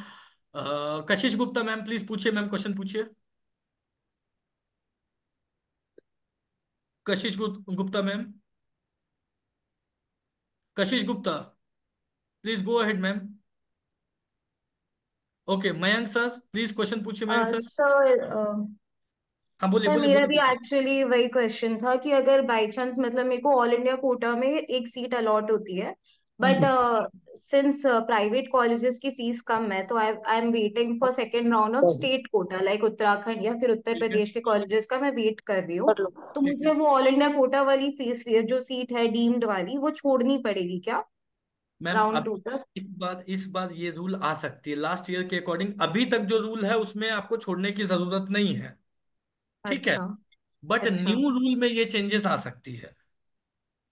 Kashish Gupta ma'am please पूछिए मैम क्वेश्चन पूछिए Kashish Gupta ma'am Kashish Gupta please go ahead ma'am okay Mayank sir please question पूछिए मयंक सर सर बोले, बोलिए सर भी एक्चुअली वही क्वेश्चन था कि अगर बाई चांस मतलब मेरे को ऑल इंडिया कोटा में एक सीट अलॉट होती है बट सिंस प्राइवेट कॉलेजेस की फीस कम है तो I I am waiting for second round of state quota like Uttarakhand या फिर उत्तर प्रदेश के कॉलेजेस का मैं वेट कर रही हूँ तो मुझे वो ऑल इंडिया कोटा वाली फीस जो सीट है डीम्ड वाली वो छोड़नी पड़ेगी क्या मैम अब इस बार इस बार ये रूल आ सकती है लास्ट ईयर के अकॉर्डिंग अभी तक जो रूल है उसमें आपको छोड़ने की जरूरत नहीं है ठीक अच्छा, है बट न्यू रूल में ये चेंजेस आ सकती है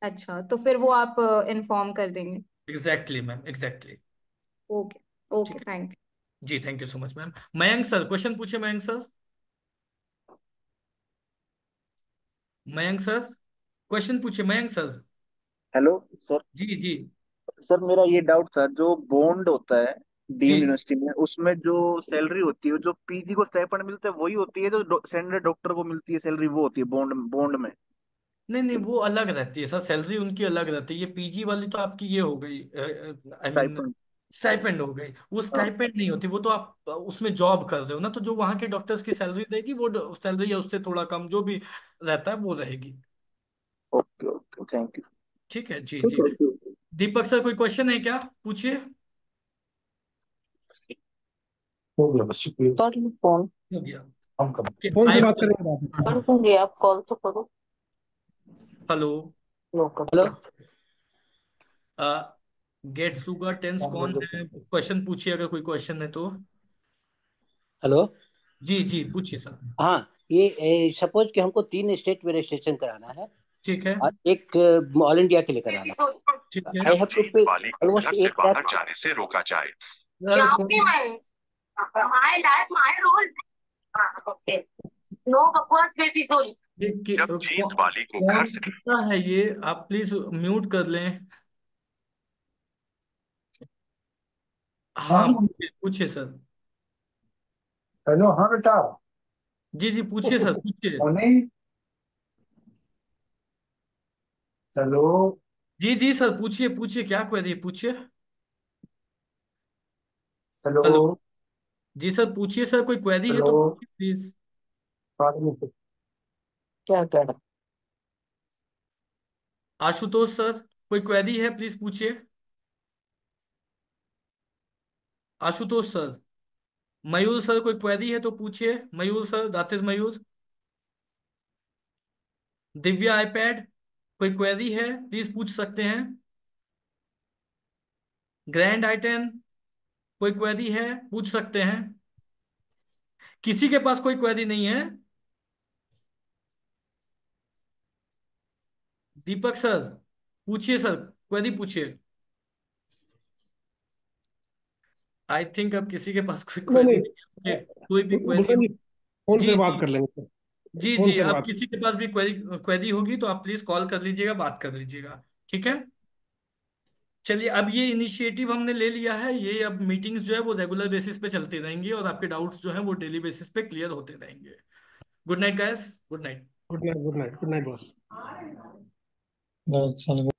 अच्छा तो फिर वो आप इन्फॉर्म uh, कर देंगे exactly ma'am exactly okay okay ठीक है जी thank you so much ma'am Mayank sir question पूछे Mayank sir Mayank sir question पूछे मयंक सर हेलो सर जी जी सर मेरा ये डाउट था जो बॉन्ड होता है डीम्ड यूनिवर्सिटी में उसमें जो सैलरी होती है जो पीजी को स्टाइपेंड मिलता है वही होती है जो डॉ- स्टैंडर्ड डॉक्टर को मिलती है सैलरी वो होती है बॉन्ड बॉन्ड में नहीं नहीं वो अलग रहती है सर सैलरी उनकी अलग रहती है ये पीजी वाली तो आपकी ये हो गई आई मीन स्टाइपेंड स्टाइपेंड हो गई वो हाँ। स्टाइपेंड नहीं होती वो तो आप उसमें जॉब कर रहे हो ना तो जो वहां के डॉक्टर्स की सैलरी देगी वो सैलरी या उससे थोड़ा कम जो भी रहता है वो रहेगी ओके ओके थैंक यू ठीक है जी जी दीपक सर कोई क्वेश्चन है क्या पूछिए हो गया बस शुक्रिया कर हो गया हम कब फोन से बात करेंगे बाद में आप कॉल तो करो हेलो हेलो गेट सुगर टेंस कौन है क्वेश्चन पूछिए अगर कोई क्वेश्चन है तो हेलो जी जी पूछिए सर हाँ ये सपोज कि हमको तीन स्टेट में रजिस्ट्रेशन कराना है ठीक है और एक ऑल इंडिया के लिए कराना है ठीक है I have to pay almost एक लाख जाने से रोका जाए my life my role no बकवास बेबी गोली वाली को घर से है ये आप प्लीज म्यूट कर लें हाँ, हाँ। सर हेलो हाँ बेटा जी जी पूछिए सर पूछिए हेलो जी जी सर पूछिए पूछिए क्या क्वेरी पूछिए हेलो जी सर पूछिए सर कोई क्वेरी है तो प्लीज क्या क्या आशुतोष सर कोई क्वेरी है प्लीज पूछिए आशुतोष सर मयूर सर कोई क्वेरी है तो पूछिए मयूर सर दातिर मयूर दिव्या आईपैड कोई क्वेरी है प्लीज पूछ सकते हैं ग्रैंड आइटन कोई क्वेरी है पूछ सकते हैं किसी के पास कोई क्वेरी नहीं है दीपक सर पूछिए सर क्वेरी पूछिए आई थिंक अब किसी के पास कोई क्वेरी नहीं है कोई भी क्वेरी फोन से बात कर लेंगे जी जी अब किसी के पास भी क्वेरी क्वेरी होगी तो आप प्लीज कॉल कर लीजिएगा बात कर लीजिएगा ठीक है चलिए अब ये इनिशिएटिव हमने ले लिया है ये अब मीटिंग्स जो है वो रेगुलर बेसिस पे चलते रहेंगे और आपके डाउट्स जो है वो डेली बेसिस पे क्लियर होते रहेंगे good night guys good night good night good night good night boss 那真的。